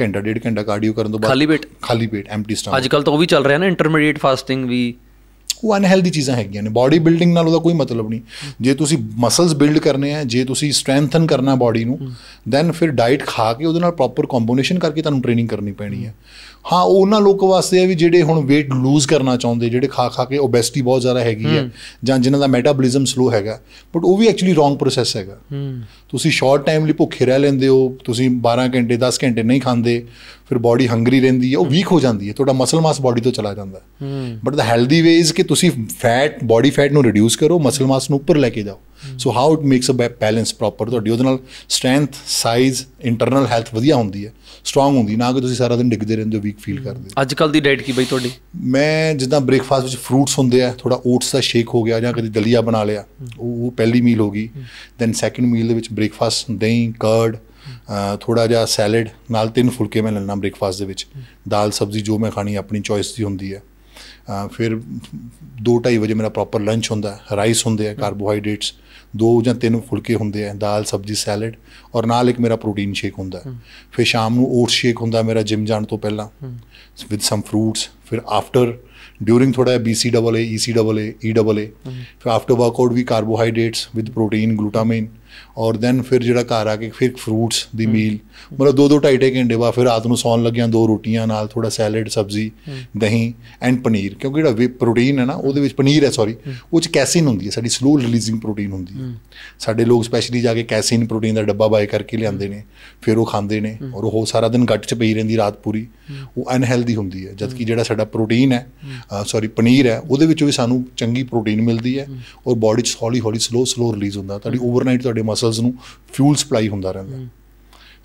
ਘੰਟਾ ਡੇਢ ਘੰਟਾ ਕਾਰਡੀਓ ਕਰਨ ਤੋਂ ਬਾਅਦ ਖਾਲੀ ਪੇਟ ਖਾਲੀ ਪੇਟ ਐਮਪਟੀ ਸਟਮਕ ਅੱਜ ਕੱਲ ਤਾਂ ਉਹ ਵੀ ਚੱਲ ਰਿਹਾ ਨਾ ਇੰਟਰਮੀਡੀਏਟ ਫਾਸਟਿੰਗ ਵੀ ਉਹ ਅਨਹੈਲਦੀ ਚੀਜ਼ਾਂ ਹੈਗੀਆਂ ਨੇ ਬਾਡੀ ਬਿਲਡਿੰਗ ਨਾਲ ਉਹਦਾ ਕੋਈ ਮਤਲਬ ਨਹੀਂ ਜੇ ਤੁਸੀਂ ਮਸਲਸ ਬਿਲਡ ਕਰਨੇ ਆ ਜੇ ਤੁਸੀਂ ਸਟਰੈਂਥਨ ਕਰਨਾ ਬਾਡੀ ਨੂੰ ਦੈਨ ਫਿਰ ਡਾਈਟ ਖਾ ਕੇ ਉਹਦੇ ਨਾਲ ਪ੍ਰੋਪਰ ਕੰਬੀਨੇਸ਼ਨ ਕਰਕੇ ਤੁਹਾਨੂੰ ਟ੍ਰੇਨਿੰਗ ਕਰਨੀ ਪੈਣੀ ਹੈ ਹਾਂ ਉਹਨਾਂ ਲੋਕਾਂ ਵਾਸਤੇ ਆ ਵੀ ਜਿਹੜੇ ਹੁਣ weight lose ਕਰਨਾ ਚਾਹੁੰਦੇ ਜਿਹੜੇ ਖਾ ਖਾ ਕੇ obesity ਬਹੁਤ ਜ਼ਿਆਦਾ ਹੈਗੀ ਹੈ ਜਾਂ ਜਿਨ੍ਹਾਂ ਦਾ metabolism slow ਹੈਗਾ ਬਟ ਉਹ ਵੀ ਐਕਚੁਅਲੀ ਰੋਂਗ ਪ੍ਰੋਸੈਸ ਹੈਗਾ ਤੁਸੀਂ ਸ਼ਾਰਟ ਟਾਈਮ ਲਈ ਭੁੱਖੇ ਰਹਿ ਲੈਂਦੇ ਹੋ ਤੁਸੀਂ 12 ਘੰਟੇ 10 ਘੰਟੇ ਨਹੀਂ ਖਾਂਦੇ ਫਿਰ ਬਾਡੀ ਹੰਗਰੀ ਰਹਿੰਦੀ ਹੈ ਉਹ ਵੀਕ ਹੋ ਜਾਂਦੀ ਹੈ ਤੁਹਾਡਾ ਮਸਲ ਮਾਸ ਬਾਡੀ ਤੋਂ ਚਲਾ ਜਾਂਦਾ but the healthy way is ਕਿ ਤੁਸੀਂ ਫੈਟ ਬਾਡੀ ਫੈਟ ਨੂੰ ਰਿਡਿਊਸ ਕਰੋ ਮਸਲ ਮਾਸ ਨੂੰ ਉੱਪਰ ਲੈ ਕੇ ਜਾਓ so how it makes a balance proper ਤੁਹਾਡੀ ਉਹਦੇ ਨਾਲ ਸਟਰੈਂਥ ਸਾਈਜ਼ ਇੰਟਰਨਲ ਹੈਲਥ ਵਧੀਆ ਹੁੰਦੀ ਹੈ ਸਟਰੋਂਗ ਹੁੰਦੀ ਨਾ ਕਿ ਤੁਸੀਂ ਸਾਰਾ ਦਿਨ ਡਿੱਗਦੇ ਰਹਿੰਦੇ ਹੋ ਵੀਕ ਫੀਲ ਕਰਦੇ ਅੱਜ ਕੱਲ ਦੀ ਡਾਈਟ ਕੀ ਬਈ ਤੁਹਾਡੀ ਮੈਂ ਜਿੱਦਾਂ ਬ੍ਰੇਕਫਾਸਟ ਵਿੱਚ ਫਰੂਟਸ ਹੁੰਦੇ ਆ ਥੋੜਾ ਓਟਸ ਦਾ ਸ਼ੇਕ ਹੋ ਗਿਆ ਜਾਂ ਕਦੀ ਦਲੀਆ ਬਣਾ ਲਿਆ ਉਹ ਪਹਿਲੀ ਮੀਲ ਹੋ ਗਈ ਦੈਨ ਸੈਕੰਡ ਮੀਲ ਦੇ ਵਿੱਚ ਬ੍ਰੇਕਫਾਸਟ ਦਹੀਂ ਕਰਡ ਥੋੜਾ ਜਿਹਾ ਸੈਲਡ ਨਾਲ ਤਿੰਨ ਫੁਲਕੇ ਮੈਂ ਲੈਣਾ ਬ੍ਰੇਕਫਾਸਟ ਦੇ ਵਿੱਚ ਦਾਲ ਸਬਜ਼ੀ ਜੋ ਮੈਂ ਖਾਣੀ ਆਪਣੀ ਚੋਇਸ ਦੀ ਹੁੰਦੀ ਹੈ ਫਿਰ 2:30 ਵਜੇ ਮੇਰਾ ਪ੍ਰੋਪਰ ਲੰਚ ਹੁੰਦਾ ਰਾਈਸ ਹੁੰਦੇ ਆ ਕਾਰਬੋਹਾਈਡਰੇਟਸ ਦੋ ਜਾਂ ਤਿੰਨ ਫੁਲਕੇ ਹੁੰਦੇ ਆ ਦਾਲ ਸਬਜੀ ਸੈਲਡ ਔਰ ਨਾਲ ਇੱਕ ਮੇਰਾ ਪ੍ਰੋਟੀਨ ਸ਼ੇਕ ਹੁੰਦਾ ਫਿਰ ਸ਼ਾਮ ਨੂੰ ਓਟ ਸ਼ੇਕ ਹੁੰਦਾ ਮੇਰਾ ਜਿਮ ਜਾਣ ਤੋਂ ਪਹਿਲਾਂ ਵਿਦ ਸਮ ਫਰੂਟਸ ਫਿਰ ਆਫਟਰ ਡਿਊਰਿੰਗ ਥੋੜਾ BC double A EC double A E double A ਫਿਰ ਆਫਟਰ ਵਰਕਆਊਟ ਵੀ ਕਾਰਬੋਹਾਈਡਰੇਟਸ ਵਿਦ ਪ੍ਰੋਟੀਨ ਗਲੂਟਾਮਾਈਨ ਔਰ ਦੈਨ ਫਿਰ ਜਿਹੜਾ ਘਰ ਆ ਕੇ ਫਿਰ ਫਰੂਟਸ ਦੀ ਮੀਲ ਮਤਲਬ ਦੋ ਦੋ ਢਾਈ ਢਾਈ ਘੰਟੇ ਬਾਅਦ ਫਿਰ ਰਾਤ ਨੂੰ ਸੌਣ ਲੱਗਿਆਂ ਦੋ ਰੋਟੀਆਂ ਨਾਲ ਥੋੜਾ ਸੈਲਡ ਸਬਜ਼ੀ ਦਹੀਂ ਐਂਡ ਪਨੀਰ ਕਿਉਂਕਿ ਜਿਹੜਾ ਪ੍ਰੋਟੀਨ ਹੈ ਨਾ ਉਹਦੇ ਵਿੱਚ ਪਨੀਰ ਹੈ ਸੌਰੀ ਉਹ ਚ ਕੈਸੀਨ ਹੁੰਦੀ ਹੈ ਸਾਡੀ ਸਲੋ ਰਿਲੀਜ਼ਿੰਗ ਪ੍ਰੋਟੀਨ ਹੁੰਦੀ ਹੈ ਸਾਡੇ ਲੋਕ ਸਪੈਸ਼ਲੀ ਜਾ ਕੇ ਕੈਸੀਨ ਪ੍ਰੋਟੀਨ ਦਾ ਡੱਬਾ ਬਾਏ ਕਰਕੇ ਲਿਆਉਂਦੇ ਨੇ ਫਿਰ ਉਹ ਖਾਂਦੇ ਨੇ ਔਰ ਉਹ ਸਾਰਾ ਦਿਨ ਗੱਟ 'ਚ ਪਈ ਰਹਿੰਦੀ ਰਾਤ ਪੂਰੀ ਉਹ ਅਨਹੈਲਦੀ ਹੁੰਦੀ ਹੈ ਜਦਕਿ ਜਿਹੜਾ ਸਾਡਾ ਪ੍ਰੋਟੀਨ ਹੈ ਸੌਰੀ ਪਨੀਰ ਹੈ ਉਹਦੇ ਵਿੱਚ ਵੀ ਸਾਨੂੰ ਚੰਗੀ ਪ੍ਰੋਟੀਨ ਮਿਲਦੀ ਹੈ ਔਰ ਬਾਡੀ 'ਚ ਹੌਲੀ ਹੌਲੀ ਸਲੋ ਸਲੋ ਰਿਲੀਜ਼ ਹੁੰਦਾ ਤੁਹਾਡੀ ਓਵਰਨਾਈਟ ਤੁਹਾਡੇ ਮਸ ਮਸਲਸ ਨੂੰ ਫਿਊਲ ਸਪਲਾਈ ਹੁੰਦਾ ਰਹਿੰਦਾ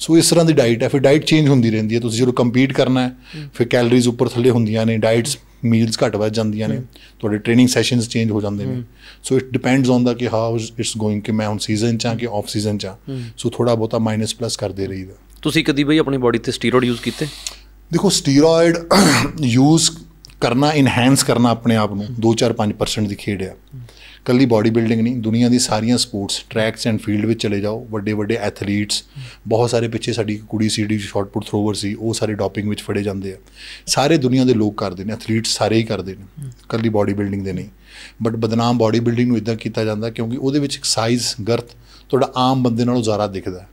ਸੋ ਇਸ ਤਰ੍ਹਾਂ ਦੀ ਡਾਈਟ ਹੈ ਫਿਰ ਡਾਈਟ ਚੇਂਜ ਹੁੰਦੀ ਰਹਿੰਦੀ ਹੈ ਤੁਸੀਂ ਜਦੋਂ ਕੰਪੀਟ ਕਰਨਾ ਹੈ ਫਿਰ ਕੈਲਰੀਜ਼ ਉੱਪਰ ਥੱਲੇ ਹੁੰਦੀਆਂ ਨੇ ਡਾਈਟਸ ਮੀਲਸ ਘਟ ਵੱਧ ਜਾਂਦੀਆਂ ਨੇ ਤੁਹਾਡੇ ਟ੍ਰੇਨਿੰਗ ਸੈਸ਼ਨਸ ਚੇਂਜ ਹੋ ਜਾਂਦੇ ਨੇ so it depends on the ਕਿ ਹਾਊ ਇਟਸ ਗੋਇੰਗ ਕਿ ਮੈਂ ਹੁਣ ਸੀਜ਼ਨ ਚ ਆ ਕਿ ਆਫ ਸੀਜ਼ਨ ਚ ਆ ਸੋ ਥੋੜਾ ਬਹੁਤਾ ਮਾਈਨਸ ਪਲੱਸ ਕਰਦੇ ਰਹੀਦਾ ਤੁਸੀਂ ਕਦੀ ਬਈ ਆਪਣੀ ਬਾਡੀ ਤੇ ਸਟੀਰੋਇਡ ਯੂਜ਼ ਕੀਤੇ ਦੇਖੋ ਸਟੀਰੋਇਡ ਯੂਜ਼ *coughs* ਕਰਨਾ ਇਨਹੈਂਸ ਕਰਨਾ ਆਪਣੇ ਆਪ ਨੂੰ 2 4 5% ਦੀ ਖੇਡ ਆ ਕੱਲੀ ਬਾਡੀ ਬਿਲਡਿੰਗ ਨਹੀਂ ਦੁਨੀਆ ਦੀ ਸਾਰੀਆਂ ਸਪੋਰਟਸ ਟਰੈਕਸ ਐਂਡ ਫੀਲਡ ਵਿੱਚ ਚਲੇ ਜਾਓ ਵੱਡੇ ਵੱਡੇ ਐਥਲੀਟਸ ਬਹੁਤ ਸਾਰੇ ਪਿੱਛੇ ਸਾਡੀ ਕੁੜੀ ਸੀ ਸ਼ਾਰਟ ਪੁੱਟ ਥਰੋਵਰ ਸੀ ਉਹ ਸਾਰੇ ਡੋਪਿੰਗ ਵਿੱਚ ਫੜੇ ਜਾਂਦੇ ਆ ਸਾਰੇ ਦੁਨੀਆ ਦੇ ਲੋਕ ਕਰਦੇ ਨੇ ਐਥਲੀਟਸ ਸਾਰੇ ਹੀ ਕਰਦੇ ਨੇ ਕੱਲੀ ਬਾਡੀ ਬਿਲਡਿੰਗ ਦੇ ਨਹੀਂ ਬਟ ਬਦਨਾਮ ਬਾਡੀ ਬਿਲਡਿੰਗ ਨੂੰ ਇਦਾਂ ਕੀਤਾ ਜਾਂਦਾ ਕਿਉਂਕਿ ਉਹਦੇ ਵਿੱਚ ਸਾਈਜ਼ ਗਰਥ ਤੁਹਾਡਾ ਆਮ ਬੰਦੇ ਨਾਲੋਂ ਜ਼ਿਆਦਾ ਦਿਖਦਾ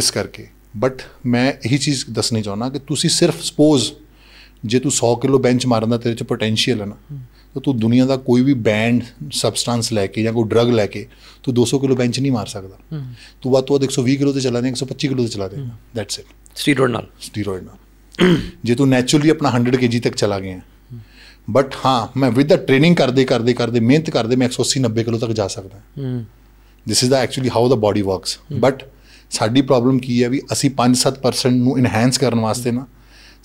ਇਸ ਕਰਕੇ ਬਟ ਮੈਂ ਇਹੀ ਚੀਜ਼ ਦੱਸਣੀ ਚਾਹੁੰਦਾ ਕਿ ਤੁਸੀਂ ਸਿਰਫ ਸਪੋਜ਼ ਜੇ ਤੂੰ 100 ਕਿਲੋ ਬੈਂਚ ਮਾਰਨ ਦਾ ਤੇਰੇ ਚ ਪੋਟੈਂਸ਼ੀਅਲ ਹੈ ਨਾ ਤਾਂ ਤੂੰ ਦੁਨੀਆ ਦਾ ਕੋਈ ਵੀ ਬੈਂਡ ਸਬਸਟੈਂਸ ਲੈ ਕੇ ਜਾਂ ਕੋਈ ਡਰਗ ਲੈ ਕੇ ਤੂੰ 200 ਕਿਲੋ ਬੈਂਚ ਨਹੀਂ ਮਾਰ ਸਕਦਾ ਤੂੰ ਵੱਧ ਤੋਂ ਵੱਧ 120 ਕਿਲੋ ਤੇ ਚਲਾ ਦੇ 125 ਕਿਲੋ ਤੇ ਚਲਾ ਦੇ ਦੈਟਸ ਇਟ ਸਟੀਰੋਇਡ ਨਾਲ ਸਟੀਰੋਇਡ ਨਾਲ ਜੇ ਤੂੰ ਨੇਚਰਲੀ ਆਪਣਾ 100 ਕੇਜੀ ਤੱਕ ਚਲਾ ਗਿਆ ਬਟ ਹਾਂ ਮੈਂ ਵਿਦ ਦਾ ਟ੍ਰੇਨਿੰਗ ਕਰਦੇ ਕਰਦੇ ਕਰਦੇ ਮਿਹਨਤ ਕਰਦੇ ਮੈਂ 180 90 ਕਿਲੋ ਤੱਕ ਜਾ ਸਕਦਾ this is the actually how the body works but ਸਾਡੀ ਪ੍ਰੋਬਲਮ ਕੀ ਹੈ ਵੀ ਅਸੀਂ 5-7% ਨੂੰ ਇਨਹਾਂਸ ਕਰਨ ਵਾਸਤੇ ਨਾ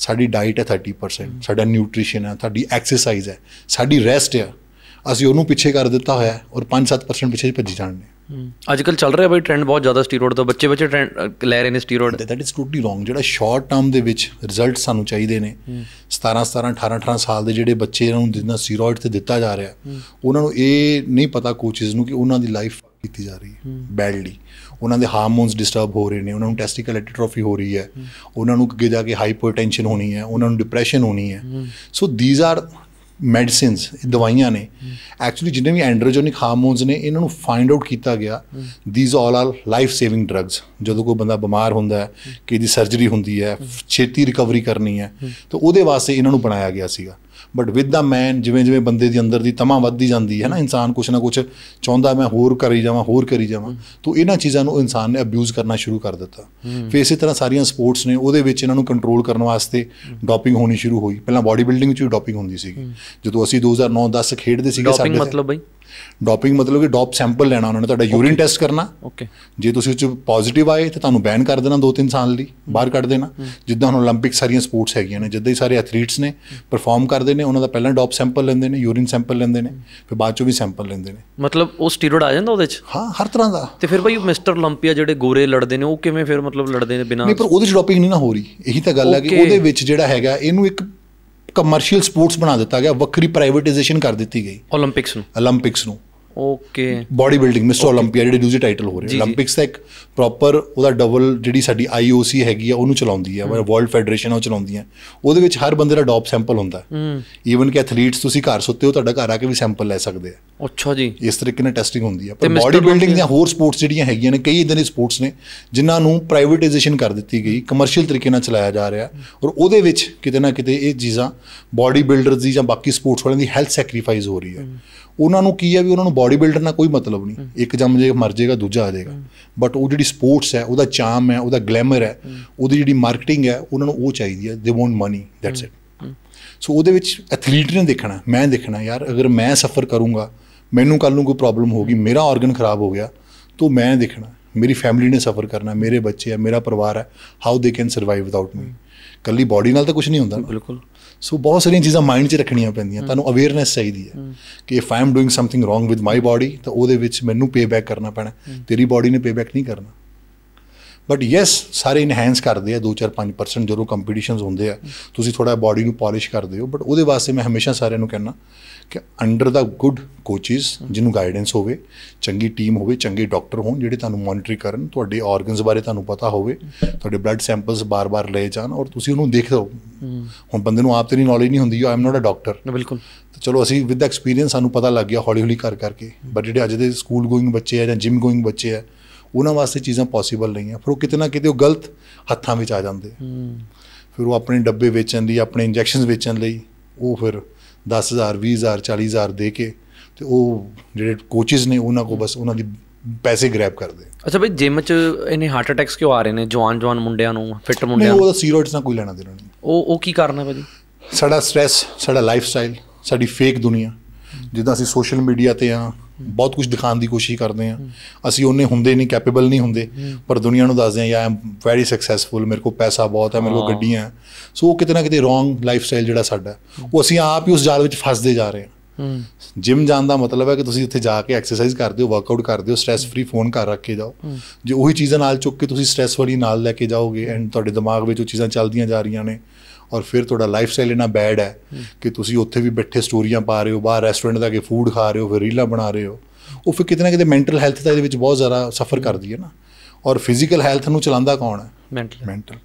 ਸਾਡੀ ਡਾਈਟ ਹੈ 30% ਸਾਡਾ ਨਿਊਟ੍ਰੀਸ਼ਨ ਹੈ ਸਾਡੀ ਐਕਸਰਸਾਈਜ਼ ਹੈ ਸਾਡੀ ਰੈਸਟ ਹੈ ਅਸੀਂ ਉਹਨੂੰ ਪਿੱਛੇ ਕਰ ਦਿੱਤਾ ਹੋਇਆ ਔਰ 5-7% ਪਿੱਛੇ ਭੱਜੀ ਜਾਣਦੇ ਅੱਜ ਕੱਲ ਚੱਲ ਰਿਹਾ ਬਈ ਟ੍ਰੈਂਡ ਬਹੁਤ ਜ਼ਿਆਦਾ ਸਟੀਰੋਇਡ ਦਾ ਬੱਚੇ ਬੱਚੇ ਟ੍ਰੈਂਡ ਲੈ ਰਹੇ ਨੇ steroid that is totally wrong ਜਿਹੜਾ ਸ਼ਾਰਟ ਟਰਮ ਦੇ ਵਿੱਚ ਰਿਜ਼ਲਟ ਸਾਨੂੰ ਚਾਹੀਦੇ ਨੇ 17 17 18 18 ਸਾਲ ਦੇ ਜਿਹੜੇ ਬੱਚੇ ਨੂੰ ਜਿੰਨਾ ਸਟੀਰੋਇਡ ਤੇ ਦਿੱਤਾ ਜਾ ਰਿਹਾ ਉਹਨਾਂ ਨੂੰ ਇਹ ਨਹੀਂ ਪਤਾ ਕੋਚਸ ਨੂੰ ਕਿ ਉਹਨਾਂ ਦੀ ਲਾਈਫ ਕੀਤੀ ਜਾ ਰਹੀ ਹੈ ਬੈਡਲੀ ਉਹਨਾਂ ਦੇ ਹਾਰਮੋਨਸ ਡਿਸਟਰਬ ਹੋ ਰਹੇ ਨੇ ਉਹਨਾਂ ਨੂੰ ਟੈਸਟੀਕਲ ਐਟ੍ਰੋਫੀ ਹੋ ਰਹੀ ਹੈ ਉਹਨਾਂ ਨੂੰ ਅੱਗੇ ਜਾ ਕੇ ਹਾਈਪਰਟੈਂਸ਼ਨ ਹੋਣੀ ਹੈ ਉਹਨਾਂ ਨੂੰ ਡਿਪਰੈਸ਼ਨ ਹੋਣੀ ਹੈ ਸੋ ਥੀਸ ਆਰ ਮੈਡੀਸਿਨਸ ਦਵਾਈਆਂ ਨੇ ਐਕਚੁਅਲੀ ਜਿੰਨੇ ਵੀ ਐਂਡਰੋਜੈਨਿਕ ਹਾਰਮੋਨਸ ਨੇ ਇਹਨਾਂ ਨੂੰ ਫਾਈਂਡ ਆਊਟ ਕੀਤਾ ਗਿਆ these all are life saving drugs ਜਦੋਂ ਕੋਈ ਬੰਦਾ ਬਿਮਾਰ ਹੁੰਦਾ ਹੈ ਕਿ ਇਹਦੀ ਸਰਜਰੀ ਹੁੰਦੀ ਹੈ ਛੇਤੀ ਰਿਕਵਰੀ ਕਰਨੀ ਹੈ ਤਾਂ ਉਹਦੇ ਵਾਸਤੇ ਇਹਨਾਂ ਨੂੰ ਬਣਾਇਆ ਗਿਆ ਸੀਗਾ ਬਟ ਵਿਦ ਦਾ ਮੈਨ ਜਿਵੇਂ ਜਿਵੇਂ ਬੰਦੇ ਦੇ ਅੰਦਰ ਦੀ ਤਮਾ ਵੱਧਦੀ ਜਾਂਦੀ ਹੈ ਨਾ ਇਨਸਾਨ ਕੁਛ ਨਾ ਕੁਛ ਚਾਹੁੰਦਾ ਮੈਂ ਹੋਰ ਕਰੀ ਜਾਵਾਂ ਹੋਰ ਕਰੀ ਜਾਵਾਂ ਤੋਂ ਇਹਨਾਂ ਚੀਜ਼ਾਂ ਨੂੰ ਇਨਸਾਨ ਨੇ ਅਬਿਊਜ਼ ਕਰਨਾ ਸ਼ੁਰੂ ਕਰ ਦਿੱਤਾ ਫੇ ਇਸੇ ਤਰ੍ਹਾਂ ਸਾਰੀਆਂ ਸਪੋਰਟਸ ਨੇ ਉਹਦੇ ਵਿੱਚ ਇਹਨਾਂ ਨੂੰ ਕੰਟਰੋਲ ਕਰਨ ਵਾਸਤੇ ਡੋਪਿੰਗ ਹੋਣੀ ਸ਼ੁਰੂ ਹੋਈ ਪਹਿਲਾਂ ਬਾਡੀ ਬਿਲਡਿੰਗ 'ਚ ਵੀ ਡੋਪਿੰਗ ਹੁੰਦੀ ਸੀਗੀ ਜਦੋਂ ਅਸੀਂ 2009-10 ਖੇਡਦੇ ਸੀਗੇ ਸਾਡੇ ਡੋਪਿੰਗ ਮਤਲਬ ਬਈ ਡੋਪਿੰਗ ਮਤਲਬ ਕਿ ਡੋਪ ਸੈਂਪਲ ਲੈਣਾ ਉਹਨਾਂ ਨੇ ਤੁਹਾਡਾ ਯੂਰਿਨ ਟੈਸਟ ਕਰਨਾ ਓਕੇ ਜੇ ਤੁਸੀਂ ਉਸ ਚ ਪੋਜ਼ਿਟਿਵ ਆਏ ਤੇ ਤੁਹਾਨੂੰ ਬੈਨ ਕਰ ਦੇਣਾ 2-3 ਸਾਲ ਲਈ ਬਾਹਰ ਕੱਢ ਦੇਣਾ ਜਿੱਦਾਂ ਹੁਣ 올림픽 ਸਾਰੀਆਂ ਸਪੋਰਟਸ ਹੈਗੀਆਂ ਨੇ ਜਿੱਦਾਂ ਹੀ ਸਾਰੇ ਐਥਲੀਟਸ ਨੇ ਪਰਫਾਰਮ ਕਰਦੇ ਨੇ ਉਹਨਾਂ ਦਾ ਪਹਿਲਾਂ ਡੋਪ ਸੈਂਪਲ ਲੈਂਦੇ ਨੇ ਯੂਰਿਨ ਸੈਂਪਲ ਲੈਂਦੇ ਨੇ ਫਿਰ ਬਾਅਦ ਚੋਂ ਵੀ ਸੈਂਪਲ ਲੈਂਦੇ ਨੇ ਮਤਲਬ ਉਹ ਸਟੀਰੋਇਡ ਆ ਜਾਂਦਾ ਉਹਦੇ ਚ ਹਾਂ ਹਰ ਤਰ੍ਹਾਂ ਦਾ ਤੇ ਫਿਰ ਭਾਈ ਮਿਸਟਰ 올림ਪੀਆ ਜਿਹੜੇ ਗੋਰੇ ਲੜਦੇ ਨੇ ਉਹ ਕਿਵੇਂ ਫਿਰ ਮਤਲਬ ਲੜਦੇ ਨੇ ਬਿਨਾਂ ਨਹੀਂ ਪਰ ਉਹਦੇ ਚ ਡੋਪਿੰਗ ਨਹੀਂ ਨਾ ਹੋ ਰਹੀ ਇਹੀ ਤਾਂ ਗੱਲ ਹੈ ਕਿ ਉਹਦੇ ਵਿੱਚ ਜਿਹੜਾ ਹੈਗਾ ਇਹਨੂੰ ਇੱਕ ਕਮਰਸ਼ੀਅਲ ਸਪੋਰਟਸ ਬਣਾ ਦਿੱਤਾ ਗਿਆ ਵੱਖਰੀ ਪ੍ਰਾਈਵੇਟਾਈਜੇਸ਼ਨ ਕਰ ਦਿੱਤੀ ਗਈ 올림픽ਸ ਨੂੰ 올림픽ਸ ਨੂੰ ਓਕੇ ਬਾਡੀ ਬਿਲਡਿੰਗ ਮਿਸਟਰ 올림ਪੀਆ ਜਿਹੜੇ ਦੂਜੇ ਟਾਈਟਲ ਹੋ ਰਹੇ 올림픽ਸ ਦਾ ਇੱਕ ਪ੍ਰੋਪਰ ਉਹਦਾ ਡਬਲ ਜਿਹੜੀ ਸਾਡੀ IOC ਹੈਗੀ ਆ ਉਹਨੂੰ ਚਲਾਉਂਦੀ ਆ ਵਰਲਡ ਫੈਡਰੇਸ਼ਨ ਉਹ ਚਲਾਉਂਦੀ ਆ ਉਹਦੇ ਵਿੱਚ ਹਰ ਬੰਦੇ ਦਾ ਡੌਪ ਸੈਂਪਲ ਹੁੰਦਾ ਈਵਨ ਕਿ ਐਥਲੀਟਸ ਤੁਸੀਂ ਘਰ ਸੁੱਤੇ ਹੋ ਤੁਹਾਡਾ ਘਰ ਆ ਕੇ ਵੀ ਸੈਂਪਲ ਲੈ ਸਕਦੇ ਆ ਅੱਛਾ ਜੀ ਇਸ ਤਰੀਕੇ ਨਾਲ ਟੈਸਟਿੰਗ ਹੁੰਦੀ ਹੈ ਪਰ ਬਾਡੀ ਬਿਲਡਿੰਗ ਦੀਆਂ ਹੋਰ ਸਪੋਰਟਸ ਜਿਹੜੀਆਂ ਹੈਗੀਆਂ ਨੇ ਕਈ ਇਦਾਂ ਦੇ ਸਪੋਰਟਸ ਨੇ ਜਿਨ੍ਹਾਂ ਨੂੰ ਪ੍ਰਾਈਵੇਟਾਈਜੇਸ਼ਨ ਕਰ ਦਿੱਤੀ ਗਈ ਕਮਰਸ਼ੀਅਲ ਤਰੀਕੇ ਨਾਲ ਚਲਾਇਆ ਜਾ ਰਿਹਾ ਔਰ ਉਹਦੇ ਵਿੱਚ ਕਿਤੇ ਨਾ ਕਿਤੇ ਇਹ ਚੀਜ਼ਾਂ ਬਾਡੀ ਬਿਲਡਰਸ ਦੀ ਜਾਂ ਬਾਕੀ ਸਪੋਰਟਸ ਵਾਲਿਆਂ ਦੀ ਹੈਲਥ ਸੈਕਰੀਫਾਈਜ਼ ਹੋ ਰਹੀ ਹੈ ਉਹਨਾਂ ਨੂੰ ਕੀ ਹੈ ਵੀ ਉਹਨਾਂ ਨੂੰ ਬਾਡੀ ਬਿਲਡਰ ਨਾਲ ਕੋਈ ਮਤਲਬ ਨਹੀਂ ਇੱਕ ਜੰਮ ਜੇ ਮਰ ਜਾਏਗਾ ਦੂਜਾ ਆ ਜਾਏਗਾ ਬਟ ਉਹ ਜਿਹੜੀ ਸਪੋਰਟਸ ਹੈ ਉਹਦਾ ਚਾਮ ਹੈ ਉਹਦਾ ਗਲੈਮਰ ਹੈ ਉਹਦੀ ਜਿਹੜੀ ਮਾਰਕੀਟਿੰਗ ਹੈ ਉਹਨਾਂ ਨੂੰ ਉਹ ਚਾਹੀਦੀ ਹੈ they want money that's it so ਉਹਦੇ ਵਿੱਚ ਐਥਲੀਟ ਨੇ ਦੇਖਣਾ ਮੈਂ ਦੇਖਣਾ ਯਾਰ ਅਗਰ ਮੈਂ ਸਫਰ ਕਰੂੰਗਾ ਮੈਨੂੰ ਕੱਲ ਨੂੰ ਕੋਈ ਪ੍ਰੋਬਲਮ ਹੋ ਗਈ ਮੇਰਾ ਆਰਗਨ ਖਰਾਬ ਹੋ ਗਿਆ ਤੋਂ ਮੈਂ ਦੇਖਣਾ ਮੇਰੀ ਫੈਮਿਲੀ ਨੇ ਸਫਰ ਕਰਨਾ ਮੇਰੇ ਬੱਚੇ ਆ ਮੇਰਾ ਪਰਿਵਾਰ ਹੈ how they can survive without ਮੀ ਕੱਲੀ ਬਾਡੀ ਨਾਲ ਤਾਂ ਕੁਝ ਨਹੀਂ ਹੁੰਦਾ ਬਿਲਕੁਲ ਸੋ ਬਹੁਤ ਸਾਰੀਆਂ ਚੀਜ਼ਾਂ ਮਾਈਂਡ 'ਚ ਰੱਖਣੀਆਂ ਪੈਂਦੀਆਂ ਤੁਹਾਨੂੰ ਅਵੇਅਰਨੈਸ ਚਾਹੀਦੀ ਹੈ ਕਿ if I am doing something wrong with my body ਤਾਂ ਉਹਦੇ ਵਿੱਚ ਮੈਨੂੰ ਪੇ ਬੈਕ ਕਰਨਾ ਪੈਣਾ ਤੇਰੀ ਬਾਡੀ ਨੇ ਪੇ ਬੈਕ ਨਹੀਂ ਕਰਨਾ ਬਟ ਯੈਸ ਸਾਰੇ ਇਨਹੈਂਸ ਕਰਦੇ ਆ 2-4-5% ਜਦੋਂ ਕੰਪੀਟੀਸ਼ਨਸ ਹੁੰਦੇ ਆ ਤੁਸੀਂ ਥੋੜਾ ਬਾਡੀ ਨੂੰ ਪਾਲਿਸ਼ ਕਰਦੇ ਹੋ ਬਟ ਉਹਦੇ ਵਾਸਤੇ ਮੈਂ ਹਮੇਸ਼ਾ ਸਾਰਿਆਂ ਨੂੰ ਕਹਿਣਾ ਕਿ ਅੰਡਰ ਦਾ ਗੁੱਡ ਕੋਚਿਸ ਜਿਹਨੂੰ ਗਾਈਡੈਂਸ ਹੋਵੇ ਚੰਗੀ ਟੀਮ ਹੋਵੇ ਚੰਗੇ ਡਾਕਟਰ ਹੋਣ ਜਿਹੜੇ ਤੁਹਾਨੂੰ ਮੋਨਿਟਰ ਕਰਨ ਤੁਹਾਡੇ ਆਰਗਨਸ ਬਾਰੇ ਤੁਹਾਨੂੰ ਪਤਾ ਹੋਵੇ ਤੁਹਾਡੇ ਬਲੱਡ ਸੈਂਪਲਸ ਬਾਰ-ਬਾਰ ਲਏ ਜਾਣ ਔਰ ਤੁਸੀਂ ਉਹਨੂੰ ਦੇਖ ਲਓ ਹੁਣ ਬੰਦੇ ਨੂੰ ਆਪ ਤੇ ਨਹੀਂ ਨੌਲੇਜ ਨਹੀਂ ਹੁੰਦੀ I am not a doctor ਬਿਲਕੁਲ ਚਲੋ ਅਸੀਂ ਵਿਦ ਐਕਸਪੀਰੀਅੰਸ ਸਾਨੂੰ ਪਤਾ ਲੱਗ ਗਿਆ ਹੌਲੀ-ਹੌਲੀ ਕਰ ਕਰਕੇ ਬਟ ਜਿਹੜੇ ਅੱਜ ਦੇ ਸਕੂਲ ਗੋਇੰਗ ਬੱਚੇ ਆ ਜਾਂ ਜਿਮ ਗੋਇੰਗ ਬੱਚੇ ਆ ਉਹਨਾਂ ਵਾਸਤੇ ਚੀਜ਼ਾਂ ਪੋਸੀਬਲ ਨਹੀਂ ਆ ਫਿਰ ਉਹ ਕਿਤਨਾ ਕਿਤੇ ਉਹ ਗਲਤ ਹੱਥਾਂ ਵਿੱਚ ਆ ਜਾਂਦੇ ਫਿਰ ਉਹ ਆਪਣੇ ਡੱਬੇ ਵੇਚਣ ਦੀ ਆਪਣੇ ਇੰਜੈਕਸ਼ਨਸ ਵੇਚਣ ਲਈ ਉਹ ਫਿਰ 10000 20000 40000 ਦੇ ਕੇ ਤੇ ਉਹ ਜਿਹੜੇ ਕੋਚਸ ਨੇ ਉਹਨਾਂ ਕੋ ਬਸ ਉਹਨਾਂ ਦੀ ਪੈਸੇ ਗ੍ਰੈਬ ਕਰਦੇ ਅੱਛਾ ਭਾਈ ਜਿਮ ਚ ਇਹਨੇ ਹਾਰਟ ਅਟੈਕਸ ਕਿਉਂ ਆ ਰਹੇ ਨੇ ਜਵਾਨ ਜਵਾਨ ਮੁੰਡਿਆਂ ਨੂੰ ਫਿੱਟ ਮੁੰਡਿਆਂ ਨੂੰ ਉਹ ਸਟੀਰੋਇਡਸ ਨਾਲ ਕੋਈ ਲੈਣਾ ਦੇਣਾ ਨਹੀਂ ਉਹ ਉਹ ਕੀ ਕਰਨਾ ਭਾਜੀ ਸਾਡਾ ਸਟ्रेस ਸਾਡਾ ਲਾਈਫ ਸਟਾਈਲ ਸਾਡੀ ਫੇਕ ਦੁਨੀਆ ਜਿੱਦਾਂ ਅਸੀਂ ਸੋਸ਼ਲ ਮੀਡੀਆ ਤੇ ਆ ਬਹੁਤ ਕੁਝ ਦਿਖਾਉਣ ਦੀ ਕੋਸ਼ਿਸ਼ ਕਰਦੇ ਆ ਅਸੀਂ ਉਹਨੇ ਹੁੰਦੇ ਨਹੀਂ ਕੈਪੇਬਲ ਨਹੀਂ ਹੁੰਦੇ ਪਰ ਦੁਨੀਆ ਨੂੰ ਦੱਸਦੇ ਆ ਯਾ ਆਮ ਵੈਰੀ ਸਕਸੈਸਫੁਲ ਮੇਰੇ ਕੋ ਪੈਸਾ ਬਹੁਤ ਹੈ ਮੇਰੇ ਕੋ ਗੱਡੀਆਂ ਸੋ ਉਹ ਕਿਤੇ ਨਾ ਕਿਤੇ ਰੋਂਗ ਲਾਈਫ ਸਟਾਈਲ ਜਿਹੜਾ ਸਾਡਾ ਉਹ ਅਸੀਂ ਆਪ ਹੀ ਉਸ ਜਾਲ ਵਿੱਚ ਫਸਦੇ ਜਾ ਰਹੇ ਆ ਜਿਮ ਜਾਣ ਦਾ ਮਤਲਬ ਹੈ ਕਿ ਤੁਸੀਂ ਉੱਥੇ ਜਾ ਕੇ ਐਕਸਰਸਾਈਜ਼ ਕਰਦੇ ਹੋ ਵਰਕਆਊਟ ਕਰਦੇ ਹੋ ਸਟ्रेस ਫ੍ਰੀ ਫੋਨ ਕਰ ਰੱਖ ਕੇ ਜਾਓ ਜੇ ਉਹੀ ਚੀਜ਼ਾਂ ਨਾਲ ਚੁੱਕ ਕੇ ਤੁਸੀਂ ਸਟ्रेस ਵਾਲੀ ਨਾਲ ਲੈ ਕੇ ਜਾਓਗੇ ਐਂਡ ਤੁਹਾਡੇ ਦਿਮਾਗ ਵਿੱਚ ਉਹ ਚੀਜ਼ਾਂ ਚੱਲਦੀਆਂ ਜਾ ਰਹੀਆਂ ਨੇ ਔਰ ਫਿਰ ਤੁਹਾਡਾ ਲਾਈਫ ਸਟਾਈਲ ਇਨਾ ਬੈਡ ਹੈ ਕਿ ਤੁਸੀਂ ਉੱਥੇ ਵੀ ਬੈਠੇ ਸਟੋਰੀਆਂ ਪਾ ਰਹੇ ਹੋ ਬਾਹਰ ਰੈਸਟੋਰੈਂਟ ਦਾ ਕੇ ਫੂਡ ਖਾ ਰਹੇ ਹੋ ਫਿਰ ਰੀਲਾਂ ਬਣਾ ਰਹੇ ਹੋ ਉਹ ਫਿਰ ਕਿਤਨਾ ਕਿਤੇ ਮੈਂਟਲ ਹੈਲਥ ਦਾ ਇਹਦੇ ਵਿੱਚ ਬਹੁਤ ਜ਼ਿਆਦਾ ਸਫਰ ਕਰਦੀ ਹੈ ਨਾ ਔਰ ਫਿਜ਼ੀਕਲ ਹੈਲਥ ਨੂੰ ਚਲਾਉਂਦਾ ਕੌਣ ਹੈ mental mental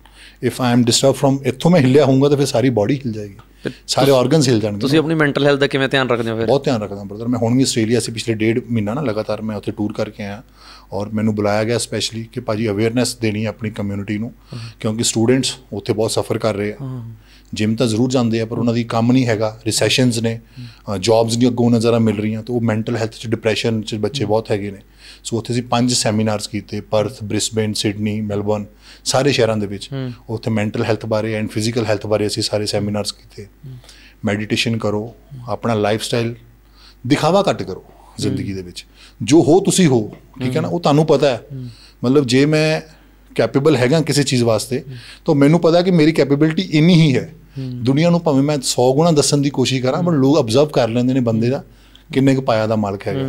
if I am disturb from ਇਥੋਂ ਮੈਂ ਹਿੱਲਿਆ ਹੋਊਗਾ ਤਾਂ ਫਿਰ ਸਾਰੀ ਬਾਡੀ ਹਿੱਲ ਜਾਏਗੀ ਸਾਰੇ ਆਰਗਨਸ ਹਿੱਲ ਜਾਣਗੇ ਤੁਸੀਂ ਆਪਣੀ ਮੈਂਟਲ ਹੈਲਥ ਦਾ ਕਿਵੇਂ ਧਿਆਨ ਰੱਖਦੇ ਹੋ ਫਿਰ ਬਹੁਤ ਧਿਆਨ ਰੱਖਦਾ ਬ੍ਰਦਰ ਮੈਂ ਹੁਣ ਵੀ ਆਸਟ੍ਰੇਲੀਆ ਸੀ ਪਿਛਲੇ ਡੇਢ ਮਹੀਨਾ ਨਾ ਲਗਾਤਾਰ ਮੈਂ ਉੱਥੇ ਟੂਰ ਕਰਕੇ ਆਇਆ ਔਰ ਮੈਨੂੰ ਬੁਲਾਇਆ ਗਿਆ ਸਪੈਸ਼ਲੀ ਕਿ ਭਾਜੀ ਅਵੇਅਰਨੈਸ ਦੇਣੀ ਹੈ ਆਪਣੀ ਕਮਿਊਨਿਟੀ ਨੂੰ ਕਿਉਂਕਿ ਸਟੂਡੈਂਟਸ ਉੱਥੇ ਬਹੁਤ ਸਫਰ ਕਰ ਰਹੇ ਆ ਜਿਮ ਤਾਂ ਜ਼ਰੂਰ ਜਾਂਦੇ ਆ ਪਰ ਉਹਨਾਂ ਦੀ ਕੰਮ ਨਹੀਂ ਹੈਗਾ ਰਿਸੈਸ਼ਨਸ ਨੇ ਜੌਬਸ ਨਹੀਂ ਅੱਗੋਂ ਨਜ਼ਰਾਂ ਮਿਲ ਰਹੀਆਂ ਤਾਂ ਉਹ ਮੈਂਟਲ ਹੈਲਥ 'ਚ ਡਿਪਰੈਸ਼ਨ 'ਚ ਬੱਚੇ ਬਹੁਤ ਹੈਗੇ ਨੇ ਸੋ ਉੱਥੇ ਅਸੀਂ ਪੰਜ ਸੈਮੀਨਾਰਸ ਕੀਤੇ ਪਰਥ ਬ੍ਰਿਸਬੇਨ ਸਿਡਨੀ ਮੈਲਬੌਰਨ ਸਾਰੇ ਸ਼ਹਿਰਾਂ ਦੇ ਵਿੱਚ ਉੱਥੇ ਮੈਂਟਲ ਹੈਲਥ ਬਾਰੇ ਐਂਡ ਫਿਜ਼ੀਕਲ ਹੈਲਥ ਬਾਰੇ ਅਸੀਂ ਸਾਰੇ ਸੈਮੀਨਾਰਸ ਕੀਤੇ ਮੈਡੀਟੇਸ਼ਨ ਕਰੋ ਆਪਣਾ ਲਾਈਫ ਸਟਾਈਲ ਦਿਖਾਵਾ ਘੱਟ ਕਰੋ ਜ਼ਿੰਦਗੀ ਦੇ ਵਿੱਚ ਜੋ ਹੋ ਤੁਸੀਂ ਹੋ ਠੀਕ ਹੈ ਨਾ ਉਹ ਤੁਹਾਨੂੰ ਪਤਾ ਹੈ ਮਤਲਬ ਜੇ ਮੈਂ ਕੈਪੇਬਲ ਹੈਗਾ ਕਿਸੇ ਚੀਜ਼ ਵਾਸਤੇ ਤਾਂ ਮੈਨੂੰ ਪਤਾ ਕਿ ਮੇਰੀ ਕੈਪੇਬਿਲਟੀ ਇੰਨੀ ਹੀ ਹੈ ਦੁਨੀਆ ਨੂੰ ਭਾਵੇਂ ਮੈਂ 100 ਗੁਣਾ ਦੱਸਣ ਦੀ ਕੋਸ਼ਿਸ਼ ਕਰਾਂ ਪਰ ਲੋਕ ਅਬਜ਼ਰਵ ਕਰ ਲੈਂਦੇ ਨੇ ਬੰਦੇ ਦਾ ਕਿੰਨੇ ਕੁ ਪਾਇਆ ਦਾ ਮਾਲਕ ਹੈਗਾ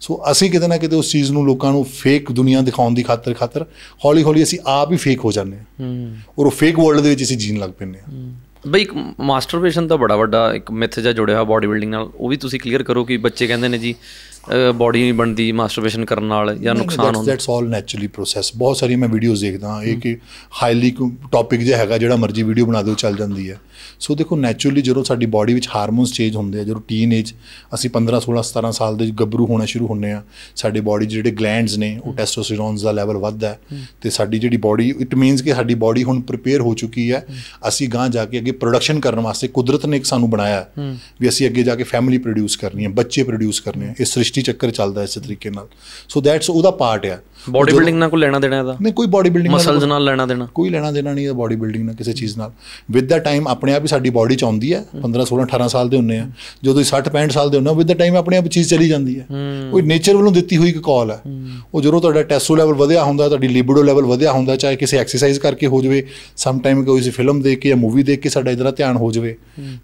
ਸੋ ਅਸੀਂ ਕਿਤੇ ਨਾ ਕਿਤੇ ਉਸ ਚੀਜ਼ ਨੂੰ ਲੋਕਾਂ ਨੂੰ ਫੇਕ ਦੁਨੀਆ ਦਿਖਾਉਣ ਦੀ ਖਾਤਰ ਖਾਤਰ ਹੌਲੀ ਹੌਲੀ ਅਸੀਂ ਆਪ ਹੀ ਫੇਕ ਹੋ ਜਾਂਦੇ ਹਾਂ ਔਰ ਉਹ ਫੇਕ ਵਰਲਡ ਦੇ ਵਿੱਚ ਅਸੀਂ ਜੀਣ ਲੱਗ ਪੈਂਦੇ ਹਾਂ ਬਈ ਇੱਕ ਮਾਸਟਰਬੇਸ਼ਨ ਤਾਂ ਬੜਾ ਵੱਡਾ ਇੱਕ ਮਿਥ ਜਿਹਾ ਜੁੜਿਆ ਹੋਇਆ ਬਾਡੀ ਬਿਲਡਿੰਗ ਨਾਲ ਉਹ ਵੀ ਤੁਸੀਂ ਕਲੀਅਰ ਕਰੋ ਕਿ ਬੱਚੇ ਕਹਿੰਦੇ ਨੇ ਜੀ ਬਾਡੀ ਨਹੀਂ ਬਣਦੀ ਮਾਸਟਰਬੇਸ਼ਨ ਕਰਨ ਨਾਲ ਜਾਂ ਨੁਕਸਾਨ ਹੁੰਦਾ ਦੈਟਸ ਆਲ ਨੈਚੁਰਲੀ ਪ੍ਰੋਸੈਸ ਬਹੁਤ ਸਾਰੀ ਮੈਂ ਵੀਡੀਓਜ਼ ਦੇਖਦਾ ਇਹ ਕਿ ਹਾਈਲੀ ਟੌਪਿਕ ਜਿਹਾ ਹੈਗਾ ਜਿਹੜਾ ਮਰਜ਼ੀ ਵੀਡੀਓ ਬਣਾ ਦਿਓ ਚੱਲ ਜਾਂਦੀ ਹੈ ਸੋ ਦੇਖੋ ਨੈਚੁਰਲੀ ਜਦੋਂ ਸਾਡੀ ਬਾਡੀ ਵਿੱਚ ਹਾਰਮੋਨਸ ਚੇਂਜ ਹੁੰਦੇ ਆ ਜਦੋਂ ਟੀਨ ਏਜ ਅਸੀਂ 15 16 17 ਸਾਲ ਦੇ ਗੱਭਰੂ ਹੋਣਾ ਸ਼ੁਰੂ ਹੁੰਨੇ ਆ ਸਾਡੇ ਬਾਡੀ ਜਿਹੜੇ ਗਲੈਂਡਸ ਨੇ ਉਹ ਟੈਸਟੋਸਟੀਰੋਨਸ ਦਾ ਲੈਵਲ ਵੱਧਦਾ ਹੈ ਤੇ ਸਾਡੀ ਜਿਹੜੀ ਬਾਡੀ ਇਟ ਮੀਨਸ ਕਿ ਸਾਡੀ ਬਾਡੀ ਹੁਣ ਪ੍ਰਿਪੇਅਰ ਹੋ ਚੁੱਕੀ ਹੈ ਅਸੀਂ ਗਾਂ ਜਾ ਕੇ ਅੱਗੇ ਪ੍ਰੋਡਕਸ਼ਨ ਕਰਨ ਵਾਸਤੇ ਕੁਦਰਤ ਨੇ ਇੱਕ ਸਾਨੂੰ ਬਣਾਇਆ ਵੀ ਅਸੀਂ ਅੱਗੇ ਜਾ ਕੇ ਫੈਮਿਲੀ ਪ੍ਰੋਡਿਊਸ ਕਰਨੀ ਹੈ ਬੱਚੇ ਪ੍ਰੋਡਿਊਸ ਕਰਨੇ ਹੈ ਇਸ ਸ੍ਰਿਸ਼ਟੀ ਸ੍ਰਿਸ਼ਟੀ ਚੱਕਰ ਚੱਲਦਾ ਇਸੇ ਤਰੀਕੇ ਨਾਲ ਸੋ ਦੈਟਸ ਉਹਦਾ ਪਾਰਟ ਆ ਬਾਡੀ ਬਿਲਡਿੰਗ ਨਾਲ ਕੋਈ ਲੈਣਾ ਦੇਣਾ ਇਹਦਾ ਨਹੀਂ ਕੋਈ ਬਾਡੀ ਬਿਲਡਿੰਗ ਮਸਲਸ ਨਾਲ ਲੈਣਾ ਦੇਣਾ ਕੋਈ ਲੈਣਾ ਦੇਣਾ ਨਹੀਂ ਇਹਦਾ ਬਾਡੀ ਬਿਲਡਿੰਗ ਨਾਲ ਕਿਸੇ ਚੀਜ਼ ਨਾਲ ਵਿਦ ਦਾ ਟਾਈਮ ਆਪਣੇ ਆਪ ਹੀ ਸਾਡੀ ਬਾਡੀ ਚ ਆਉਂਦੀ ਹੈ 15 16 18 ਸਾਲ ਦੇ ਹੁੰਨੇ ਆ ਜਦੋਂ 60 65 ਸਾਲ ਦੇ ਹੁੰਨੇ ਆ ਵਿਦ ਦਾ ਟਾਈਮ ਆਪਣੇ ਆਪ ਚੀਜ਼ ਚਲੀ ਜਾਂਦੀ ਹੈ ਕੋਈ ਨੇਚਰ ਵੱਲੋਂ ਦਿੱਤੀ ਹੋਈ ਇੱਕ ਕਾਲ ਹੈ ਉਹ ਜਦੋਂ ਤੁਹਾਡਾ ਟੈਸਟੋ ਲੈਵਲ ਵਧਿਆ ਹੁੰਦਾ ਤੁਹਾਡੀ ਲਿਬਿਡੋ ਲੈਵਲ ਵਧਿਆ ਹੁੰਦਾ ਚਾਹੇ ਕਿਸੇ ਐਕਸਰਸਾਈਜ਼ ਕਰਕੇ ਹੋ ਜਾਵੇ ਸਮ ਟਾਈਮ ਕੋਈ ਫਿਲਮ ਦੇਖ ਕੇ ਜਾਂ ਮੂਵੀ ਦੇਖ ਕੇ ਸਾਡਾ ਇਧਰ ਧਿਆਨ ਹੋ ਜਾਵੇ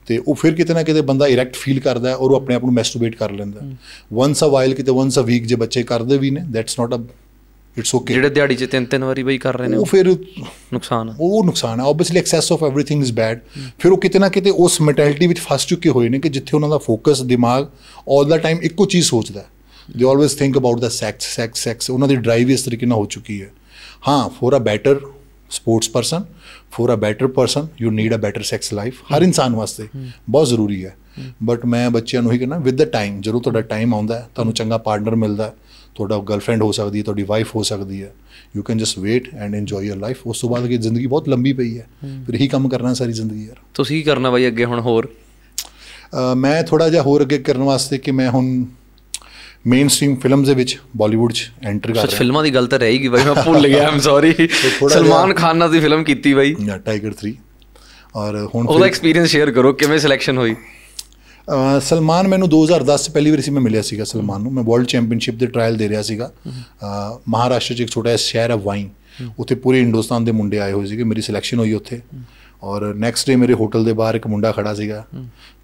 ਤੇ ਉਹ ਫਿਰ ਕਿਤੇ ਨਾ ਕਿਤੇ ਬੰਦਾ ਇਰੈਕਟ ਫੀਲ ਕਰਦਾ ਹੈ ਔਰ ਉਹ ਆਪਣੇ ਆਪ ਨੂੰ ਮੈਸਟੂਬੇਟ ਕਰ ਲੈਂਦਾ ਵਾਂਸ ਅ ਵਾਈਲ ਕਿਤੇ ਵਾਂਸ ਅ ਵੀਕ ਜੇ ਬੱਚੇ ਕਰਦੇ ਵੀ ਨੇ that's not a it's okay ਜਿਹੜੇ ਦਿਹਾੜੀ 'ਚ ਤਿੰਨ ਤਿੰਨ ਵਾਰੀ ਬਈ ਕਰ ਰਹੇ ਨੇ ਉਹ ਫਿਰ ਨੁਕਸਾਨ ਆ ਉਹ ਨੁਕਸਾਨ ਆ obviously excess of everything is bad ਫਿਰ ਉਹ ਕਿਤੇ ਨਾ ਕਿਤੇ ਉਸ ਮੈਂਟੈਲਿਟੀ ਵਿੱਚ ਫਸ ਚੁੱਕੇ ਹੋਏ ਨੇ ਕਿ ਜਿੱਥੇ ਉਹਨਾਂ ਦਾ ਫੋਕਸ ਦਿਮਾਗ ਆਲ ਦਾ ਟਾਈਮ ਇੱਕੋ ਚੀਜ਼ ਸੋਚਦਾ they always think about the sex sex sex ਉਹਨਾਂ ਦੀ ਡਰਾਈਵ ਇਸ ਤਰੀਕੇ ਨਾਲ ਹੋ ਚੁੱਕੀ ਹੈ ਹਾਂ for a better sports person for a better person you need a better sex life ਹਰ ਇਨਸਾਨ ਵਾਸਤੇ ਬਹੁਤ ਜ਼ਰੂਰੀ ਹੈ ਬਟ ਮੈਂ ਬੱਚਿਆਂ ਨੂੰ ਹੀ ਕਹਿੰਦਾ ਵਿਦ ਦਾ ਟਾਈਮ ਜਦੋਂ ਤੁਹਾਡਾ ਟਾਈਮ ਆਉਂਦਾ ਤੁਹਾਨੂੰ ਚੰਗਾ ਪਾਰਟਨਰ ਮਿਲਦਾ ਤੁਹਾਡਾ ਗਰਲਫ੍ਰੈਂਡ ਹੋ ਸਕਦੀ ਹੈ ਤੁਹਾਡੀ ਵਾਈਫ ਹੋ ਸਕਦੀ ਹੈ you can just wait and enjoy your life ਉਸ ਤੋਂ ਬਾਅਦ ਕਿ ਜ਼ਿੰਦਗੀ ਬਹੁਤ ਲੰਬੀ ਪਈ ਹੈ ਫਿਰ ਇਹੀ ਕੰਮ ਕਰਨਾ ਸਾਰੀ ਜ਼ਿੰਦਗੀ ਯਾਰ ਤੁਸੀਂ ਕੀ ਕਰਨਾ ਬਾਈ ਅੱਗੇ ਹੁਣ ਹੋਰ ਮੈਂ ਥੋੜਾ ਜਿਹਾ ਹੋਰ ਅੱਗੇ ਕਰਨ ਵਾਸਤੇ ਕਿ ਮੈਂ ਹੁਣ ਮੇਨ ਸਟ੍ਰੀਮ ਫਿਲਮਸ ਦੇ ਵਿੱਚ ਬਾਲੀਵੁੱਡ 'ਚ ਐਂਟਰ ਕਰ ਰਿਹਾ ਸੱਚ ਫਿਲਮਾਂ ਦੀ ਗੱਲ ਤਾਂ ਰਹੇਗੀ ਬਾਈ ਮੈਂ ਭੁੱਲ ਗਿਆ ਆਮ ਸੌਰੀ *laughs* ਸਲਮਾਨ ਖਾਨ ਨਾਲ ਦੀ ਫਿਲਮ ਕੀਤੀ ਬਾਈ ਟਾਈਗਰ 3 ਔਰ ਹੁਣ ਉਹਦਾ ਐਕਸਪੀਰੀਅੰਸ ਸ਼ੇਅਰ ਕਰੋ ਕਿਵੇਂ ਸਿਲੈਕਸ਼ਨ ਹੋਈ ਸਲਮਾਨ ਮੈਨੂੰ 2010 ਪਹਿਲੀ ਵਾਰੀ ਸੀ ਮੈਂ ਮਿਲਿਆ ਸੀਗਾ ਸਲਮਾਨ ਨੂੰ ਮੈਂ ਵਰਲਡ ਚੈਂਪੀਅਨਸ਼ਿਪ ਦੇ ਟ੍ਰਾਇਲ ਦੇ ਰਿਹਾ ਸੀਗਾ ਮਹਾਰਾਸ਼ਟਰ 'ਚ ਇੱਕ ਛੋਟਾ ਜਿਹਾ ਸ਼ਹਿਰ ਹੈ ਵਾਈਨ ਉੱਥੇ ਪੂਰੇ ਹਿੰਦੁਸਤਾਨ ਦੇ ਮੁੰਡੇ ਆਏ ਹੋਏ ਸੀਗੇ ਮੇਰੀ ਸਿਲੈਕਸ਼ਨ ਹੋਈ ਉੱਥੇ ਔਰ ਨੈਕਸਟ ਡੇ ਮੇਰੇ ਹੋਟਲ ਦੇ ਬਾਹਰ ਇੱਕ ਮੁੰਡਾ ਖੜਾ ਸੀਗਾ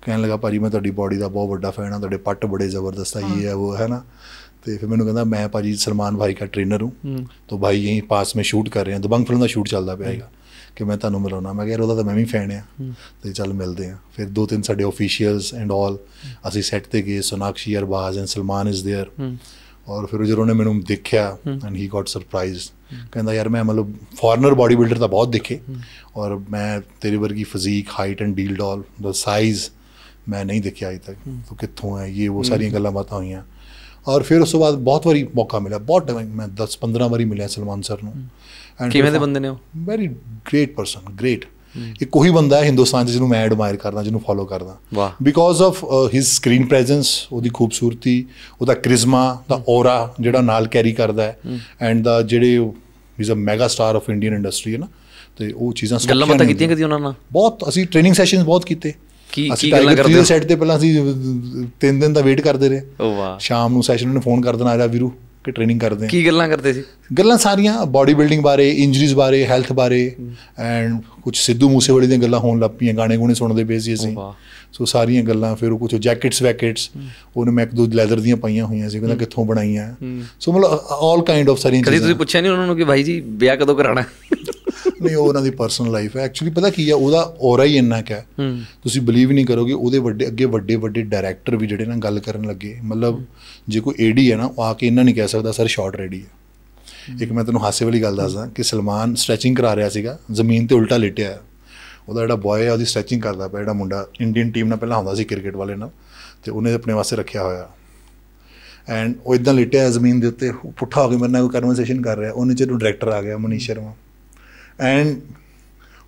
ਕਹਿਣ ਲੱਗਾ ਭਾਜੀ ਮੈਂ ਤੁਹਾਡੀ ਬਾਡੀ ਦਾ ਬਹੁਤ ਵੱਡਾ ਫੈਨ ਹਾਂ ਤੁਹਾਡੇ ਪੱਟ ਬੜੇ ਜ਼ਬਰਦਸਤ ਆ ਇਹ ਹੈ ਉਹ ਹੈ ਨਾ ਤੇ ਫਿਰ ਮੈਨੂੰ ਕਹਿੰਦਾ ਮੈਂ ਭਾਜੀ ਸਲਮਾਨ ਭਾਈ ਦਾ ਟ੍ਰੇਨਰ ਹੂੰ ਤੋਂ ਭਾਈ ਇਹੀ ਪਾਸ ਮੇ ਸ਼ੂਟ ਕਰ ਰਹੇ ਹਾਂ ਦਬੰਗ ਫਿਲਮ ਦਾ ਸ਼ੂਟ ਚੱਲਦਾ ਪਿਆ ਹੈਗਾ ਕਿ ਮੈਂ ਤੁਹਾਨੂੰ ਮਿਲਾਉਣਾ ਮੈਂ ਕਿਹਾ ਉਹਦਾ ਤਾਂ ਮੈਂ ਵੀ ਫੈਨ ਆ ਤੇ ਚੱਲ ਮਿਲਦੇ ਆ ਫਿਰ ਦੋ ਤਿੰਨ ਸਾਡੇ ਆਫੀਸ਼ੀਅਲਸ ਐਂਡ ਆਲ ਅਸੀਂ ਸੈੱਟ ਤੇ ਗਏ Sonakshi Arbaaz and Salman is there ਔਰ ਫਿਰ ਜਦੋਂ ਉਹਨੇ ਮੈਨੂੰ ਦੇਖਿਆ ਐਂਡ ਹੀ ਗਾਟ ਸਰਪ੍ਰਾਈਜ਼ ਕਹਿੰਦਾ ਯਾਰ ਮੈਂ ਮਤਲਬ ਫੋਰਨਰ ਬਾਡੀ ਬਿਲਡਰ ਤਾਂ ਬਹੁਤ ਦੇਖੇ ਔਰ ਮੈਂ ਤੇਰੀ ਵਰਗੀ ਫਿਜ਼ੀਕ ਹਾਈਟ ਐਂਡ ਡੀਲ ਆਲ ਦਾ ਸਾਈਜ਼ ਮੈਂ ਨਹੀਂ ਦੇਖਿਆ ਅਜੇ ਤੱਕ ਤੂੰ ਕਿੱਥੋਂ ਹੈ ਇਹ ਉਹ ਸਾਰੀਆਂ ਗੱਲਾਂ ਬਾਤਾਂ ਹੋਈਆਂ ਔਰ ਫਿਰ ਉਸ ਤੋਂ ਬਾਅਦ ਬਹੁਤ ਵਾਰੀ ਮੌਕਾ ਮਿਲਿਆ ਬਹੁਤ ਮੈਂ 10 15 ਵਾਰੀ ਮਿਲਿਆ ਸਲਮਾਨ ਸਰ ਨੂੰ ਕਿਵੇਂ ਦੇ ਬੰਦੇ ਨੇ ਉਹ ਵੈਰੀ ਗ੍ਰੇਟ ਪਰਸਨ ਗ੍ਰੇਟ ਇੱਕ ਕੋਈ ਬੰਦਾ ਹੈ ਹਿੰਦੁਸਤਾਨ ਚ ਜਿਹਨੂੰ ਮੈਂ ਐਡਮਾਇਰ ਕਰਦਾ ਜਿਹਨੂੰ ਫੋਲੋ ਕਰਦਾ because of his screen presence ਉਹਦੀ ਖੂਬਸੂਰਤੀ ਉਹਦਾ ਕ੍ਰਿਸ਼ਮਾ ਦਾ ਔਰਾ ਜਿਹੜਾ ਨਾਲ ਕੈਰੀ ਕਰਦਾ ਹੈ ਐਂਡ ਦਾ ਜਿਹੜੇ is a mega star of Indian industry ਹੈ ਨਾ ਤੇ ਉਹ ਚੀਜ਼ਾਂ ਗੱਲਾਂ ਬਤਾ ਕੀਤੀਆਂ ਕਦੀ ਉਹਨਾਂ ਨਾਲ ਬਹੁਤ ਅਸੀਂ ਟ੍ਰੇਨਿੰਗ ਸੈਸ਼ਨਸ ਬਹੁਤ ਕੀਤੇ ਕੀ ਕੀ ਗੱਲਾਂ ਕਰਦੇ ਸੈਟ ਸੈੱਟ ਤੇ ਪਹਿਲਾਂ ਅਸੀਂ 3 ਦਿਨ ਦਾ ਵੇਟ ਕਰਦੇ ਰਹੇ ਵਾਹ ਸ਼ਾਮ ਨੂੰ ਸੈਸ਼ਨ ਨੂੰ ਫੋਨ ਕਰ ਦੇਣਾ ਆ ਜਾ ਵੀਰੂ ਕੇ ਟ੍ਰੇਨਿੰਗ ਕਰਦੇ ਆ ਕੀ ਗੱਲਾਂ ਕਰਦੇ ਸੀ ਗੱਲਾਂ ਸਾਰੀਆਂ ਬਾਡੀ ਬਿਲਡਿੰਗ ਬਾਰੇ ਇੰਜਰੀਜ਼ ਬਾਰੇ ਹੈਲਥ ਬਾਰੇ ਐਂਡ ਕੁਝ ਸਿੱਧੂ ਮੂਸੇਵਾਲੀ ਦੀਆਂ ਗੱਲਾਂ ਹੋਣ ਲੱਪੀਆਂ ਗਾਣੇ ਗੂਣੇ ਸੁਣਦੇ ਪਏ ਸੀ ਅਸੀਂ ਸੋ ਸਾਰੀਆਂ ਗੱਲਾਂ ਫਿਰ ਉਹ ਕੁਝ ਜੈਕਟਸ ਵੈਕਟਸ ਉਹਨੇ ਮੈਂ ਇੱਕ ਦੋ ਲੈਦਰ ਦੀਆਂ ਪਾਈਆਂ ਹੋਈਆਂ ਸੀ ਕਿਥੋਂ ਕਿੱਥੋਂ ਬਣਾਈਆਂ ਸੋ ਮਤਲਬ 올 ਕਾਈਂਡ ਆਫ ਸਾਰੀਆਂ ਚੀਜ਼ਾਂ ਕਦੀ ਤੁਸੀਂ ਪੁੱਛਿਆ ਨਹੀਂ ਉਹਨਾਂ ਨੂੰ ਕਿ ਭਾਈ ਜੀ ਵਿਆਹ ਕਦੋਂ ਕਰਾਣਾ ਨਹੀਂ ਉਹ ਉਹਨਾਂ ਦੀ ਪਰਸਨਲ ਲਾਈਫ ਹੈ ਐਕਚੁਅਲੀ ਪਤਾ ਕੀ ਆ ਉਹਦਾ ਔਰਾ ਹੀ ਇੰਨਾ ਕਿ ਤੁਸੀਂ ਬਲੀਵ ਨਹੀਂ ਕਰੋਗੇ ਉਹਦੇ ਵੱਡੇ ਅੱਗੇ ਵੱਡੇ ਵੱਡੇ ਡਾਇਰੈਕਟਰ ਵੀ ਜਿਹੜੇ ਨਾਲ ਗੱਲ ਕਰਨ ਲੱਗੇ ਮਤਲਬ ਜੇ ਕੋਈ ਏਡੀ ਹੈ ਨਾ ਉਹ ਆ ਕੇ ਇੰਨਾ ਨਹੀਂ ਕਹਿ ਸਕਦਾ ਸਰ ਸ਼ਾਰਟ ਰੈਡੀ ਹੈ ਇੱਕ ਮੈਂ ਤੈਨੂੰ ਹਾਸੇ ਵਾਲੀ ਗੱਲ ਦੱਸਦਾ ਕਿ ਸਲਮਾਨ ਸਟ੍ਰੈਚਿੰਗ ਕਰਾ ਰਿਹਾ ਸੀਗਾ ਜ਼ਮੀਨ ਤੇ ਉਲਟਾ ਲੇਟਿਆ ਉਹਦਾ ਜਿਹੜਾ ਬॉय ਆ ਉਹਦੀ ਸਟ੍ਰੈਚਿੰਗ ਕਰਦਾ ਪਿਆ ਜਿਹੜਾ ਮੁੰਡਾ ਇੰਡੀਅਨ ਟੀਮ ਨਾਲ ਪਹਿਲਾਂ ਹੁੰਦਾ ਸੀ ਕ੍ਰਿਕਟ ਵਾਲੇ ਨਾਲ ਤੇ ਉਹਨੇ ਆਪਣੇ ਵਾਸਤੇ ਰੱਖਿਆ ਹੋਇਆ ਐਂਡ ਉਹ ਇਦਾਂ ਲੇਟਿਆ ਜ਼ਮੀਨ ਦੇ ਉੱਤੇ ਪੁੱਠਾ ਹੋ ਕੇ ਮੇਰੇ ਨਾਲ ਕੋਈ ਕਨਵਰਸੇਸ਼ਨ ਕਰ ਰਿਹਾ ਉਹਨੇ ਜਦੋਂ ਡਾਇਰੈਕਟਰ ਆ ਗਿਆ ਮਨੀਸ਼ ਸ਼ਰਮਾ ਐਂਡ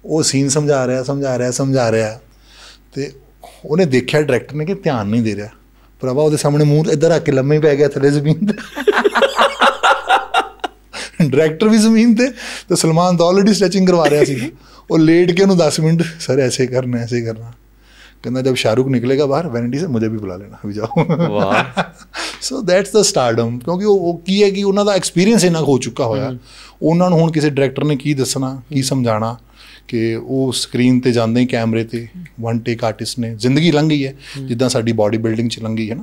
ਉਹ ਸੀਨ ਸਮਝਾ ਰਿਹਾ ਸਮਝਾ ਰਿਹਾ ਸਮਝਾ ਰਿਹਾ ਤੇ ਉਹਨੇ ਦੇਖਿਆ ਡਾਇਰੈਕਟਰ ਨੇ ਕਿ ਧਿਆਨ ਨਹੀਂ ਦੇ ਰਿਹਾ ਪ੍ਰਭਾ ਉਹਦੇ ਸਾਹਮਣੇ ਮੂੰਹ ਇੱਧਰ ਆ ਕੇ ਲੰਮੇ ਪੈ ਗਿਆ ਥੱਲੇ ਜ਼ਮੀਨ ਤੇ ਡਾਇਰੈਕਟਰ ਵੀ ਜ਼ਮੀਨ ਤੇ ਤੇ ਸਲਮਾਨ ਤਾਂ ਆਲਰੇਡੀ ਸਟ੍ਰੈਚਿੰਗ ਕਰਵਾ ਰਿਹਾ ਸੀ ਉਹ ਲੇਟ ਕੇ ਉਹਨੂੰ 10 ਮਿੰਟ ਸਰ ਐਸੇ ਕਰਨਾ ਐਸੇ ਕਰਨਾ ਕਹਿੰਦਾ ਜਦ ਸ਼ਾਹਰੁਖ ਨਿਕਲੇਗਾ ਬਾਹਰ ਵੈਨਿਟੀ ਸੇ ਮੈਨੂੰ ਵੀ ਬੁਲਾ ਲੈਣਾ ਵੀ ਜਾਓ ਸੋ ਦੈਟਸ ਦਾ ਸਟਾਰਡਮ ਕਿਉਂਕਿ ਉਹ ਕੀ ਹੈ ਕਿ ਉਹਨਾਂ ਦਾ ਐਕਸਪੀਰੀਅੰਸ ਇਹਨਾਂ ਹੋ ਚੁੱਕਾ ਹੋਇਆ ਉਹਨਾਂ ਨੂੰ ਹੁਣ ਕਿਸੇ ਡਾਇਰੈਕਟਰ ਨੇ ਕੀ ਦੱਸਣਾ ਕੀ ਸਮਝਾਣਾ ਕਿ ਉਹ ਸਕਰੀਨ ਤੇ ਜਾਂਦੇ ਹੀ ਕੈਮਰੇ ਤੇ ਵਨ ਟੇਕ ਆਰਟਿਸਟ ਨੇ ਜ਼ਿੰਦਗੀ ਲੰਘ ਗਈ ਹੈ ਜਿੱਦਾਂ ਸਾਡੀ ਬਾਡੀ ਬਿਲਡਿੰਗ ਚ ਲੰਘੀ ਹੈ ਨਾ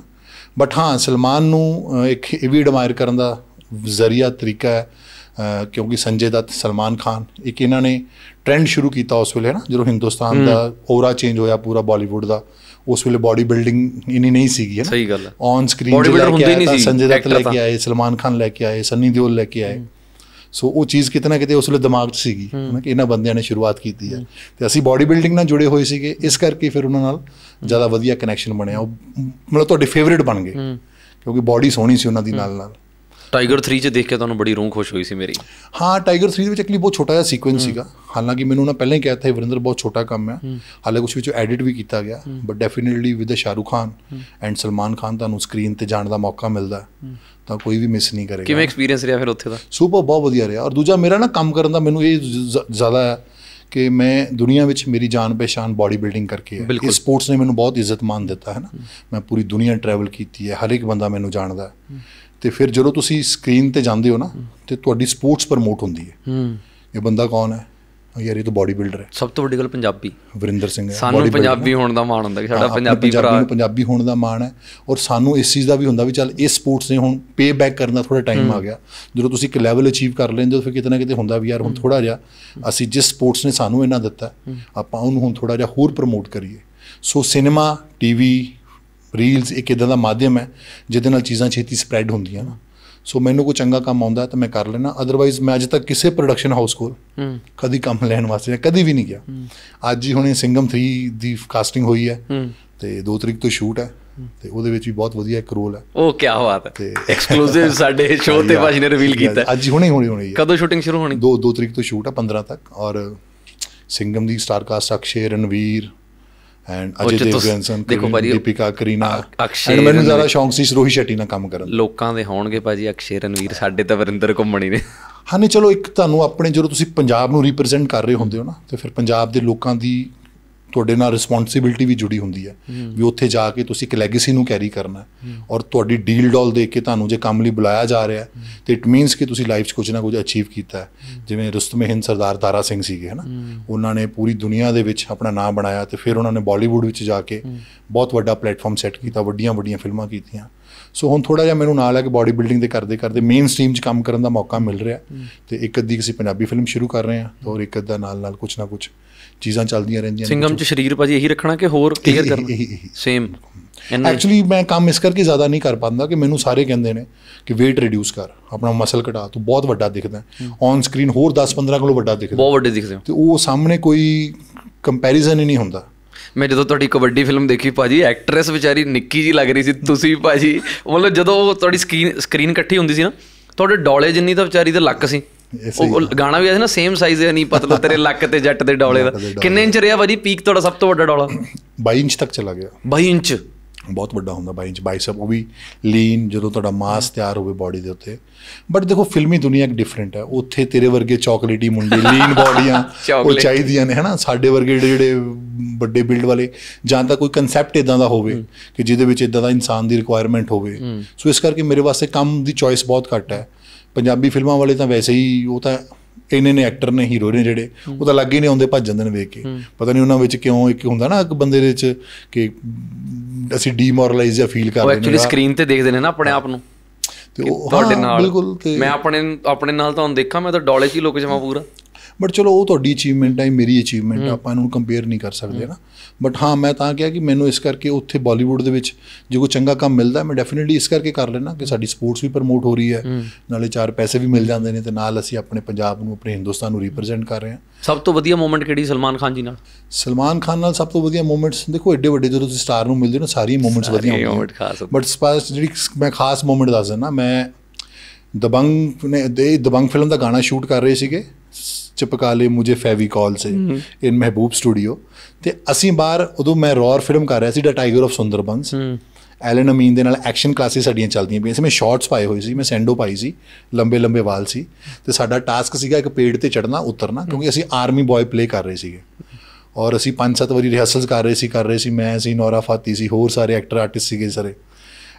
ਬਟ ਹਾਂ ਸਲਮਾਨ ਨੂੰ ਇੱਕ ਇਹ ਵੀ ਐਡਮਾਇਰ ਕਰਨ ਦਾ ਜ਼ਰੀਆ ਤਰੀਕਾ ਹੈ ਕਿਉਂਕਿ ਸੰਜੇ ਦੱਤ ਸਲਮਾਨ ਖਾਨ ਇੱਕ ਇਹਨਾਂ ਨੇ ਟ੍ਰੈਂਡ ਸ਼ੁਰੂ ਕੀਤਾ ਉਸ ਵੇਲੇ ਨਾ ਜਦੋਂ ਹਿੰਦੁਸਤਾਨ ਦਾ ਔਰਾ ਚੇਂਜ ਹੋਇਆ ਪੂਰਾ ਬਾਲੀਵੁੱਡ ਦਾ ਉਸ ਵੇਲੇ ਬਾਡੀ ਬਿਲਡਿੰਗ ਇਨੀ ਨਹੀਂ ਸੀਗੀ ਨਾ ਸਹੀ ਗੱਲ ਹੈ ਔਨ ਸਕਰੀਨ ਜਿਹੜਾ ਹੁੰਦੇ ਨਹੀਂ ਸੀ ਸੰਜੇ ਦੱਤ ਲੈ ਕੇ ਆਏ ਸਲਮਾਨ ਖਾਨ ਲੈ ਕੇ ਆਏ ਸੰਨੀ ਦਿਓਲ ਲੈ ਕੇ ਆਏ ਸੋ ਉਹ ਚੀਜ਼ ਕਿਤਨਾ ਕਿਤੇ ਉਸ ਵੇਲੇ ਦਿਮਾਗ 'ਚ ਸੀਗੀ ਕਿ ਇਹਨਾਂ ਬੰਦਿਆਂ ਨੇ ਸ਼ੁਰੂਆਤ ਕੀਤੀ ਹੈ ਤੇ ਅਸੀਂ ਬਾਡੀ ਬਿਲਡਿੰਗ ਨਾਲ ਜੁੜੇ ਹੋਏ ਸੀਗੇ ਇਸ ਕਰਕੇ ਫਿਰ ਉਹਨਾਂ ਨਾਲ ਜ਼ਿਆਦਾ ਵਧੀਆ ਕਨੈਕਸ਼ਨ ਬਣਿਆ ਉਹ ਮਤਲਬ ਤੁਹਾਡੇ ਫੇਵਰਿਟ ਬਣ ਗਏ ਕਿਉਂਕਿ ਬਾਡੀ ਸੋਹਣੀ ਸੀ ਉਹਨਾਂ ਦੀ ਨਾਲ ਨਾਲ ਟਾਈਗਰ 3 ਚ ਦੇਖ ਕੇ ਤੁਹਾਨੂੰ ਬੜੀ ਰੂਹ ਖੁਸ਼ ਹੋਈ ਸੀ ਮੇਰੀ ਹਾਂ ਟਾਈਗਰ 3 ਦੇ ਵਿੱਚ ਇੱਕਲੀ ਬਹੁਤ ਛੋਟਾ ਜਿਹਾ ਸੀਕੁਐਂਸ ਸੀਗਾ ਹਾਲਾਂਕਿ ਮੈਨੂੰ ਉਹਨਾਂ ਪਹਿਲਾਂ ਹੀ ਕਿਹਾ ਥਾ ਵਰਿੰਦਰ ਬਹੁਤ ਛੋਟਾ ਕੰਮ ਹੈ ਹਾਲੇ ਕੁਝ ਵਿੱਚ ਐਡਿਟ ਵੀ ਕੀਤਾ ਗਿਆ but definitely with Shahrukh Khan and Salman Khan ਤੁਹਾਨੂੰ ਸਕਰੀਨ ਤੇ ਜਾਣ ਦਾ ਮੌਕਾ ਮਿਲਦਾ ਤਾਂ ਕੋਈ ਵੀ ਮਿਸ ਨਹੀਂ ਕਰੇਗਾ ਕਿਵੇਂ ਐਕਸਪੀਰੀਅੰਸ ਰਿਹਾ ਫਿਰ ਉੱਥੇ ਦਾ ਸੁਪਰ ਬਹੁਤ ਵਧੀਆ ਰਿਹਾ ਔਰ ਦੂਜਾ ਮੇਰਾ ਨਾ ਕੰਮ ਕਰਨ ਦਾ ਮੈਨੂੰ ਇਹ ਜ਼ਿਆਦਾ ਹੈ ਕਿ ਮੈਂ ਦੁਨੀਆ ਵਿੱਚ ਮੇਰੀ ਜਾਨ ਪਛਾਣ ਬਾਡੀ ਬਿਲਡਿੰਗ ਕਰਕੇ ਹੈ ਇਸ ਸਪੋਰਟਸ ਨੇ ਮੈਨੂੰ ਬਹੁਤ ਇੱਜ਼ਤ ਮਾਨ ਦਿੱਤਾ ਹੈ ਨਾ ਮੈਂ ਪੂਰੀ ਦੁਨੀਆ ਟਰੈਵਲ ਕੀਤੀ ਹੈ ਹਰ ਇੱਕ ਬੰਦਾ ਮੈਨੂੰ ਜਾਣਦਾ ਤੇ ਫਿਰ ਜਦੋਂ ਤੁਸੀਂ ਸਕਰੀਨ ਤੇ ਜਾਂਦੇ ਹੋ ਨਾ ਤੇ ਤੁਹਾਡੀ ਸਪੋਰਟਸ ਪ੍ਰਮੋਟ ਹੁੰਦੀ ਹੈ ਇਹ ਬੰਦਾ ਕੌਣ ਹੈ ਯਾਰ ਇਹ ਤਾਂ ਬਾਡੀ ਬਿਲਡਰ ਹੈ ਸਭ ਤੋਂ ਵੱਡੀ ਗੱਲ ਪੰਜਾਬੀ ਵਰਿੰਦਰ ਸਿੰਘ ਹੈ ਸਾਨੂੰ ਪੰਜਾਬੀ ਹੋਣ ਦਾ ਮਾਣ ਹੁੰਦਾ ਕਿ ਸਾਡਾ ਪੰਜਾਬੀ ਭਰਾ ਨੂੰ ਪੰਜਾਬੀ ਹੋਣ ਦਾ ਮਾਣ ਹੈ ਔਰ ਸਾਨੂੰ ਇਸ ਚੀਜ਼ ਦਾ ਵੀ ਹੁੰਦਾ ਵੀ ਚੱਲ ਇਹ ਸਪੋਰਟਸ ਨੇ ਹੁਣ ਪੇ ਬੈਕ ਕਰਨ ਦਾ ਥੋੜਾ ਟਾਈਮ ਆ ਗਿਆ ਜਦੋਂ ਤੁਸੀਂ ਇੱਕ ਲੈਵਲ ਅਚੀਵ ਕਰ ਲੈਂਦੇ ਹੋ ਫਿਰ ਕਿਤੇ ਨਾ ਕਿਤੇ ਹੁੰਦਾ ਵੀ ਯਾਰ ਹੁਣ ਥੋੜਾ ਜਿਹਾ ਅਸੀਂ ਜਿਸ ਸਪੋਰਟਸ ਨੇ ਸਾਨੂੰ ਇਹਨਾਂ ਦਿੱਤਾ ਆਪਾਂ ਉਹਨੂੰ ਹੁਣ ਥੋੜਾ ਜਿਹਾ ਹੋਰ ਪ੍ਰਮੋਟ ਕਰੀਏ ਸੋ ਸਿਨੇਮਾ ਟੀਵੀ ਰੀਲਸ ਇੱਕ ਇਦਾਂ ਦਾ ਮਾਧਿਅਮ ਹੈ ਜਿਹਦੇ ਨਾਲ ਚੀਜ਼ਾਂ ਛੇਤੀ ਸਪਰੈਡ ਹੁੰਦੀਆਂ ਨਾ ਸੋ ਮੈਨੂੰ ਕੋਈ ਚੰਗਾ ਕੰਮ ਆਉਂਦਾ ਤਾਂ ਮੈਂ ਕਰ ਲੈਣਾ ਅਦਰਵਾਈਜ਼ ਮੈਂ ਅਜੇ ਤੱਕ ਕਿਸੇ ਪ੍ਰੋਡਕਸ਼ਨ ਹਾਊਸ ਕੋਲ ਕਦੀ ਕੰਮ ਲੈਣ ਵਾਸਤੇ ਕਦੀ ਵੀ ਨਹੀਂ ਗਿਆ ਅੱਜ ਹੀ ਹੁਣੇ ਸਿੰਗਮ 3 ਦੀ ਕਾਸਟਿੰਗ ਹੋਈ ਹੈ ਤੇ 2 ਤਰੀਕ ਤੋਂ ਸ਼ੂਟ ਹੈ ਤੇ ਉਹਦੇ ਵਿੱਚ ਵੀ ਬਹੁਤ ਵਧੀਆ ਇੱਕ ਰੋਲ ਹੈ ਉਹ ਕੀ ਬਾਤ ਹੈ ਐਕਸਕਲੂਸਿਵ ਸਾਡੇ ਸ਼ੋਅ *laughs* ਤੇ ਬਾਜੀ ਨੇ ਰਿਵੀਲ ਕੀਤਾ ਅੱਜ ਹੀ ਹੁਣੇ ਹੋਣੀ ਹੋਣੀ ਹੈ ਕਦੋਂ ਸ਼ੂਟਿੰਗ ਸ਼ੁਰੂ ਹੋਣੀ 2 2 ਤਰੀਕ ਤੋਂ ਸ਼ੂਟ ਹੈ 15 ਤੱਕ ਔਰ ਸਿੰਗਮ ਦੀ star cast Akshay Ranveer and Ajay ਦੇ ਸਨ ਦੇਖੋ ਭਾਜੀ ਦੀਪਿਕਾ ਕਰੀਨਾ ਅਕਸ਼ੇ ਐਂਡ ਮੈਨੂੰ ਜ਼ਿਆਦਾ ਸ਼ੌਂਕ ਸੀ ਸਰੋਹੀ ਸ਼ੈਟੀ ਨਾਲ ਕੰਮ ਕਰਨ ਲੋਕਾਂ ਦੇ ਹੋਣਗੇ ਭਾਜੀ ਅਕਸ਼ੇ ਰਣਵੀਰ ਸਾਡੇ ਤਾਂ ਵਰਿੰਦਰ ਘੁੰਮਣੀ ਨੇ ਹਾਂ ਨਹੀਂ ਚਲੋ ਇੱਕ ਤੁਹਾਨੂੰ ਆਪਣੇ ਜਦੋਂ ਤੁਸੀਂ ਪੰਜਾਬ ਨੂੰ ਰਿਪਰੈਜ਼ੈਂਟ ਕਰ ਰਹੇ ਹੁੰਦੇ ਹੋ ਨਾ ਤੇ ਫਿਰ ਪੰਜਾਬ ਦੇ ਲੋਕਾਂ ਦੀ ਤੁਹਾਡੇ ਨਾਲ ਰਿਸਪੌਂਸਿਬਿਲਟੀ ਵੀ ਜੁੜੀ ਹੁੰਦੀ ਹੈ ਵੀ ਉੱਥੇ ਜਾ ਕੇ ਤੁਸੀਂ ਇੱਕ ਲੈਗੇਸੀ ਨੂੰ ਕੈਰੀ ਕਰਨਾ ਔਰ ਤੁਹਾਡੀ ਡੀਲ ਡਾਲ ਦੇ ਕੇ ਤੁਹਾਨੂੰ ਜੇ ਕੰਮ ਲਈ ਬੁਲਾਇਆ ਜਾ ਰਿਹਾ ਤੇ ਇਟ ਮੀਨਸ ਕਿ ਤੁਸੀਂ ਲਾਈਫ 'ਚ ਕੁਝ ਨਾ ਕੁਝ ਅਚੀਵ ਕੀਤਾ ਹੈ ਜਿਵੇਂ ਰੁਸਤਮ ਹਿੰਦ ਸਰਦਾਰ ਤਾਰਾ ਸਿੰਘ ਸੀਗੇ ਹਨਾ ਉਹਨਾਂ ਨੇ ਪੂਰੀ ਦੁਨੀਆ ਦੇ ਵਿੱਚ ਆਪਣਾ ਨਾਮ ਬਣਾਇਆ ਤੇ ਫਿਰ ਉਹਨਾਂ ਨੇ ਬਾਲੀਵੁੱਡ ਵਿੱਚ ਜਾ ਕੇ ਬਹੁਤ ਵੱਡਾ ਪਲੇਟਫਾਰਮ ਸੈੱਟ ਕੀਤਾ ਵੱਡੀਆਂ ਵੱਡੀਆਂ ਫਿਲਮਾਂ ਕੀਤੀਆਂ ਸੋ ਹੁਣ ਥੋੜਾ ਜਿਹਾ ਮੈਨੂੰ ਨਾਲ ਹੈ ਕਿ ਬਾਡੀ ਬਿਲਡਿੰਗ ਦੇ ਕਰਦੇ ਕਰਦੇ ਮੇਨ ਸਟ੍ਰੀਮ 'ਚ ਕੰਮ ਕਰਨ ਦਾ ਮੌਕਾ ਮਿਲ ਰਿਹਾ ਤੇ ਇੱਕ ਅੱਧੀ ਕਿਸੇ ਪੰਜਾਬੀ ਫਿਲਮ ਸ਼ੁਰੂ ਕਰ ਰਹੇ ਹਾਂ ਹੋਰ ਇੱਕ ਅੱਧਾ ਨਾਲ ਨਾਲ ਕੁਝ ਨਾ ਕੁਝ ਚੀਜ਼ਾਂ ਚੱਲਦੀਆਂ ਰਹਿੰਦੀਆਂ ਸਿੰਗਮ ਚ ਸਰੀਰ ਭਾਜੀ ਇਹੀ ਰੱਖਣਾ ਕਿ ਹੋਰ ਕੇਅਰ ਕਰਨਾ ਸੇਮ ਐਕਚੁਅਲੀ ਮੈਂ ਕੰਮ ਇਸ ਕਰਕੇ ਜ਼ਿਆਦਾ ਨਹੀਂ ਕਰ ਪਾਉਂਦਾ ਕਿ ਮੈਨੂੰ ਸਾਰੇ ਕਹਿੰਦੇ ਨੇ ਕਿ weight reduce ਕਰ ਆਪਣਾ ਮਸਲ ਘਟਾ ਤੂੰ ਬਹੁਤ ਵੱਡਾ ਦਿਖਦਾ ਔਨ ਸਕਰੀਨ ਹੋਰ 10-15 ਕਿਲੋ ਵੱਡਾ ਦਿਖਦਾ ਬਹੁਤ ਵੱਡੇ ਦਿਖਦੇ ਹੋ ਤੇ ਉਹ ਸਾਹਮਣੇ ਕੋਈ ਕੰਪੈਰੀਜ਼ਨ ਹੀ ਨਹੀਂ ਹੁੰਦਾ ਮੈਂ ਜਦੋਂ ਤੁਹਾਡੀ ਕਬੱਡੀ ਫਿਲਮ ਦੇਖੀ ਭਾਜੀ ਐਕਟ੍ਰੈਸ ਵਿਚਾਰੀ ਨਿੱਕੀ ਜੀ ਲੱਗ ਰਹੀ ਸੀ ਤੁਸੀਂ ਭਾਜੀ ਮਤਲਬ ਜਦੋਂ ਤੁਹਾਡੀ ਸਕਰੀਨ ਸਕਰੀਨ ਇਕੱਠੀ ਹੁੰਦੀ ਸੀ ਨਾ ਤੁਹਾਡੇ ਡੋਲੇ ਜਿੰਨੀ ਤਾਂ ਵਿਚਾਰੀ ਦਾ ਲੱਕ ਸੀ ਉਹ ਗਾਣਾ ਵੀ ਸੀ ਨਾ ਸੇਮ ਸਾਈਜ਼ ਹੈ ਨਹੀਂ ਪਤਲਾ ਤੇਰੇ ਲੱਕ ਤੇ ਜੱਟ ਦੇ ਡੌਲੇ ਦਾ ਕਿੰਨੇ ਇੰਚ ਰਿਹਾ ਵਾਜੀ ਪੀਕ ਤੁਹਾਡਾ ਸਭ ਤੋਂ ਵੱਡਾ ਡੌਲਾ 22 ਇੰਚ ਤੱਕ ਚਲਾ ਗਿਆ 22 ਇੰਚ ਬਹੁਤ ਵੱਡਾ ਹੁੰਦਾ 22 ਇੰਚ ਬਾਈਸੈਪ ਉਹ ਵੀ ਲੀਨ ਜਦੋਂ ਤੁਹਾਡਾ ਮਾਸ ਤਿਆਰ ਹੋਵੇ ਬਾਡੀ ਦੇ ਉੱਤੇ ਬਟ ਦੇਖੋ ਫਿਲਮੀ ਦੁਨੀਆ ਇੱਕ ਡਿਫਰੈਂਟ ਹੈ ਉੱਥੇ ਤੇਰੇ ਵਰਗੇ ਚਾਕਲੇਟੀ ਮੁੰਡੇ ਲੀਨ ਬਾਡੀਆਂ ਉਹ ਚਾਹੀਦੀਆਂ ਨੇ ਹਨਾ ਸਾਡੇ ਵਰਗੇ ਜਿਹੜੇ ਵੱਡੇ ਬਿਲਡ ਵਾਲੇ ਜਾਂ ਤਾਂ ਕੋਈ ਕਨਸੈਪਟ ਇਦਾਂ ਦਾ ਹੋਵੇ ਕਿ ਜਿਹਦੇ ਵਿੱਚ ਇਦਾਂ ਦਾ ਇਨਸਾਨ ਦੀ ਰਿਕੁਆਇਰਮੈਂਟ ਹੋਵੇ ਸੋ ਇਸ ਕਰਕੇ ਮੇਰੇ ਵਾਸਤੇ ਕੰਮ ਦੀ ਚੋਇਸ ਬਹੁਤ ਘੱਟ ਹੈ ਪੰਜਾਬੀ ਫਿਲਮਾਂ ਵਾਲੇ ਤਾਂ ਵੈਸੇ ਹੀ ਉਹ ਤਾਂ ਇੰਨੇ ਨੇ ਐਕਟਰ ਨੇ ਹੀਰੋ ਨੇ ਜਿਹੜੇ ਉਹ ਤਾਂ ਲੱਗ ਹੀ ਨਹੀਂ ਆਉਂਦੇ ਭੱਜ ਜਾਂਦੇ ਨੇ ਵੇਖ ਕੇ ਪਤਾ ਨਹੀਂ ਉਹਨਾਂ ਵਿੱਚ ਕਿਉਂ ਇੱਕ ਹੁੰਦਾ ਨਾ ਇੱਕ ਬੰਦੇ ਦੇ ਵਿੱਚ ਕਿ ਅਸੀਂ ਡੀਮੋਰਲਾਈਜ਼ ਜਾਂ ਫੀਲ ਕਰਦੇ ਨੇ ਉਹ ਐਕਚੁਅਲੀ ਸਕਰੀਨ ਤੇ ਦੇਖਦੇ ਨੇ ਨਾ ਆਪਣੇ ਆਪ ਨੂੰ ਤੇ ਉਹ ਹਾਂ ਬਿਲਕੁਲ ਤੇ ਮੈਂ ਆਪਣੇ ਆਪਣੇ ਨਾਲ ਤਾਂ ਹੁਣ ਦੇਖਾਂ ਮੈਂ ਤਾਂ ਡੋਲੇ 'ਚ ਹੀ ਲੁਕ ਜਾਵਾਂ ਪੂਰਾ ਬਟ ਚਲੋ ਉਹ ਤੁਹਾਡੀ ਅਚੀਵਮੈਂਟ ਹੈ ਮੇਰੀ ਅਚੀਵਮੈਂਟ ਆਪਾਂ ਨੂੰ ਕੰਪੇਅਰ ਨਹੀਂ ਕਰ ਸਕਦੇ ਨਾ ਬਟ ਹਾਂ ਮੈਂ ਤਾਂ ਕਿਹਾ ਕਿ ਮੈਨੂੰ ਇਸ ਕਰਕੇ ਉੱਥੇ ਬਾਲੀਵੁੱਡ ਦੇ ਵਿੱਚ ਜੇ ਕੋਈ ਚੰਗਾ ਕੰਮ ਮਿਲਦਾ ਮੈਂ ਡੈਫੀਨਿਟਲੀ ਇਸ ਕਰਕੇ ਕਰ ਲੈਣਾ ਕਿ ਸਾਡੀ ਸਪੋਰਟਸ ਵੀ ਪ੍ਰਮੋਟ ਹੋ ਰਹੀ ਹੈ ਨਾਲੇ ਚਾਰ ਪੈਸੇ ਵੀ ਮਿਲ ਜਾਂਦੇ ਨੇ ਤੇ ਨਾਲ ਅਸੀਂ ਆਪਣੇ ਪੰਜਾਬ ਨੂੰ ਆਪਣੇ ਹਿੰਦੁਸਤਾਨ ਨੂੰ ਰਿਪਰੈਜ਼ੈਂਟ ਕਰ ਰਹੇ ਹਾਂ ਸਭ ਤੋਂ ਵਧੀਆ ਮੂਮੈਂਟ ਕਿਹੜੀ ਸਲਮਾਨ ਖਾਨ ਜੀ ਨਾਲ ਸਲਮਾਨ ਖਾਨ ਨਾਲ ਸਭ ਤੋਂ ਵਧੀਆ ਮੂਮੈਂਟਸ ਦੇਖੋ ਐਡੇ ਵੱਡੇ ਜਦੋਂ ਤੁਸੀਂ ਸਟਾਰ ਨੂੰ ਮਿਲਦੇ ਹੋ ਨਾ ਮੂਮੈਂਟਸ ਵਧੀਆ ਹੁੰਦੀਆਂ ਬਟ ਸਪੈਸ ਜਿਹੜੀ ਮੈਂ ਖਾਸ ਮੂਮੈਂਟ ਦੱਸਦਾ ਮੈਂ ਦਬੰਗ ਨੇ ਦੇ ਦਬੰਗ ਫਿਲਮ ਦਾ ਗਾਣਾ ਸ਼ੂਟ ਕਰ ਰਹੇ ਸੀਗੇ ਚਿਪਕਾ ਲੇ ਮੁਝੇ ਫੈਵੀਕॉल ਸੇ ਇਨ ਮਹਿਬੂਬ ਸਟੂਡੀਓ ਤੇ ਅਸੀਂ ਬਾਹਰ ਉਦੋਂ ਮੈਂ ਰੌਰ ਫਿਲਮ ਕਰ ਰਿਹਾ ਸੀ the tiger of Sundarbans Allan Amin ਦੇ ਨਾਲ ਐਕਸ਼ਨ ਕਲਾਸਿਸ ਸਾਡੀਆਂ ਚੱਲਦੀਆਂ ਪਈਆਂ ਸੀ ਮੈਂ ਸ਼ਾਰਟਸ ਪਾਏ ਹੋਏ ਸੀ ਮੈਂ ਸੈਂਡੋ ਪਾਈ ਸੀ ਲੰਬੇ ਲੰਬੇ ਵਾਲ ਸੀ ਤੇ ਸਾਡਾ ਟਾਸਕ ਸੀਗਾ ਇੱਕ ਪੇੜ ਤੇ ਚੜਨਾ ਉਤਰਨਾ ਕਿਉਂਕਿ ਅਸੀਂ ਆਰਮੀ ਬॉय ਪਲੇ ਕਰ ਰਹੇ ਸੀਗੇ ਔਰ ਅਸੀਂ 5-7 ਵਾਰੀ ਰਿਹਰਸਲਸ ਕਰ ਰਹੇ ਸੀ ਕਰ ਰਹੇ ਸੀ ਮੈਂ ਸੀ ਨੌਰਾ ਫਾਤੀ ਸੀ ਹੋਰ ਸਾਰੇ ਐਕਟਰ ਆਰਟਿਸਟ ਸੀਗੇ ਸਾਰੇ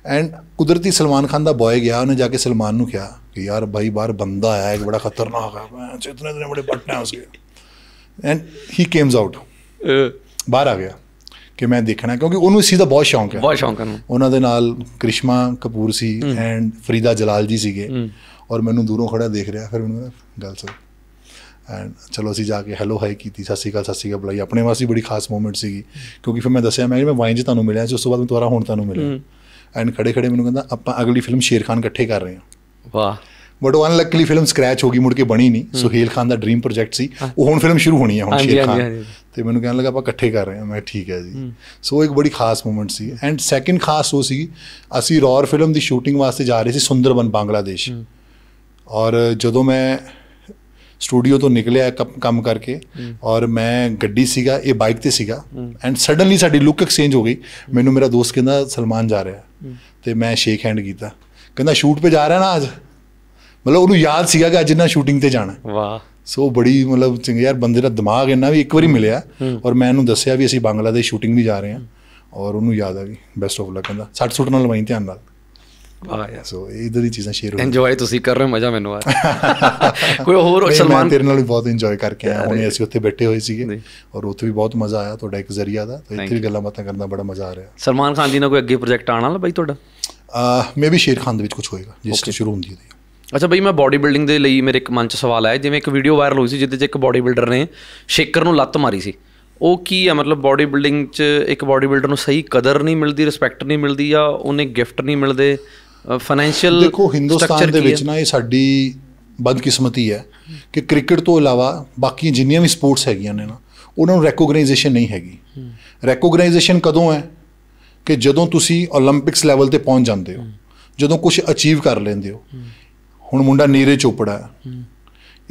ਐਂਡ ਕੁਦਰਤੀ ਸਲਮਾਨ ਖਾਨ ਦਾ ਬੋਏ ਗਿਆ ਉਹਨੇ ਜਾ ਕੇ ਸਲਮਾਨ ਨੂੰ ਕਿਹਾ ਕਿ ਯਾਰ ਭਾਈ ਬਾਹਰ ਬੰਦਾ ਆਇਆ ਇੱਕ ਬੜਾ ਖਤਰਨਾਕ ਹੈ ਮੈਂ ਇਤਨੇ ਦਿਨ ਬੜੇ ਬਟਨਾ ਉਸ ਉਸਕੇ ਐਂਡ ਹੀ ਕੇਮਸ ਆਊਟ ਬਾਹਰ ਆ ਗਿਆ ਕਿ ਮੈਂ ਦੇਖਣਾ ਕਿਉਂਕਿ ਉਹਨੂੰ ਇਸ ਚੀਜ਼ ਦਾ ਬਹੁਤ ਸ਼ੌਂਕ ਹੈ ਬਹੁਤ ਸ਼ੌਂਕ ਹੈ ਉਹਨਾਂ ਦੇ ਨਾਲ ਕ੍ਰਿਸ਼ਮਾ ਕਪੂਰ ਸੀ ਐਂਡ ਫਰੀਦਾ ਜਲਾਲ ਜੀ ਸੀਗੇ ਔਰ ਮੈਨੂੰ ਦੂਰੋਂ ਖੜਾ ਦੇਖ ਰਿਹਾ ਫਿਰ ਮੈਨੂੰ ਗੱਲ ਸੁਣ ਐਂਡ ਚਲੋ ਅਸੀਂ ਜਾ ਕੇ ਹੈਲੋ ਹਾਈ ਕੀਤੀ ਸਤਿ ਸ਼੍ਰੀ ਅਕਾਲ ਸਤਿ ਸ਼੍ਰੀ ਅਕਾਲ ਬੁਲਾਈ ਆਪਣੇ ਵਾਸਤੇ ਬੜੀ ਖਾਸ ਮੂਮੈਂਟ ਸੀਗੀ ਕਿਉਂਕਿ ਫਿਰ ਮੈਂ ਦੱਸਿਆ ਮੈਂ ਮੈਂ ਵਾਈਨ ਜੀ ਤੁਹਾਨੂੰ ਮਿਲਿਆ ਸੀ ਉਸ ਤੋਂ ਬਾਅਦ ਮੈਂ ਦੁਬਾਰਾ ਹੁਣ ਤੁਹਾਨੂੰ ਮਿਲਿਆ ਐਂਡ ਖੜੇ ਖੜੇ ਮੈਨੂੰ ਕਹਿੰਦਾ ਆਪਾਂ ਅਗਲੀ ਫਿਲਮ ਸ਼ੇਰ ਖਾਨ ਇਕੱਠੇ ਕਰ ਰਹੇ ਹਾਂ ਵਾਹ ਬਟ ਉਹ ਅਨਲੱਕੀਲੀ ਫਿਲਮ ਸਕ੍ਰੈਚ ਹੋ ਗਈ ਮੁੜ ਕੇ ਬਣੀ ਨਹੀਂ ਸੁਹੇਲ ਖਾਨ ਦਾ ਡ੍ਰੀਮ ਪ੍ਰੋਜੈਕਟ ਸੀ ਉਹ ਹੁਣ ਫਿਲਮ ਸ਼ੁਰੂ ਹੋਣੀ ਹੈ ਹੁਣ ਸ਼ੇਰ ਖਾਨ ਤੇ ਮੈਨੂੰ ਕਹਿਣ ਲੱਗਾ ਆਪਾਂ ਇਕੱਠੇ ਕਰ ਰਹੇ ਹਾਂ ਮੈਂ ਠੀਕ ਹੈ ਜੀ ਸੋ ਇੱਕ ਬੜੀ ਖਾਸ ਮੂਮੈਂਟ ਸੀ ਐਂਡ ਸੈਕਿੰਡ ਖਾਸ ਉਹ ਸੀ ਅਸੀਂ ਰੌਰ ਫਿਲਮ ਦੀ ਸ਼ੂਟਿੰਗ ਵਾਸਤੇ ਜਾ ਰਹੇ ਸੀ ਸੁੰਦਰਬਨ ਬੰਗਲਾਦੇਸ਼ ਔਰ ਜਦੋਂ ਮੈਂ ਸਟੂਡੀਓ ਤੋਂ ਨਿਕਲਿਆ ਕੰਮ ਕਰਕੇ ਔਰ ਮੈਂ ਗੱਡੀ ਸੀਗਾ ਇਹ ਬਾਈਕ ਤੇ ਸੀਗਾ ਐਂਡ ਸਡਨਲੀ ਸਾਡੀ ਲੁੱਕ ਐਕਸਚੇਂਜ ਹੋ ਗਈ ਮੈਨੂੰ ਮੇਰਾ ਦੋਸਤ ਕਹਿੰਦਾ ਸਲਮਾਨ ਜਾ ਰਿਹਾ ਤੇ ਮੈਂ ਸ਼ੇਕ ਹੈਂਡ ਕੀਤਾ ਕਹਿੰਦਾ ਸ਼ੂਟ ਤੇ ਜਾ ਰਿਹਾ ਨਾ ਅੱਜ ਮਤਲਬ ਉਹਨੂੰ ਯਾਦ ਸੀਗਾ ਕਿ ਅੱਜ ਇਹਨਾਂ ਸ਼ੂਟਿੰਗ ਤੇ ਜਾਣਾ ਵਾਹ ਸੋ ਬੜੀ ਮਤਲਬ ਚੰਗੇ ਯਾਰ ਬੰਦੇ ਦਾ ਦਿਮਾਗ ਇੰਨਾ ਵੀ ਇੱਕ ਵਾਰੀ ਮਿਲਿਆ ਔਰ ਮੈਂ ਇਹਨੂੰ ਦੱਸਿਆ ਵੀ ਅਸੀਂ ਬੰਗਲਾਦੇਸ਼ ਸ਼ੂਟਿੰਗ ਵੀ ਜਾ ਰਹੇ ਹਾਂ ਔਰ ਉਹਨੂੰ ਯਾਦ ਆ ਗਈ ਬੈਸਟ ਆਫ ਲੱਕ ਕਹਿੰਦਾ ਸੱਟ ਸੁੱਟ ਨਾਲ ਲਵਾਈ ਧਿਆਨ ਨਾਲ ਆਇਆ ਸੋ ਇਧਰ ਦੀ ਚੀਜ਼ਾਂ ਸ਼ੇਅਰ ਹੋ ਇੰਜੋਏ ਤੁਸੀਂ ਕਰ ਰਹੇ ਮਜ਼ਾ ਮੈਨੂੰ ਆ ਕੋਈ ਹੋਰ ਸਲਮਾਨ ਤੇਰੇ ਨਾਲ ਵੀ ਬਹੁਤ ਇੰਜੋਏ ਕਰਕੇ ਆਇਆ ਹੁਣੇ ਅਸੀਂ ਉੱਥੇ ਬੈਠੇ ਹੋਏ ਸੀਗੇ ਔਰ ਉੱਥੇ ਵੀ ਬਹੁਤ ਮਜ਼ਾ ਆਇਆ ਤੁਹਾਡਾ ਇੱਕ ਜ਼ਰੀਆ ਦਾ ਤੇ ਇੱਥੇ ਵੀ ਗੱਲਾਂ ਬਾਤਾਂ ਕਰਨ ਦਾ ਬੜਾ ਮਜ਼ਾ ਆ ਰਿਹਾ ਸਲਮਾਨ ਖਾਨ ਦੀ ਨਾ ਕੋਈ ਅੱਗੇ ਪ੍ਰੋਜੈਕਟ ਆਣ ਵਾਲਾ ਬਾਈ ਤੁਹਾਡਾ ਮੇ ਵੀ ਸ਼ੇਰ ਖਾਨ ਦੇ ਵਿੱਚ ਕੁਝ ਹੋਏਗਾ ਜਿਸ ਤੋਂ ਸ਼ੁਰੂ ਹੁੰਦੀ ਹੈ ਅੱਛਾ ਬਈ ਮੈਂ ਬਾਡੀ ਬਿਲਡਿੰਗ ਦੇ ਲਈ ਮੇਰੇ ਇੱਕ ਮਨ 'ਚ ਸਵਾਲ ਆਇਆ ਜਿਵੇਂ ਇੱਕ ਵੀਡੀਓ ਵਾਇਰਲ ਹੋਈ ਸੀ ਜਿੱਦੇ 'ਚ ਇੱਕ ਬਾਡੀ ਬਿਲਡਰ ਨੇ ਸ਼ੇਕਰ ਨੂੰ ਲੱਤ ਮਾਰੀ ਸੀ ਉਹ ਕੀ ਆ ਮਤਲਬ ਬਾਡੀ ਬਿਲਡਿੰਗ 'ਚ ਇੱਕ ਬਾਡੀ ਬਿਲਡਰ ਨੂੰ ਸਹੀ ਕਦਰ ਨਹੀਂ ਮਿਲਦੀ ਰਿਸਪੈਕਟ ਨਹੀਂ ਮਿਲਦੀ ਆ ਉਹਨੇ ਗਿਫਟ ਨਹੀਂ ਮਿਲਦੇ ਫਾਈਨੈਂਸ਼ੀਅਲ ਦੇਖੋ ਹਿੰਦੁਸਤਾਨ ਦੇ ਵਿੱਚ ਨਾ ਇਹ ਸਾਡੀ ਬਦਕਿਸਮਤੀ ਹੈ ਕਿ ਕ੍ਰਿਕਟ ਤੋਂ ਇਲਾਵਾ ਬਾਕੀ ਜਿੰਨੀਆਂ ਵੀ ਸਪੋਰਟਸ ਹੈਗੀਆਂ ਨੇ ਨਾ ਉਹਨਾਂ ਨੂੰ ਰੈਕੋਗਨਾਈਜੇਸ਼ਨ ਨਹੀਂ ਹੈਗੀ ਰੈਕੋਗਨਾਈਜੇਸ਼ਨ ਕਦੋਂ ਹੈ ਕਿ ਜਦੋਂ ਤੁਸੀਂ 올림픽ਸ ਲੈਵਲ ਤੇ ਪਹੁੰਚ ਜਾਂਦੇ ਹੋ ਜਦੋਂ ਕੁਝ ਅਚੀਵ ਕਰ ਲੈਂਦੇ ਹੋ ਹੁਣ ਮੁੰਡਾ ਨੀਰੇ ਚੋਪੜਾ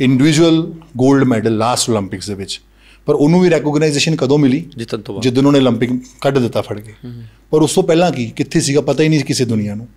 ਇੰਡੀਵਿਜੂਅਲ 골ਡ ਮੈਡਲ ਲਾਸਟ 올림픽ਸ ਦੇ ਵਿੱਚ ਪਰ ਉਹਨੂੰ ਵੀ ਰੈਕੋਗਨਾਈਜੇਸ਼ਨ ਕਦੋਂ ਮਿਲੀ ਜਿੱਤਣ ਤੋਂ ਬਾਅਦ ਜਦੋਂ ਉਹਨੇ 올림픽 ਕੱਢ ਦਿੱਤਾ ਫੜ ਕੇ ਪਰ ਉਸ ਤੋਂ ਪਹਿਲਾਂ ਕੀ ਕਿੱਥੇ ਸੀਗਾ ਪਤਾ ਹੀ ਨਹੀਂ ਕਿਸੇ ਦੁਨੀਆ ਨੂੰ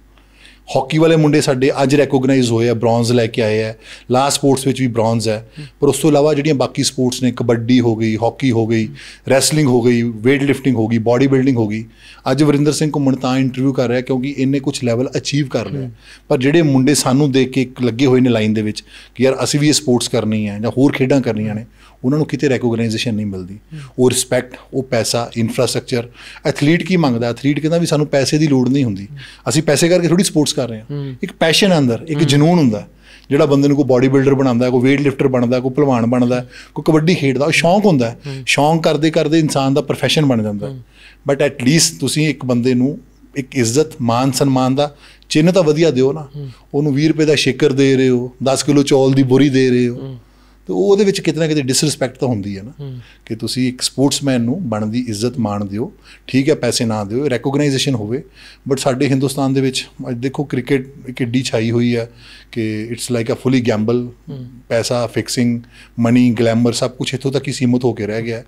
ਹਾਕੀ ਵਾਲੇ ਮੁੰਡੇ ਸਾਡੇ ਅੱਜ ਰੈਕੋਗਨਾਈਜ਼ ਹੋਏ ਆ ਬ੍ਰੌਂਜ਼ ਲੈ ਕੇ ਆਏ ਆ ਲਾਸਟ ਸਪੋਰਟਸ ਵਿੱਚ ਵੀ ਬ੍ਰੌਂਜ਼ ਹੈ ਪਰ ਉਸ ਤੋਂ ਇਲਾਵਾ ਜਿਹੜੀਆਂ ਬਾਕੀ ਸਪੋਰਟਸ ਨੇ ਕਬੱਡੀ ਹੋ ਗਈ ਹਾਕੀ ਹੋ ਗਈ ਰੈਸਲਿੰਗ ਹੋ ਗਈ weight lifting ਹੋ ਗਈ ਬਾਡੀ ਬਿਲਡਿੰਗ ਹੋ ਗਈ ਅੱਜ ਵਰਿੰਦਰ ਸਿੰਘ ਘੁੰਮਣ ਤਾਂ ਇੰਟਰਵਿਊ ਕਰ ਰਿਹਾ ਕਿਉਂਕਿ ਇਹਨੇ ਕੁਝ ਲੈਵਲ ਅਚੀਵ ਕਰ ਲਿਆ ਪਰ ਜਿਹੜੇ ਮੁੰਡੇ ਸਾਨੂੰ ਦੇਖ ਕੇ ਲੱਗੇ ਹੋਏ ਨੇ ਲਾਈਨ ਦੇ ਵਿੱਚ ਕਿ ਯਾਰ ਅਸੀਂ ਵੀ ਇਹ ਸਪੋਰਟਸ ਕਰਨੀ ਹੈ ਜਾਂ ਹੋਰ ਖੇਡਾਂ ਕਰਨੀਆਂ ਨੇ ਉਹਨਾਂ ਨੂੰ ਕਿਤੇ ਰੈਕੋਗਨਾਈਜੇਸ਼ਨ ਨਹੀਂ ਮਿਲਦੀ ਉਹ ਰਿਸਪੈਕਟ ਉਹ ਪੈਸਾ ਇਨਫਰਾਸਟ੍ਰਕਚਰ ਐਥਲੀਟ ਕੀ ਮੰਗਦਾ ਐਥਲੀਟ ਕਹਿੰਦਾ ਵੀ ਸਾਨੂੰ ਪੈਸੇ ਦੀ ਲੋੜ ਨਹੀਂ ਹੁੰਦੀ ਅਸੀਂ ਪੈਸੇ ਕਰਕੇ ਥੋੜੀ ਸਪੋਰਟਸ ਕਰ ਰਹੇ ਹਾਂ ਇੱਕ ਪੈਸ਼ਨ ਅੰਦਰ ਇੱਕ ਜਨੂਨ ਹੁੰਦਾ ਜਿਹੜਾ ਬੰਦੇ ਨੂੰ ਕੋਈ ਬਾਡੀ ਬਿਲਡਰ ਬਣਾਉਂਦਾ ਕੋਈ weight lifter ਬਣਦਾ ਕੋਈ ਪਹਿਲਵਾਨ ਬਣਦਾ ਕੋਈ ਕਬੱਡੀ ਖੇਡਦਾ ਉਹ ਸ਼ੌਂਕ ਹੁੰਦਾ ਸ਼ੌਂਕ ਕਰਦੇ ਕਰਦੇ ਇਨਸਾਨ ਦਾ profession ਬਣ ਜਾਂਦਾ ਬਟ ਐਟ ਲੀਸਟ ਤੁਸੀਂ ਇੱਕ ਬੰਦੇ ਨੂੰ ਇੱਕ ਇੱਜ਼ਤ ਮਾਨ ਸਨਮਾਨ ਦਾ ਚਿੰਨ ਤਾਂ ਵਧੀਆ ਦਿਓ ਨਾ ਉਹਨੂੰ 20 ਰੁਪਏ ਦਾ ਸ਼ੇਕਰ ਦੇ ਰਹੇ ਹੋ 10 ਕਿਲੋ ਚੌਲ ਦੀ ਬੋਰੀ ਦੇ ਰਹੇ ਹੋ ਤੇ ਉਹ ਉਹਦੇ ਵਿੱਚ ਕਿਤਨਾ ਕਿਤੇ ਡਿਸਰੈਸਪੈਕਟ ਤਾਂ ਹੁੰਦੀ ਹੈ ਨਾ ਕਿ ਤੁਸੀਂ ਇੱਕ ਸਪੋਰਟਸਮੈਨ ਨੂੰ ਬਣਦੀ ਇੱਜ਼ਤ ਮਾਣ ਦਿਓ ਠੀਕ ਹੈ ਪੈਸੇ ਨਾ ਦਿਓ ਰੈਕੋਗਨਾਈਜੇਸ਼ਨ ਹੋਵੇ ਬਟ ਸਾਡੇ ਹਿੰਦੁਸਤਾਨ ਦੇ ਵਿੱਚ ਅੱਜ ਦੇਖੋ ਕ੍ਰਿਕਟ ਇੱਕ ਏਡੀ ਛਾਈ ਹੋਈ ਹੈ ਕਿ it's like a fully gamble ਪੈਸਾ ਫਿਕਸਿੰਗ ਮਨੀ ਗਲੈਮਰ ਸਭ ਕੁਝ ਇਥੋਂ ਤੱਕ ਹੀ ਸੀਮਤ ਹੋ ਕੇ ਰਹਿ ਗਿਆ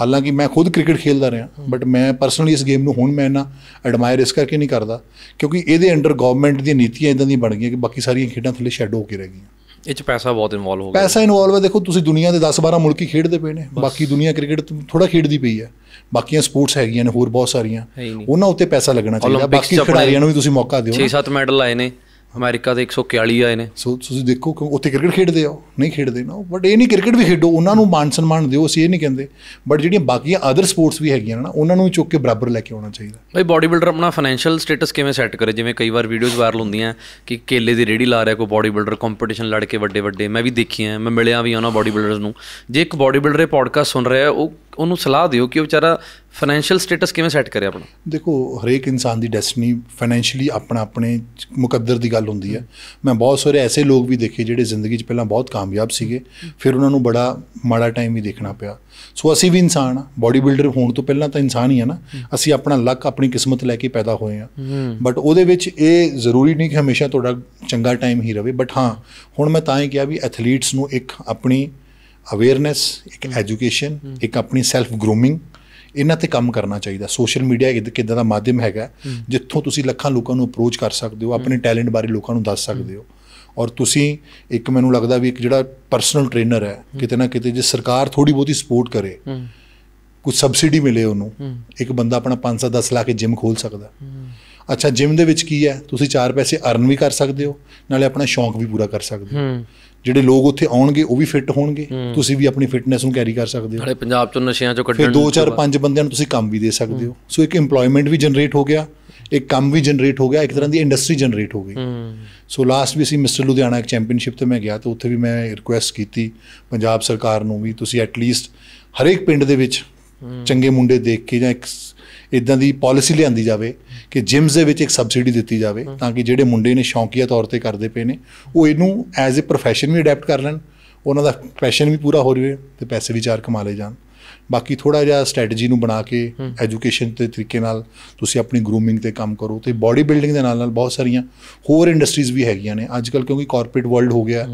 ਹਾਲਾਂਕਿ ਮੈਂ ਖੁਦ ਕ੍ਰਿਕਟ ਖੇਡਦਾ ਰਿਹਾ ਬਟ ਮੈਂ ਪਰਸਨਲੀ ਇਸ ਗੇਮ ਨੂੰ ਹੁਣ ਮੈਂ ਨਾ ਐਡਮਾਇਰ ਇਸ ਕਰਕੇ ਨਹੀਂ ਕਰਦਾ ਕਿਉਂਕਿ ਇਹਦੇ ਅੰਡਰ ਗਵਰਨਮੈਂਟ ਦੀਆਂ ਨੀਤੀਆਂ ਇਦਾਂ ਦੀ ਬਣ ਗਈਆਂ ਕਿ ਬਾਕੀ ਸਾਰੀਆਂ ਖੇਡਾਂ ਥੱਲੇ ਸ਼ੈਡੋ ਹੋ ਕੇ ਰਹਿ ਗਈਆਂ ਇਹ ਚ ਪੈਸਾ ਬਹੁਤ ਇਨਵੋਲਵ ਹੋ ਗਿਆ ਪੈਸਾ ਇਨਵੋਲਵ ਹੈ ਦੇਖੋ ਤੁਸੀਂ ਦੁਨੀਆ ਦੇ 10-12 ਮੁਲਕ ਹੀ ਖੇਡਦੇ ਪਏ ਨੇ ਬਾਕੀ ਦੁਨੀਆ ਕ੍ਰਿਕਟ ਥੋੜਾ ਖੇਡਦੀ ਪਈ ਹੈ ਬਾਕੀਆਂ ਸਪੋਰਟਸ ਹੈਗੀਆਂ ਨੇ ਹੋਰ ਬਹੁਤ ਸਾਰੀਆਂ ਉਹਨਾਂ ਉੱਤੇ ਪੈਸਾ ਲੱਗਣਾ ਚਾਹੀਦਾ ਬਾਕੀ ਖਿਡਾਰੀਆਂ ਨੂੰ ਵੀ ਤੁਸੀਂ ਮੌਕਾ ਦਿਓ 6-7 ਮੈਡਲ ਆਏ ਨੇ ਅਮਰੀਕਾ ਦੇ 141 ਆਏ ਨੇ ਸੋ ਤੁਸੀਂ ਦੇਖੋ ਕਿ ਉੱਥੇ ਕ੍ਰਿਕਟ ਖੇਡਦੇ ਆ ਨਹੀਂ ਖੇਡਦੇ ਨਾ ਬਟ ਇਹ ਨਹੀਂ ਕ੍ਰਿਕਟ ਵੀ ਖੇਡੋ ਉਹਨਾਂ ਨੂੰ ਮਾਨ ਸਨਮਾਨ ਦਿਓ ਅਸੀਂ ਇਹ ਨਹੀਂ ਕਹਿੰਦੇ ਬਟ ਜਿਹੜੀਆਂ ਬਾਕੀਆਂ ਅਦਰ ਸਪੋਰਟਸ ਵੀ ਹੈਗੀਆਂ ਨਾ ਉਹਨਾਂ ਨੂੰ ਵੀ ਚੁੱਕ ਕੇ ਬਰਾਬਰ ਲੈ ਕੇ ਆਉਣਾ ਚਾਹੀਦਾ ਭਾਈ ਬਾਡੀ ਬਿਲਡਰ ਆਪਣਾ ਫਾਈਨੈਂਸ਼ੀਅਲ ਸਟੇਟਸ ਕਿਵੇਂ ਸੈੱਟ ਕਰੇ ਜਿਵੇਂ ਕਈ ਵਾਰ ਵੀਡੀਓਜ਼ ਵਾਇਰਲ ਹੁੰਦੀਆਂ ਕਿ ਕੇਲੇ ਦੀ ਰੇੜੀ ਲਾ ਰਿਹਾ ਕੋਈ ਬਾਡੀ ਬਿਲਡਰ ਕੰਪੀਟੀਸ਼ਨ ਲੜ ਕੇ ਵੱਡੇ ਵੱਡੇ ਮੈਂ ਵੀ ਦੇਖੀਆਂ ਮੈਂ ਮਿਲਿਆ ਵੀ ਉਹਨਾਂ ਬਾਡੀ ਬਿਲਡਰਸ ਨੂੰ ਜੇ ਇੱਕ ਬਾਡੀ ਬਿਲਡਰ ਇਹ ਪੋਡਕਾਸਟ ਸੁਣ ਰਿਹਾ ਉਹ ਉਹਨੂੰ ਸਲਾਹ ਦਿਓ ਕਿ ਉਹ ਵਿਚਾਰਾ ਫਾਈਨੈਂਸ਼ੀਅਲ ਸਟੇਟਸ ਕਿਵੇਂ ਸੈੱਟ ਕਰੇ ਆਪਣਾ ਦੇਖੋ ਹਰੇਕ ਇਨਸਾਨ ਦੀ ਡੈਸਟੀਨੀ ਫਾਈਨੈਂਸ਼ੀਅਲੀ ਆਪਣਾ ਆਪਣੇ ਮੁਕੱਦਰ ਦੀ ਗੱਲ ਹੁੰਦੀ ਹੈ ਮੈਂ ਬਹੁਤ ਸਾਰੇ ਐਸੇ ਲੋਕ ਵੀ ਦੇਖੇ ਜਿਹੜੇ ਜ਼ਿੰਦਗੀ 'ਚ ਪਹਿਲਾਂ ਬਹੁਤ ਕਾਮਯਾਬ ਸੀਗੇ ਫਿਰ ਉਹਨਾਂ ਨੂੰ ਬੜਾ ਮਾੜਾ ਟਾਈਮ ਵੀ ਦੇਖਣਾ ਪਿਆ ਸੋ ਅਸੀਂ ਵੀ ਇਨਸਾਨ ਆ ਬਾਡੀ ਬਿਲਡਰ ਹੋਣ ਤੋਂ ਪਹਿਲਾਂ ਤਾਂ ਇਨਸਾਨ ਹੀ ਆ ਨਾ ਅਸੀਂ ਆਪਣਾ ਲੱਕ ਆਪਣੀ ਕਿਸਮਤ ਲੈ ਕੇ ਪੈਦਾ ਹੋਏ ਆ ਬਟ ਉਹਦੇ ਵਿੱਚ ਇਹ ਜ਼ਰੂਰੀ ਨਹੀਂ ਕਿ ਹਮੇਸ਼ਾ ਤੁਹਾਡਾ ਚੰਗਾ ਟਾਈਮ ਹੀ ਰਹੇ ਬਟ ਹਾਂ ਹੁਣ ਮੈਂ ਤਾਂ ਹੀ ਕਿਹਾ ਵੀ ਐਥਲੀਟਸ ਨੂੰ ਇੱਕ ਆਪਣੀ ਅਵੇਅਰਨੈਸ ਇੱਕ ਐਜੂਕੇਸ਼ਨ ਇੱਕ ਆਪਣੀ ਸੈਲਫ ਗਰੂਮਿੰਗ ਇਹਨਾਂ ਤੇ ਕੰਮ ਕਰਨਾ ਚਾਹੀਦਾ ਸੋਸ਼ਲ ਮੀਡੀਆ ਇੱਕ ਕਿਦਾਂ ਦਾ ਮਾਧਿਅਮ ਹੈਗਾ ਜਿੱਥੋਂ ਤੁਸੀਂ ਲੱਖਾਂ ਲੋਕਾਂ ਨੂੰ ਅਪਰੋਚ ਕਰ ਸਕਦੇ ਹੋ ਆਪਣੇ ਟੈਲੈਂਟ ਬਾਰੇ ਲੋਕਾਂ ਨੂੰ ਦੱਸ ਸਕਦੇ ਹੋ ਔਰ ਤੁਸੀਂ ਇੱਕ ਮੈਨੂੰ ਲੱਗਦਾ ਵੀ ਇੱਕ ਜਿਹੜਾ ਪਰਸਨਲ ਟ੍ਰੇਨਰ ਹੈ ਕਿਤੇ ਨਾ ਕਿਤੇ ਜੇ ਸਰਕਾਰ ਥੋੜੀ ਬਹੁਤੀ ਸਪੋਰਟ ਕਰੇ ਕੁਝ ਸਬਸਿਡੀ ਮਿਲੇ ਉਹਨੂੰ ਇੱਕ ਬੰਦਾ ਆਪਣਾ 5-10 ਲੱਖ ਕੇ ਜਿਮ ਖੋਲ ਸਕਦਾ ਅੱਛਾ ਜਿਮ ਦੇ ਵਿੱਚ ਕੀ ਹੈ ਤੁਸੀਂ ਚਾਰ ਪੈਸੇ ਅਰਨ ਵੀ ਕਰ ਸਕਦੇ ਹੋ ਨਾਲੇ ਆਪਣਾ ਸ਼ੌਂਕ ਵੀ ਪੂਰਾ ਕਰ ਸਕਦੇ ਹੋ ਜਿਹੜੇ ਲੋਕ ਉੱਥੇ ਆਉਣਗੇ ਉਹ ਵੀ ਫਿੱਟ ਹੋਣਗੇ ਤੁਸੀਂ ਵੀ ਆਪਣੀ ਫਿਟਨੈਸ ਨੂੰ ਕੈਰੀ ਕਰ ਸਕਦੇ ਹੋ ਸਾਡੇ ਪੰਜਾਬ ਚੋਂ ਨਸ਼ਿਆਂ ਚੋਂ ਕੱਢਣ ਫਿਰ 2-4-5 ਬੰਦਿਆਂ ਨੂੰ ਤੁਸੀਂ ਕੰਮ ਵੀ ਦੇ ਸਕਦੇ ਹੋ ਸੋ ਇੱਕ এমਪਲੋਇਮੈਂਟ ਵੀ ਜਨਰੇਟ ਹੋ ਗਿਆ ਇੱਕ ਕੰਮ ਵੀ ਜਨਰੇਟ ਹੋ ਗਿਆ ਇੱਕ ਤਰ੍ਹਾਂ ਦੀ ਇੰਡਸਟਰੀ ਜਨਰੇਟ ਹੋ ਗਈ ਸੋ ਲਾਸਟ ਵੀ ਅਸੀਂ ਮਿਸਟਰ ਲੁਧਿਆਣਾ ਇੱਕ ਚੈਂਪੀਅਨਸ਼ਿਪ ਤੇ ਮੈਂ ਗਿਆ ਤਾਂ ਉੱਥੇ ਵੀ ਮੈਂ ਰਿਕੁਐਸਟ ਕੀਤੀ ਪੰਜਾਬ ਸਰਕਾਰ ਨੂੰ ਵੀ ਤੁਸੀਂ ਐਟਲੀਸਟ ਹਰੇਕ ਪਿੰਡ ਦੇ ਵਿੱਚ ਚੰਗੇ ਮੁੰਡੇ ਦੇਖ ਕੇ ਜਾਂ ਇੱਕ ਇਦਾਂ ਦੀ ਪਾਲਿਸੀ ਲਿਆਂਦੀ ਜਾਵੇ ਕਿ ਜਿਮਸ ਦੇ ਵਿੱਚ ਇੱਕ ਸਬਸਿਡੀ ਦਿੱਤੀ ਜਾਵੇ ਤਾਂ ਕਿ ਜਿਹੜੇ ਮੁੰਡੇ ਨੇ ਸ਼ੌਂਕੀਆ ਤੌਰ ਤੇ ਕਰਦੇ ਪਏ ਨੇ ਉਹ ਇਹਨੂੰ ਐਜ਼ ਅ ਪ੍ਰੋਫੈਸ਼ਨ ਵੀ ਅਡਾਪਟ ਕਰ ਲੈਣ ਉਹਨਾਂ ਦਾ ਪੈਸ਼ਨ ਵੀ ਪੂਰਾ ਹੋ ਰਿਹਾ ਤੇ ਪੈਸੇ ਵੀ ਚਾਰ ਕਮਾ ਲੈ ਜਾਣ ਬਾਕੀ ਥੋੜਾ ਜਿਹਾ ਸਟ੍ਰੈਟਜੀ ਨੂੰ ਬਣਾ ਕੇ ਐਜੂਕੇਸ਼ਨ ਦੇ ਤਰੀਕੇ ਨਾਲ ਤੁਸੀਂ ਆਪਣੀ ਗਰੂਮਿੰਗ ਤੇ ਕੰਮ ਕਰੋ ਤੇ ਬਾਡੀ ਬਿਲਡਿੰਗ ਦੇ ਨਾਲ ਨਾਲ ਬਹੁਤ ਸਾਰੀਆਂ ਹੋਰ ਇੰਡਸਟਰੀਜ਼ ਵੀ ਹੈਗੀਆਂ ਨੇ ਅੱਜ ਕੱਲ ਕਿਉਂਕਿ ਕਾਰਪੋਰੇਟ ਵਰਲਡ ਹੋ ਗਿਆ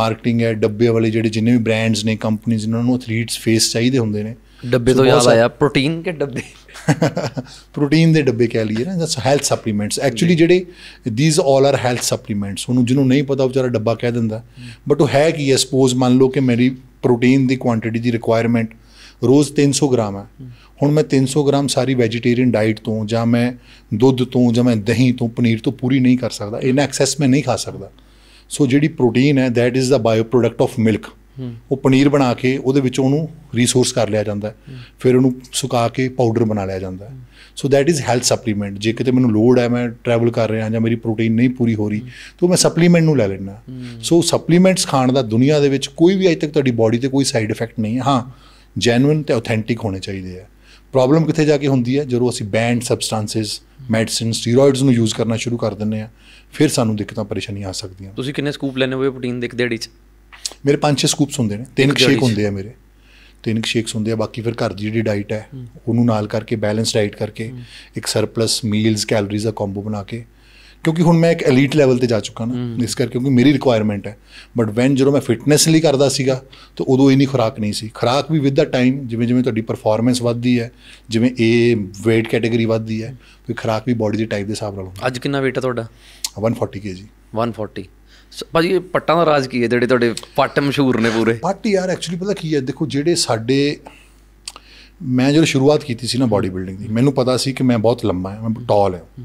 ਮਾਰਕੀਟਿੰਗ ਹੈ ਡੱਬੇ ਵਾਲੇ ਜਿਹੜੇ ਜਿੰਨੇ ਵੀ ਬ੍ਰਾਂਡਸ ਨੇ ਕੰਪਨੀਆਂ ਜਿਨ੍ਹਾਂ ਨੂੰ ਐਥਲੀਟਸ ਫੇਸ ਚਾਹੀਦੇ ਹੁੰਦੇ ਨੇ ਡੱਬੇ ਤੋਂ ਯਾਦ ਆਇਆ ਪ੍ਰੋਟੀਨ ਕੇ ਡੱਬੇ *laughs* ਪ੍ਰੋਟੀਨ ਦੇ ਡੱਬੇ ਕਹਿ ਲਈਏ ਨਾ ਦੈਟਸ ਹੈਲਥ ਸਪਲੀਮੈਂਟਸ ਐਕਚੁਅਲੀ ਜਿਹੜੇ these all are health supplements ਉਹਨੂੰ ਜਿਹਨੂੰ ਨਹੀਂ ਪਤਾ ਵਿਚਾਰਾ ਡੱਬਾ ਕਹਿ ਦਿੰਦਾ ਬਟ ਉਹ ਹੈ ਕੀ ਹੈ ਸਪੋਜ਼ ਮੰਨ ਲਓ ਕਿ ਮੇਰੀ ਪ੍ਰੋਟੀਨ ਦੀ ਕੁਆਂਟੀਟੀ ਦੀ ਰਿਕੁਆਇਰਮੈਂਟ ਰੋਜ਼ 300 ਗ੍ਰਾਮ ਹੈ ਹੁਣ ਮੈਂ 300 ਗ੍ਰਾਮ ਸਾਰੀ ਵੈਜੀਟੇਰੀਅਨ ਡਾਈਟ ਤੋਂ ਜਾਂ ਮੈਂ ਦੁੱਧ ਤੋਂ ਜਾਂ ਮੈਂ ਦਹੀਂ ਤੋਂ ਪਨੀਰ ਤੋਂ ਪੂਰੀ ਨਹੀਂ ਕਰ ਸਕਦਾ ਇਹਨਾਂ ਐਕਸੈਸ ਮੈਂ ਨਹੀਂ ਖਾ ਸਕਦਾ ਸੋ ਜਿਹੜੀ ਪ੍ਰੋਟੀਨ ਹੈ that is the bio product of milk ਉਹ ਪਨੀਰ ਬਣਾ ਕੇ ਉਹਦੇ ਵਿੱਚ ਉਹਨੂੰ ਰਿਸੋਰਸ ਕਰ ਲਿਆ ਜਾਂਦਾ ਫਿਰ ਉਹਨੂੰ ਸੁਕਾ ਕੇ ਪਾਊਡਰ ਬਣਾ ਲਿਆ ਜਾਂਦਾ so that is health supplement ਜੇ ਕਿਤੇ ਮੈਨੂੰ ਲੋਡ ਹੈ ਮੈਂ ਟਰੈਵਲ ਕਰ ਰਿਹਾ ਜਾਂ ਮੇਰੀ ਪ੍ਰੋਟੀਨ ਨਹੀਂ ਪੂਰੀ ਹੋ ਰਹੀ ਤਾਂ ਮੈਂ ਸਪਲੀਮੈਂਟ ਨੂੰ ਲੈ ਲੈਣਾ ਸੋ ਸਪਲੀਮੈਂਟਸ ਖਾਣ ਦਾ ਦੁਨੀਆ ਦੇ ਵਿੱਚ ਕੋਈ ਵੀ ਅਜੇ ਤੱਕ ਤੁਹਾਡੀ ਬਾਡੀ ਤੇ ਕੋਈ ਸਾਈਡ ਇਫੈਕਟ ਨਹੀਂ ਹੈ ਹਾਂ ਜੈਨੂਇਨ ਤੇ ਆਥੈਂਟਿਕ ਹੋਣੇ ਚਾਹੀਦੇ ਆ ਪ੍ਰੋਬਲਮ ਕਿੱਥੇ ਜਾ ਕੇ ਹੁੰਦੀ ਹੈ ਜਦੋਂ ਅਸੀਂ ਬੈਂਡ ਸਬਸਟੈਂਸਸ ਮੈਡੀਸਿਨ ਸਟੀਰੋਇਡਸ ਨੂੰ ਯੂਜ਼ ਕਰਨਾ ਸ਼ੁਰੂ ਕਰ ਦਿੰਦੇ ਆ ਫਿਰ ਸਾਨੂੰ ਦਿੱਕਤਾਂ ਪਰੇਸ਼ਾਨੀਆਂ ਆ ਸਕਦੀਆਂ ਤੁਸੀਂ ਕਿੰਨੇ ਸਕੂਪ ਲੈਨੇ ਹੋਏ ਪ੍ਰੋਟੀਨ ਦੇ ਇੱਕ ਦਿਹਾੜੀ 'ਚ ਮੇਰੇ ਪੰਜ ਛੇ ਸਕੂਪਸ ਹੁੰਦੇ ਨੇ ਤਿੰਨ ਸ਼ੇਕ ਹੁੰਦੇ ਆ ਮੇਰੇ ਤਿੰਨ ਸ਼ੇਕਸ ਹੁੰਦੇ ਆ ਬਾਕੀ ਫਿਰ ਘਰ ਦੀ ਜਿਹੜੀ ਡਾਈਟ ਹੈ ਉਹਨੂੰ ਨਾਲ ਕਰਕੇ ਬੈਲੈਂਸ ਡਾਈਟ ਕਰਕੇ ਇੱਕ ਸਰਪਲਸ ਮੀਲਸ ਕੈਲਰੀਜ਼ ਦਾ ਕੰਬੋ ਬਣਾ ਕੇ ਕਿਉਂਕਿ ਹੁਣ ਮੈਂ ਇੱਕ ਐਲੀਟ ਲੈਵਲ ਤੇ ਜਾ ਚੁੱਕਾ ਨਾ ਇਸ ਕਰਕੇ ਕਿਉਂਕਿ ਮੇਰੀ ਰਿਕੁਆਇਰਮੈਂਟ ਹੈ ਬਟ ਵੈਨ ਜਦੋਂ ਮੈਂ ਫਿਟਨੈਸ ਲਈ ਕਰਦਾ ਸੀਗਾ ਤਾਂ ਉਦੋਂ ਇਨੀ ਖੁਰਾਕ ਨਹੀਂ ਸੀ ਖੁਰਾਕ ਵੀ ਵਿਦ ਦਾ ਟਾਈਮ ਜਿਵੇਂ ਜਿਵੇਂ ਤੁਹਾਡੀ ਪਰਫਾਰਮੈਂਸ ਵੱਧਦੀ ਹੈ ਜਿਵੇਂ ਇਹ weight ਕੈਟਾਗਰੀ ਵੱਧਦੀ ਹੈ ਫਿਰ ਖੁਰਾਕ ਵੀ ਬਾਡੀ ਦੇ ਟਾਈਪ ਦੇ ਹਿਸਾਬ ਨਾਲ ਹੁੰਦਾ ਅੱਜ ਕਿੰਨਾ weight ਹੈ ਤੁਹਾਡਾ 140 kg 140 ਭਾਜੀ ਇਹ ਪੱਟਾਂ ਦਾ ਰਾਜ ਕੀ ਹੈ ਜਿਹੜੇ ਤੁਹਾਡੇ ਪੱਟ ਮਸ਼ਹੂਰ ਨੇ ਪੂਰੇ ਪੱਟ ਯਾਰ ਐਕਚੁਅਲੀ ਪਤਾ ਕੀ ਹੈ ਦੇਖੋ ਜਿਹੜੇ ਸਾਡੇ ਮੈਂ ਜਦੋਂ ਸ਼ੁਰੂਆਤ ਕੀਤੀ ਸੀ ਨਾ ਬਾਡੀ ਬਿਲਡਿੰਗ ਦੀ ਮੈਨੂੰ ਪਤਾ ਸੀ ਕਿ ਮੈਂ ਬਹੁਤ ਲੰਮਾ ਹਾਂ ਮੈਂ ਟਾਲ ਹਾਂ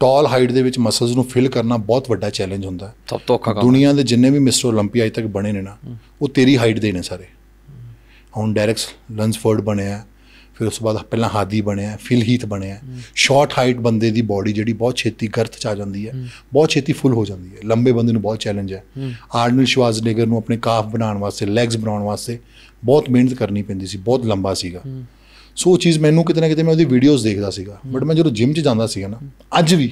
ਟਾਲ ਹਾਈਟ ਦੇ ਵਿੱਚ ਮਸਲਸ ਨੂੰ ਫਿਲ ਕਰਨਾ ਬਹੁਤ ਵੱਡਾ ਚੈਲੰਜ ਹੁੰਦਾ ਹੈ ਸਭ ਤੋਂ ਔਖਾ ਕੰਮ ਦੁਨੀਆ ਦੇ ਜਿੰਨੇ ਵੀ ਮਿਸਟਰ 올림픽 ਅਜੇ ਤੱਕ ਬਣੇ ਨੇ ਨਾ ਉਹ ਤੇਰੀ ਹਾਈਟ ਦੇ ਨੇ ਸਾਰੇ ਹੁਣ ਡੈਰੈਕਸ ਲੰਸਫੋਰਡ ਬਣਿਆ ਫਿਰ ਉਸ ਤੋਂ ਬਾਅਦ ਪਹਿਲਾਂ ਹਾਦੀ ਬਣਿਆ ਫਿਲ ਫਿਲਹੀਤ ਬਣਿਆ ਸ਼ਾਰਟ ਹਾਈਟ ਬੰਦੇ ਦੀ ਬਾਡੀ ਜਿਹੜੀ ਬਹੁਤ ਛੇਤੀ ਗਰਥ ਚ ਆ ਜਾਂਦੀ ਹੈ ਬਹੁਤ ਛੇਤੀ ਫੁੱਲ ਹੋ ਜਾਂਦੀ ਹੈ ਲੰਬੇ ਬੰਦੇ ਨੂੰ ਬਹੁਤ ਚੈਲੰਜ ਹੈ ਆਰਨਲ ਸ਼ਵਾਜ਼ਨੇਗਰ ਨੂੰ ਆਪਣੇ ਕਾਫ ਬਣਾਉਣ ਵਾਸਤੇ ਲੈਗਸ ਬਣਾਉਣ ਵਾਸਤੇ ਬਹੁਤ ਮਿਹਨਤ ਕਰਨੀ ਪੈਂਦੀ ਸੀ ਬਹੁਤ ਲੰਬਾ ਸੀਗਾ ਸੋ ਚੀਜ਼ ਮੈਨੂੰ ਕਿਤੇ ਨਾ ਕਿਤੇ ਮੈਂ ਉਹਦੀ ਵੀਡੀਓਜ਼ ਦੇਖਦਾ ਸੀਗਾ ਬਟ ਮੈਂ ਜਦੋਂ ਜਿਮ 'ਚ ਜਾਂਦਾ ਸੀਗਾ ਨਾ ਅੱਜ ਵੀ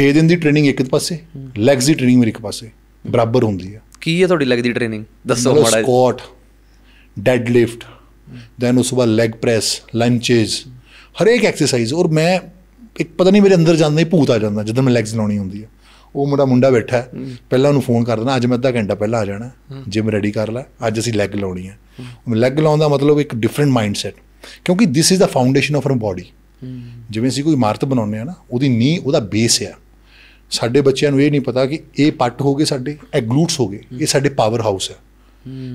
6 ਦਿਨ ਦੀ ਟ੍ਰੇਨਿੰਗ ਇੱਕ ਪਾਸੇ ਲੈਗਸ ਦੀ ਟ੍ਰੇਨਿੰਗ ਮੇਰੇ ਇੱਕ ਪਾਸੇ ਬਰਾਬਰ ਹੁੰਦੀ ਹੈ ਕੀ ਹੈ ਤੁਹਾਡੀ ਲੈਗ ਦੀ ਟ੍ਰੇਨਿੰਗ ਦੱਸੋ ਮਾੜਾ ਸਕਵਾਟ ਡੈੱਡ ਲਿਫਟ ਦੈਨ ਉਸ सुबह ਲੈਗ ਪ੍ਰੈਸ ਲੰਚੇਸ ਹਰ ਇੱਕ ਐਕਸਰਸਾਈਜ਼ ਔਰ ਮੈਂ ਇੱਕ ਪਤਾ ਨਹੀਂ ਮੇਰੇ ਅੰਦਰ ਜਾਂਦਾ ਭੂਤ ਆ ਜਾਂਦਾ ਜਦੋਂ ਮੈਂ ਲੈਗਸ ਲਾਉਣੀ ਹੁੰਦੀ ਹੈ ਉਹ ਮੁੰਡਾ ਮੁੰਡਾ ਬੈਠਾ ਪਹਿਲਾਂ ਉਹਨੂੰ ਫੋਨ ਕਰ ਦੇਣਾ ਅੱਜ ਮੈਂ ਅੱਧਾ ਘੰਟਾ ਪਹਿਲਾਂ ਆ ਜਾਣਾ ਜਿਮ ਰੈਡੀ ਕਰ ਲੈ ਅੱਜ ਅਸੀਂ ਲੈਗ ਲਾਉਣੀ ਆ ਲੈਗ ਲਾਉਣ ਦਾ ਮਤਲਬ ਇੱਕ ਡਿਫਰੈਂਟ ਮਾਈਂਡਸੈਟ ਕਿਉਂਕਿ this is the foundation of our body ਜਿਵੇਂ ਅਸੀਂ ਕੋਈ ਇਮਾਰਤ ਬਣਾਉਂਦੇ ਆ ਨਾ ਉਹਦੀ ਨੀ ਉਹਦਾ ਬੇਸ ਆ ਸਾਡੇ ਬੱਚਿਆਂ ਨੂੰ ਇਹ ਨਹੀਂ ਪਤਾ ਕਿ ਇਹ ਪੱਟ ਹੋ ਗਏ ਸਾਡੇ ਇਹ ਗਲੂਟਸ ਹੋ ਗਏ ਇਹ ਸਾਡੇ ਪਾਵਰ ਹਾਊਸ ਹੈ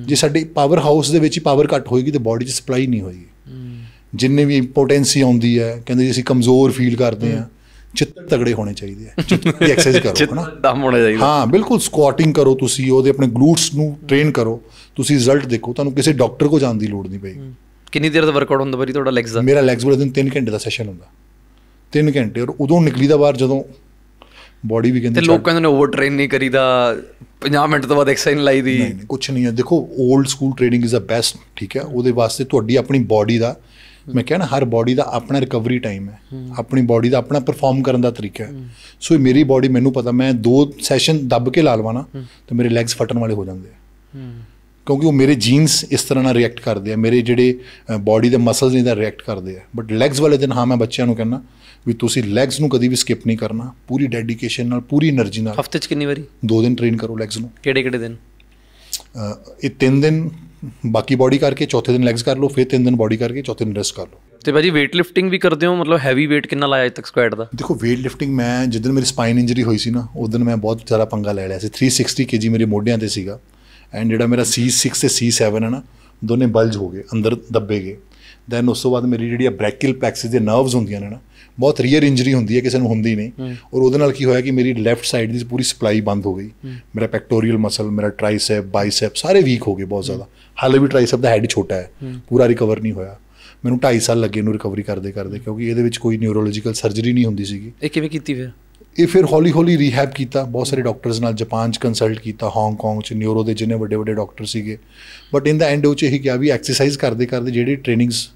ਜੇ ਸਾਡੇ ਪਾਵਰ ਹਾਊਸ ਦੇ ਵਿੱਚ ਹੀ ਪਾਵਰ ਕੱਟ ਹੋਏਗੀ ਤੇ ਬਾਡੀ 'ਚ ਸਪਲਾਈ ਨਹੀਂ ਹੋਏਗੀ ਜਿੰਨੇ ਵੀ ਇੰਪੋਰਟੈਂਸੀ ਆਉਂਦੀ ਹੈ ਕਹਿੰਦੇ ਜੇ ਅਸੀਂ ਕਮਜ਼ੋਰ ਫੀਲ ਕਰਦੇ ਆ ਚਿੱਤ ਤਗੜੇ ਹੋਣੇ ਚਾਹੀਦੇ ਆ ਚਿੱਤ ਦੀ ਐਕਸਰਸਾਈਜ਼ ਕਰੋ ਹਨਾ ਦਮ ਹੋਣਾ ਚਾਹੀਦਾ ਹਾਂ ਬਿਲਕੁਲ ਸਕੁਆਟਿੰਗ ਕਰੋ ਤੁਸੀਂ ਉਹਦੇ ਆਪਣੇ ਗਲੂਟਸ ਨੂੰ ਟ੍ਰੇਨ ਕਰੋ ਤੁਸੀਂ ਰਿਜ਼ਲਟ ਦੇਖੋ ਤੁਹਾਨੂੰ ਕਿਸੇ ਡਾਕਟਰ ਕੋ ਜਾਣ ਦੀ ਲੋੜ ਨਹੀਂ ਪਏਗੀ ਕਿੰਨੀ ਦੇਰ ਦਾ ਵਰਕਆਊਟ ਹੁੰਦਾ ਬਰੀ ਤੁਹਾਡਾ ਲੈਗਸ ਦਾ ਮੇਰਾ ਲੈਗਸ ਵਾਲੇ ਦਿਨ 3 ਘੰਟੇ ਦਾ ਸੈਸ਼ਨ ਹੁੰਦਾ 3 ਘੰਟੇ ਔਰ ਉਦੋਂ ਨਿਕਲੀਦਾ ਬਾਹਰ ਜਦੋਂ ਬਾਡੀ ਵੀ ਕਹਿੰਦੇ ਤੇ ਲੋਕ ਕਹਿੰਦੇ ਨੇ ਓਵਰ ਟ੍ਰੇਨ ਨਹੀਂ ਕਰੀਦਾ 50 ਮਿੰਟ ਤੋਂ ਬਾਅਦ ਐਕਸਰਸਾਈਜ਼ ਲਾਈ ਦੀ ਨਹੀਂ ਕੁਝ ਨਹੀਂ ਹੈ ਦੇਖੋ old school training is a best ਠੀਕ ਹੈ ਉਹਦੇ ਵਾਸਤੇ ਤੁਹਾਡੀ ਆਪਣੀ ਬਾਡੀ ਦਾ ਮੈਂ ਕਹਿੰਦਾ ਹਰ ਬਾਡੀ ਦਾ ਆਪਣਾ ਰਿਕਵਰੀ ਟਾਈਮ ਹੈ ਆਪਣੀ ਬਾਡੀ ਦਾ ਆਪਣਾ ਪਰਫਾਰਮ ਕਰਨ ਦਾ ਤਰੀਕਾ ਹੈ ਸੋ ਮੇਰੀ ਬਾਡੀ ਮੈਨੂੰ ਪਤਾ ਮੈਂ ਦੋ ਸੈਸ਼ਨ ਦੱਬ ਕੇ ਲਾ ਲਵਾਂ ਨਾ ਤੇ ਮੇਰੇ ਲੈਗਸ ਫਟਣ ਵਾਲੇ ਹੋ ਜਾਂਦੇ ਆ ਕਿਉਂਕਿ ਉਹ ਮੇਰੇ ਜੀਨਸ ਇਸ ਤਰ੍ਹਾਂ ਨਾਲ ਰਿਐਕਟ ਕਰਦੇ ਆ ਮੇਰੇ ਜਿਹੜੇ ਬਾਡੀ ਦੇ ਮਸਲਸ ਨੇ ਦਾ ਰਿਐਕਟ ਕਰਦੇ ਆ ਬਟ ਲੈਗਸ ਵਾਲੇ ਦਿਨ ਹਾਂ ਮੈਂ ਬੱਚਿਆਂ ਨੂੰ ਕਹਿੰਦਾ ਵੀ ਤੁਸੀਂ ਲੈਗਸ ਨੂੰ ਕਦੀ ਵੀ ਸਕਿਪ ਨਹੀਂ ਕਰਨਾ ਪੂਰੀ ਡੈਡੀਕੇਸ਼ਨ ਨਾਲ ਪੂਰੀ એનર્ਜੀ ਨਾਲ ਹਫਤੇ 'ਚ ਕਿੰਨੀ ਵਾਰੀ ਦੋ ਦਿਨ ਟ੍ਰੇਨ ਕਰੋ ਲੈਗਸ ਨੂੰ ਕਿਹੜੇ ਕਿਹੜੇ ਦਿਨ ਇਹ ਤਿੰਨ ਦਿਨ ਬਾਕੀ ਬਾਡੀ ਕਰਕੇ ਚੌਥੇ ਦਿਨ ਲੈਗਸ ਕਰ ਲਓ ਫਿਰ ਤਿੰਨ ਦਿਨ ਬਾਡੀ ਕਰਕੇ ਚੌਥੇ ਦਿਨ ਰੈਸਟ ਕਰ ਲਓ ਤੇ ਭਾਜੀ weight lifting ਵੀ ਕਰਦੇ ਹੋ ਮਤਲਬ ਹੈਵੀ weight ਕਿੰਨਾ ਲਾਇਆ ਅਜ ਤੱਕ ਸਕੁਐਟ ਦਾ ਦੇਖੋ weight lifting ਮੈਂ ਜਿੱਦਨ ਮੇਰੀ ਸਪਾਈਨ ਇੰਜਰੀ ਹੋਈ ਸੀ ਨਾ ਉਸ ਦਿਨ ਮੈਂ ਬਹੁਤ ਜ਼ਿਆਦਾ ਪੰਗਾ ਲੈ ਲਿਆ ਸੀ 360 kg ਮੇਰੇ ਮੋਢਿਆਂ ਤੇ ਸੀਗਾ ਐਂਡ ਜਿਹੜਾ ਮੇਰਾ C6 ਤੇ C7 ਹੈ ਨਾ ਦੋਨੇ ਬਲਜ ਹੋ ਗਏ ਅੰਦਰ ਦੱਬੇ ਗਏ ਦੈਨ ਉਸ ਤੋਂ ਬਾਅਦ ਮੇਰੀ ਜਿਹੜੀ ਬ੍ਰੈਕਿਲ ਪੈਕਸਿਸ ਦੇ ਨਰਵਸ ਹੁੰਦੀਆਂ ਨੇ ਨਾ ਬਹੁਤ ਰੀਅਰ ਇੰਜਰੀ ਹੁੰਦੀ ਹੈ ਕਿਸੇ ਨੂੰ ਹੁੰਦੀ ਨਹੀਂ ਔਰ ਉਹਦੇ ਨਾਲ ਕੀ ਹੋਇਆ ਕਿ ਮੇਰੀ ਲੈਫਟ ਸਾਈਡ ਦੀ ਪੂਰੀ ਸਪਲਾਈ ਬੰਦ ਹੋ ਗਈ ਮੇਰਾ ਪੈਕਟੋਰੀਅਲ ਮਸਲ ਮੇਰਾ ਟ੍ਰਾਈਸੈਪ ਬਾਈਸੈਪ ਸਾਰੇ ਵੀਕ ਹੋ ਗਏ ਬਹੁਤ ਜ਼ਿਆਦਾ ਹਾਲੇ ਵੀ ਟ੍ਰਾਈਸੈਪ ਦਾ ਹੈਡ ਛੋਟਾ ਹੈ ਪੂਰਾ ਰਿਕਵਰ ਨਹੀਂ ਹੋਇਆ ਮੈਨੂੰ 2.5 ਸਾਲ ਲੱਗੇ ਨੂੰ ਰਿਕਵਰੀ ਕਰਦੇ ਕਰਦੇ ਕਿਉਂਕਿ ਇਹਦੇ ਵਿੱਚ ਕੋਈ ਨਿਊਰੋਲੋਜੀਕਲ ਸਰਜਰੀ ਨਹੀਂ ਹੁੰਦੀ ਸੀਗੀ ਇਹ ਕਿਵੇਂ ਕੀਤੀ ਫਿਰ ਇਹ ਫਿਰ ਹੌਲੀ ਹੌਲੀ ਰੀਹੈਬ ਕੀਤਾ ਬਹੁਤ ਸਾਰੇ ਡਾਕਟਰਸ ਨਾਲ ਜਾਪਾਨ ਚ ਕੰਸਲਟ ਕੀਤਾ ਹਾਂਗਕਾਂਗ ਚ ਨਿਊਰੋ ਦੇ ਜਿੰਨੇ ਵੱਡੇ ਵੱਡੇ ਡਾਕਟਰ ਸੀਗੇ ਬਟ ਇਨ ਦਾ ਐਂਡ ਉਹ ਚ ਇਹੀ ਕਿਹਾ ਵੀ ਐਕਸਰਸਾਈਜ਼ ਕਰਦੇ ਕਰਦੇ ਜਿਹੜੀ ਟ੍ਰੇਨਿੰਗਸ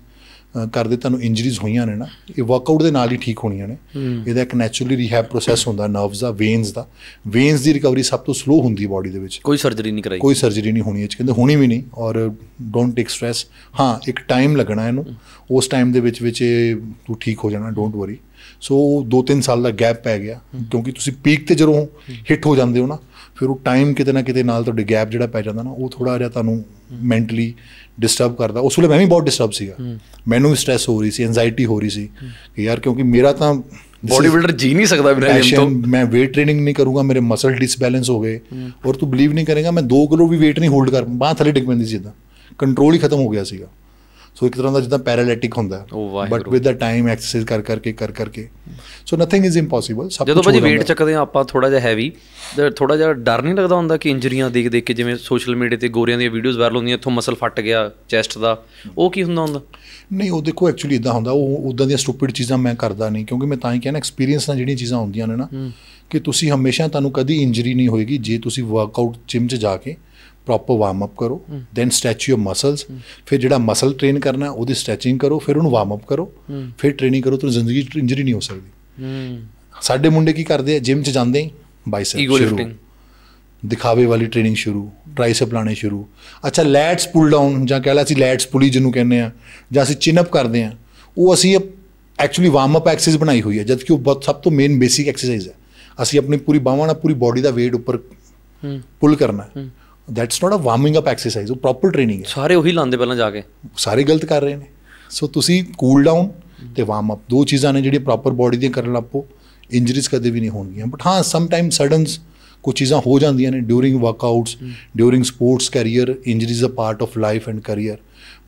ਕਰਦੇ ਤੁਹਾਨੂੰ ਇੰਜਰੀਜ਼ ਹੋਈਆਂ ਨੇ ਨਾ ਇਹ ਵਰਕਆਊਟ ਦੇ ਨਾਲ ਹੀ ਠੀਕ ਹੋਣੀਆਂ ਨੇ ਇਹਦਾ ਇੱਕ ਨੇਚਰਲੀ ਰੀਹੈਬ ਪ੍ਰੋਸੈਸ ਹੁੰਦਾ ਨਰਵਸ ਦਾ ਵੇਨਸ ਦਾ ਵੇਨਸ ਦੀ ਰਿਕਵਰੀ ਸਭ ਤੋਂ ਸਲੋ ਹੁੰਦੀ ਹੈ ਬਾਡੀ ਦੇ ਵਿੱਚ ਕੋਈ ਸਰਜਰੀ ਨਹੀਂ ਕਰਾਈ ਕੋਈ ਸਰਜਰੀ ਨਹੀਂ ਹੋਣੀ ਇਹ ਚ ਕਹਿੰਦੇ ਹੋਣੀ ਵੀ ਨਹੀਂ ਔਰ ਡੋਨਟ ਟੇਕ ਸਟ्रेस ਹਾਂ ਇੱਕ ਟਾਈਮ ਲੱਗਣਾ ਇਹਨੂੰ ਉਸ ਟਾਈਮ ਦੇ ਵਿੱਚ ਵਿੱਚ ਇਹ ਤੂੰ ਠੀਕ ਹੋ ਜਾਣਾ ਡੋਨਟ ਵਰੀ ਸੋ 2-3 ਸਾਲ ਦਾ ਗੈਪ ਪੈ ਗਿਆ ਕਿਉਂਕਿ ਤੁਸੀਂ ਪੀਕ ਤੇ ਜਦੋਂ ਹਿੱਟ ਹੋ ਜਾਂਦੇ ਹੋ ਨਾ ਫਿਰ ਉਹ ਟਾਈਮ ਕਿਤੇ ਨਾ ਕਿਤੇ ਨਾਲ ਤੁਹਾਡੇ ਗੈਪ ਜਿਹੜਾ ਪੈ ਜਾਂਦਾ ਨਾ ਉਹ ਥੋੜਾ ਜਿਹਾ ਤੁਹਾਨੂੰ ਮੈਂਟਲੀ ਡਿਸਟਰਬ ਕਰਦਾ ਉਸ ਵੇਲੇ ਮੈਂ ਵੀ ਬਹੁਤ ਡਿਸਟਰਬ ਸੀਗਾ ਮੈਨੂੰ ਸਟ्रेस ਹੋ ਰਹੀ ਸੀ ਐਂਜ਼ਾਇਟੀ ਹੋ ਰਹੀ ਸੀ ਕਿ ਯਾਰ ਕਿਉਂਕਿ ਮੇਰਾ ਤਾਂ ਬੋਡੀ ਬਿਲਡਰ ਜੀ ਨਹੀਂ ਸਕਦਾ ਬਿਨਾਂ ਜਿਮ ਤੋਂ ਮੈਂ weight training ਨਹੀਂ ਕਰੂੰਗਾ ਮੇਰੇ ਮਸਲ ਡਿਸਬੈਲੈਂਸ ਹੋ ਗਏ ਔਰ ਤੂੰ ਬਲੀਵ ਨਹੀਂ ਕਰੇਗਾ ਮੈਂ 2 ਕਿਲੋ ਵੀ weight ਨਹੀਂ ਹੋਲਡ ਕਰ ਬਾਹ ਥੱਲੇ ਡਿੱਗ ਪੈਂਦੀ ਸੀ ਇਦਾਂ ਕੰਟਰੋਲ ਹੀ ਖਤਮ ਹੋ ਗਿਆ ਸੀਗਾ ਸੋ ਇੱਕ ਤਰ੍ਹਾਂ ਦਾ ਜਿੱਦਾਂ ਪੈਰਾਲੈਟਿਕ ਹੁੰਦਾ but with the time exercise ਕਰ ਕਰਕੇ ਕਰ ਕਰਕੇ ਸੋ ਨਥਿੰਗ ਇਜ਼ ਇੰਪੋਸੀਬਲ ਸਭ ਜਦੋਂ ਭਾਜੀ weight ਚੱਕਦੇ ਆ ਆਪਾਂ ਥੋੜਾ ਜਿਹਾ ਹੈਵੀ ਥੋੜਾ ਜਿਹਾ ਡਰ ਨਹੀਂ ਲੱਗਦਾ ਹੁੰਦਾ ਕਿ ਇੰਜਰੀਆਂ ਦੇਖ ਦੇਖ ਕੇ ਜਿਵੇਂ ਸੋਸ਼ਲ ਮੀਡੀਆ ਤੇ ਗੋਰੀਆਂ ਦੀਆਂ ਵੀਡੀਓਜ਼ ਵਾਇਰਲ ਹੁੰਦੀਆਂ ਇੱਥੋਂ ਮਸਲ ਫਟ ਗਿਆ ਚੈਸਟ ਦਾ ਉਹ ਕੀ ਹੁੰਦਾ ਹੁੰਦਾ ਨਹੀਂ ਉਹ ਦੇਖੋ ਐਕਚੁਅਲੀ ਇਦਾਂ ਹੁੰਦਾ ਉਹ ਉਦਾਂ ਦੀਆਂ ਸਟੂਪਿਡ ਚੀਜ਼ਾਂ ਮੈਂ ਕਰਦਾ ਨਹੀਂ ਕਿਉਂਕਿ ਮੈਂ ਤਾਂ ਹੀ ਕਹਿੰਦਾ ਐਕਸਪੀਰੀਅੰਸ ਨਾਲ ਜਿਹੜੀਆਂ ਚੀਜ਼ਾਂ ਹੁੰਦੀਆਂ ਨੇ ਨਾ ਕਿ ਤੁਸੀਂ ਹਮੇਸ਼ਾ ਤੁਹਾਨੂੰ ਕਦੀ ਇੰਜਰੀ ਨਹੀਂ ਹੋਏਗੀ ਜੇ ਤੁਸੀਂ ਵਰਕਆਊਟ ਜਿਮ 'ਚ ਜਾ ਕੇ ਪ੍ਰੋਪਰ ਵਾਰਮ ਅਪ ਕਰੋ ਦੈਨ ਸਟ੍ਰੈਚ ਯੂਰ ਮਸਲਸ ਫਿਰ ਜਿਹੜਾ ਮਸਲ ਟ੍ਰੇਨ ਕਰਨਾ ਉਹਦੀ ਸਟ੍ਰੈਚਿੰਗ ਕਰੋ ਫਿਰ ਉਹਨੂੰ ਵਾਰਮ ਅਪ ਕਰੋ ਫਿਰ ਟ੍ਰੇਨਿੰਗ ਕਰੋ ਤਾਂ ਜ਼ਿੰਦਗੀ 'ਚ ਇੰਜਰੀ ਨਹੀਂ ਹੋ ਸਕਦੀ ਸਾਡੇ ਮੁੰਡੇ ਕੀ ਕਰਦੇ ਆ ਜਿਮ 'ਚ ਜਾਂਦੇ ਹੀ ਬਾਈਸੈਪ ਸ਼ੁਰੂ ਦਿਖਾਵੇ ਵਾਲੀ ਟ੍ਰੇਨਿੰਗ ਸ਼ੁਰੂ ਟ੍ਰਾਈਸੈਪ ਲਾਣੇ ਸ਼ੁਰੂ ਅੱਛਾ ਲੈਟਸ ਪੁੱਲ ਡਾਊਨ ਜਾਂ ਕਹਿੰਦਾ ਸੀ ਲੈਟਸ ਪੁਲੀ ਜਿਹਨੂੰ ਕਹਿੰਦੇ ਆ ਜਾਂ ਅਸੀਂ ਚਿਨ ਅਪ ਕਰਦੇ ਆ ਉਹ ਅਸੀਂ ਐਕਚੁਅਲੀ ਵਾਰਮ ਅਪ ਐਕਸਰਸਾਈਜ਼ ਬਣਾਈ ਹੋਈ ਹੈ ਜਦ ਕਿ ਉਹ ਬਹੁਤ ਸਭ ਤੋਂ ਮੇਨ ਬੇਸਿਕ ਐਕਸਰਸਾਈਜ਼ ਹੈ ਅਸੀਂ ਆਪਣੀ ਪੂਰੀ ਬਾਹਾਂ ਨਾਲ ਪੂਰੀ ਬਾਡੀ ਦਾ weight ਉੱਪਰ ਪੁੱਲ ਕਰਨਾ ਹੈ that's not a warming up exercise ਉਹ ਪ੍ਰੋਪਰ ਟ੍ਰੇਨਿੰਗ ਹੈ ਸਾਰੇ ਉਹੀ ਲਾਉਂਦੇ ਪਹਿਲਾਂ ਜਾ ਕੇ ਸਾਰੇ ਗਲਤ ਕਰ ਰਹੇ ਨੇ ਸੋ ਤੁਸੀਂ ਕੂਲ ਡਾਊਨ ਤੇ ਵਾਰਮ ਅਪ ਦੋ ਚੀਜ਼ਾਂ ਨੇ ਜਿਹੜੀਆਂ ਪ੍ਰੋਪਰ ਬਾਡੀ ਦੀਆਂ ਕਰਨ ਲੱਪੋ ਇੰਜਰੀਜ਼ ਕਦੇ ਵੀ ਨਹੀਂ ਹੋਣਗੀਆਂ ਬਟ ਹਾਂ ਸਮ ਟਾਈਮ ਸਡਨਸ ਕੁਝ ਚੀਜ਼ਾਂ ਹੋ ਜਾਂਦੀਆਂ ਨੇ during workouts during sports career injuries a part of life and career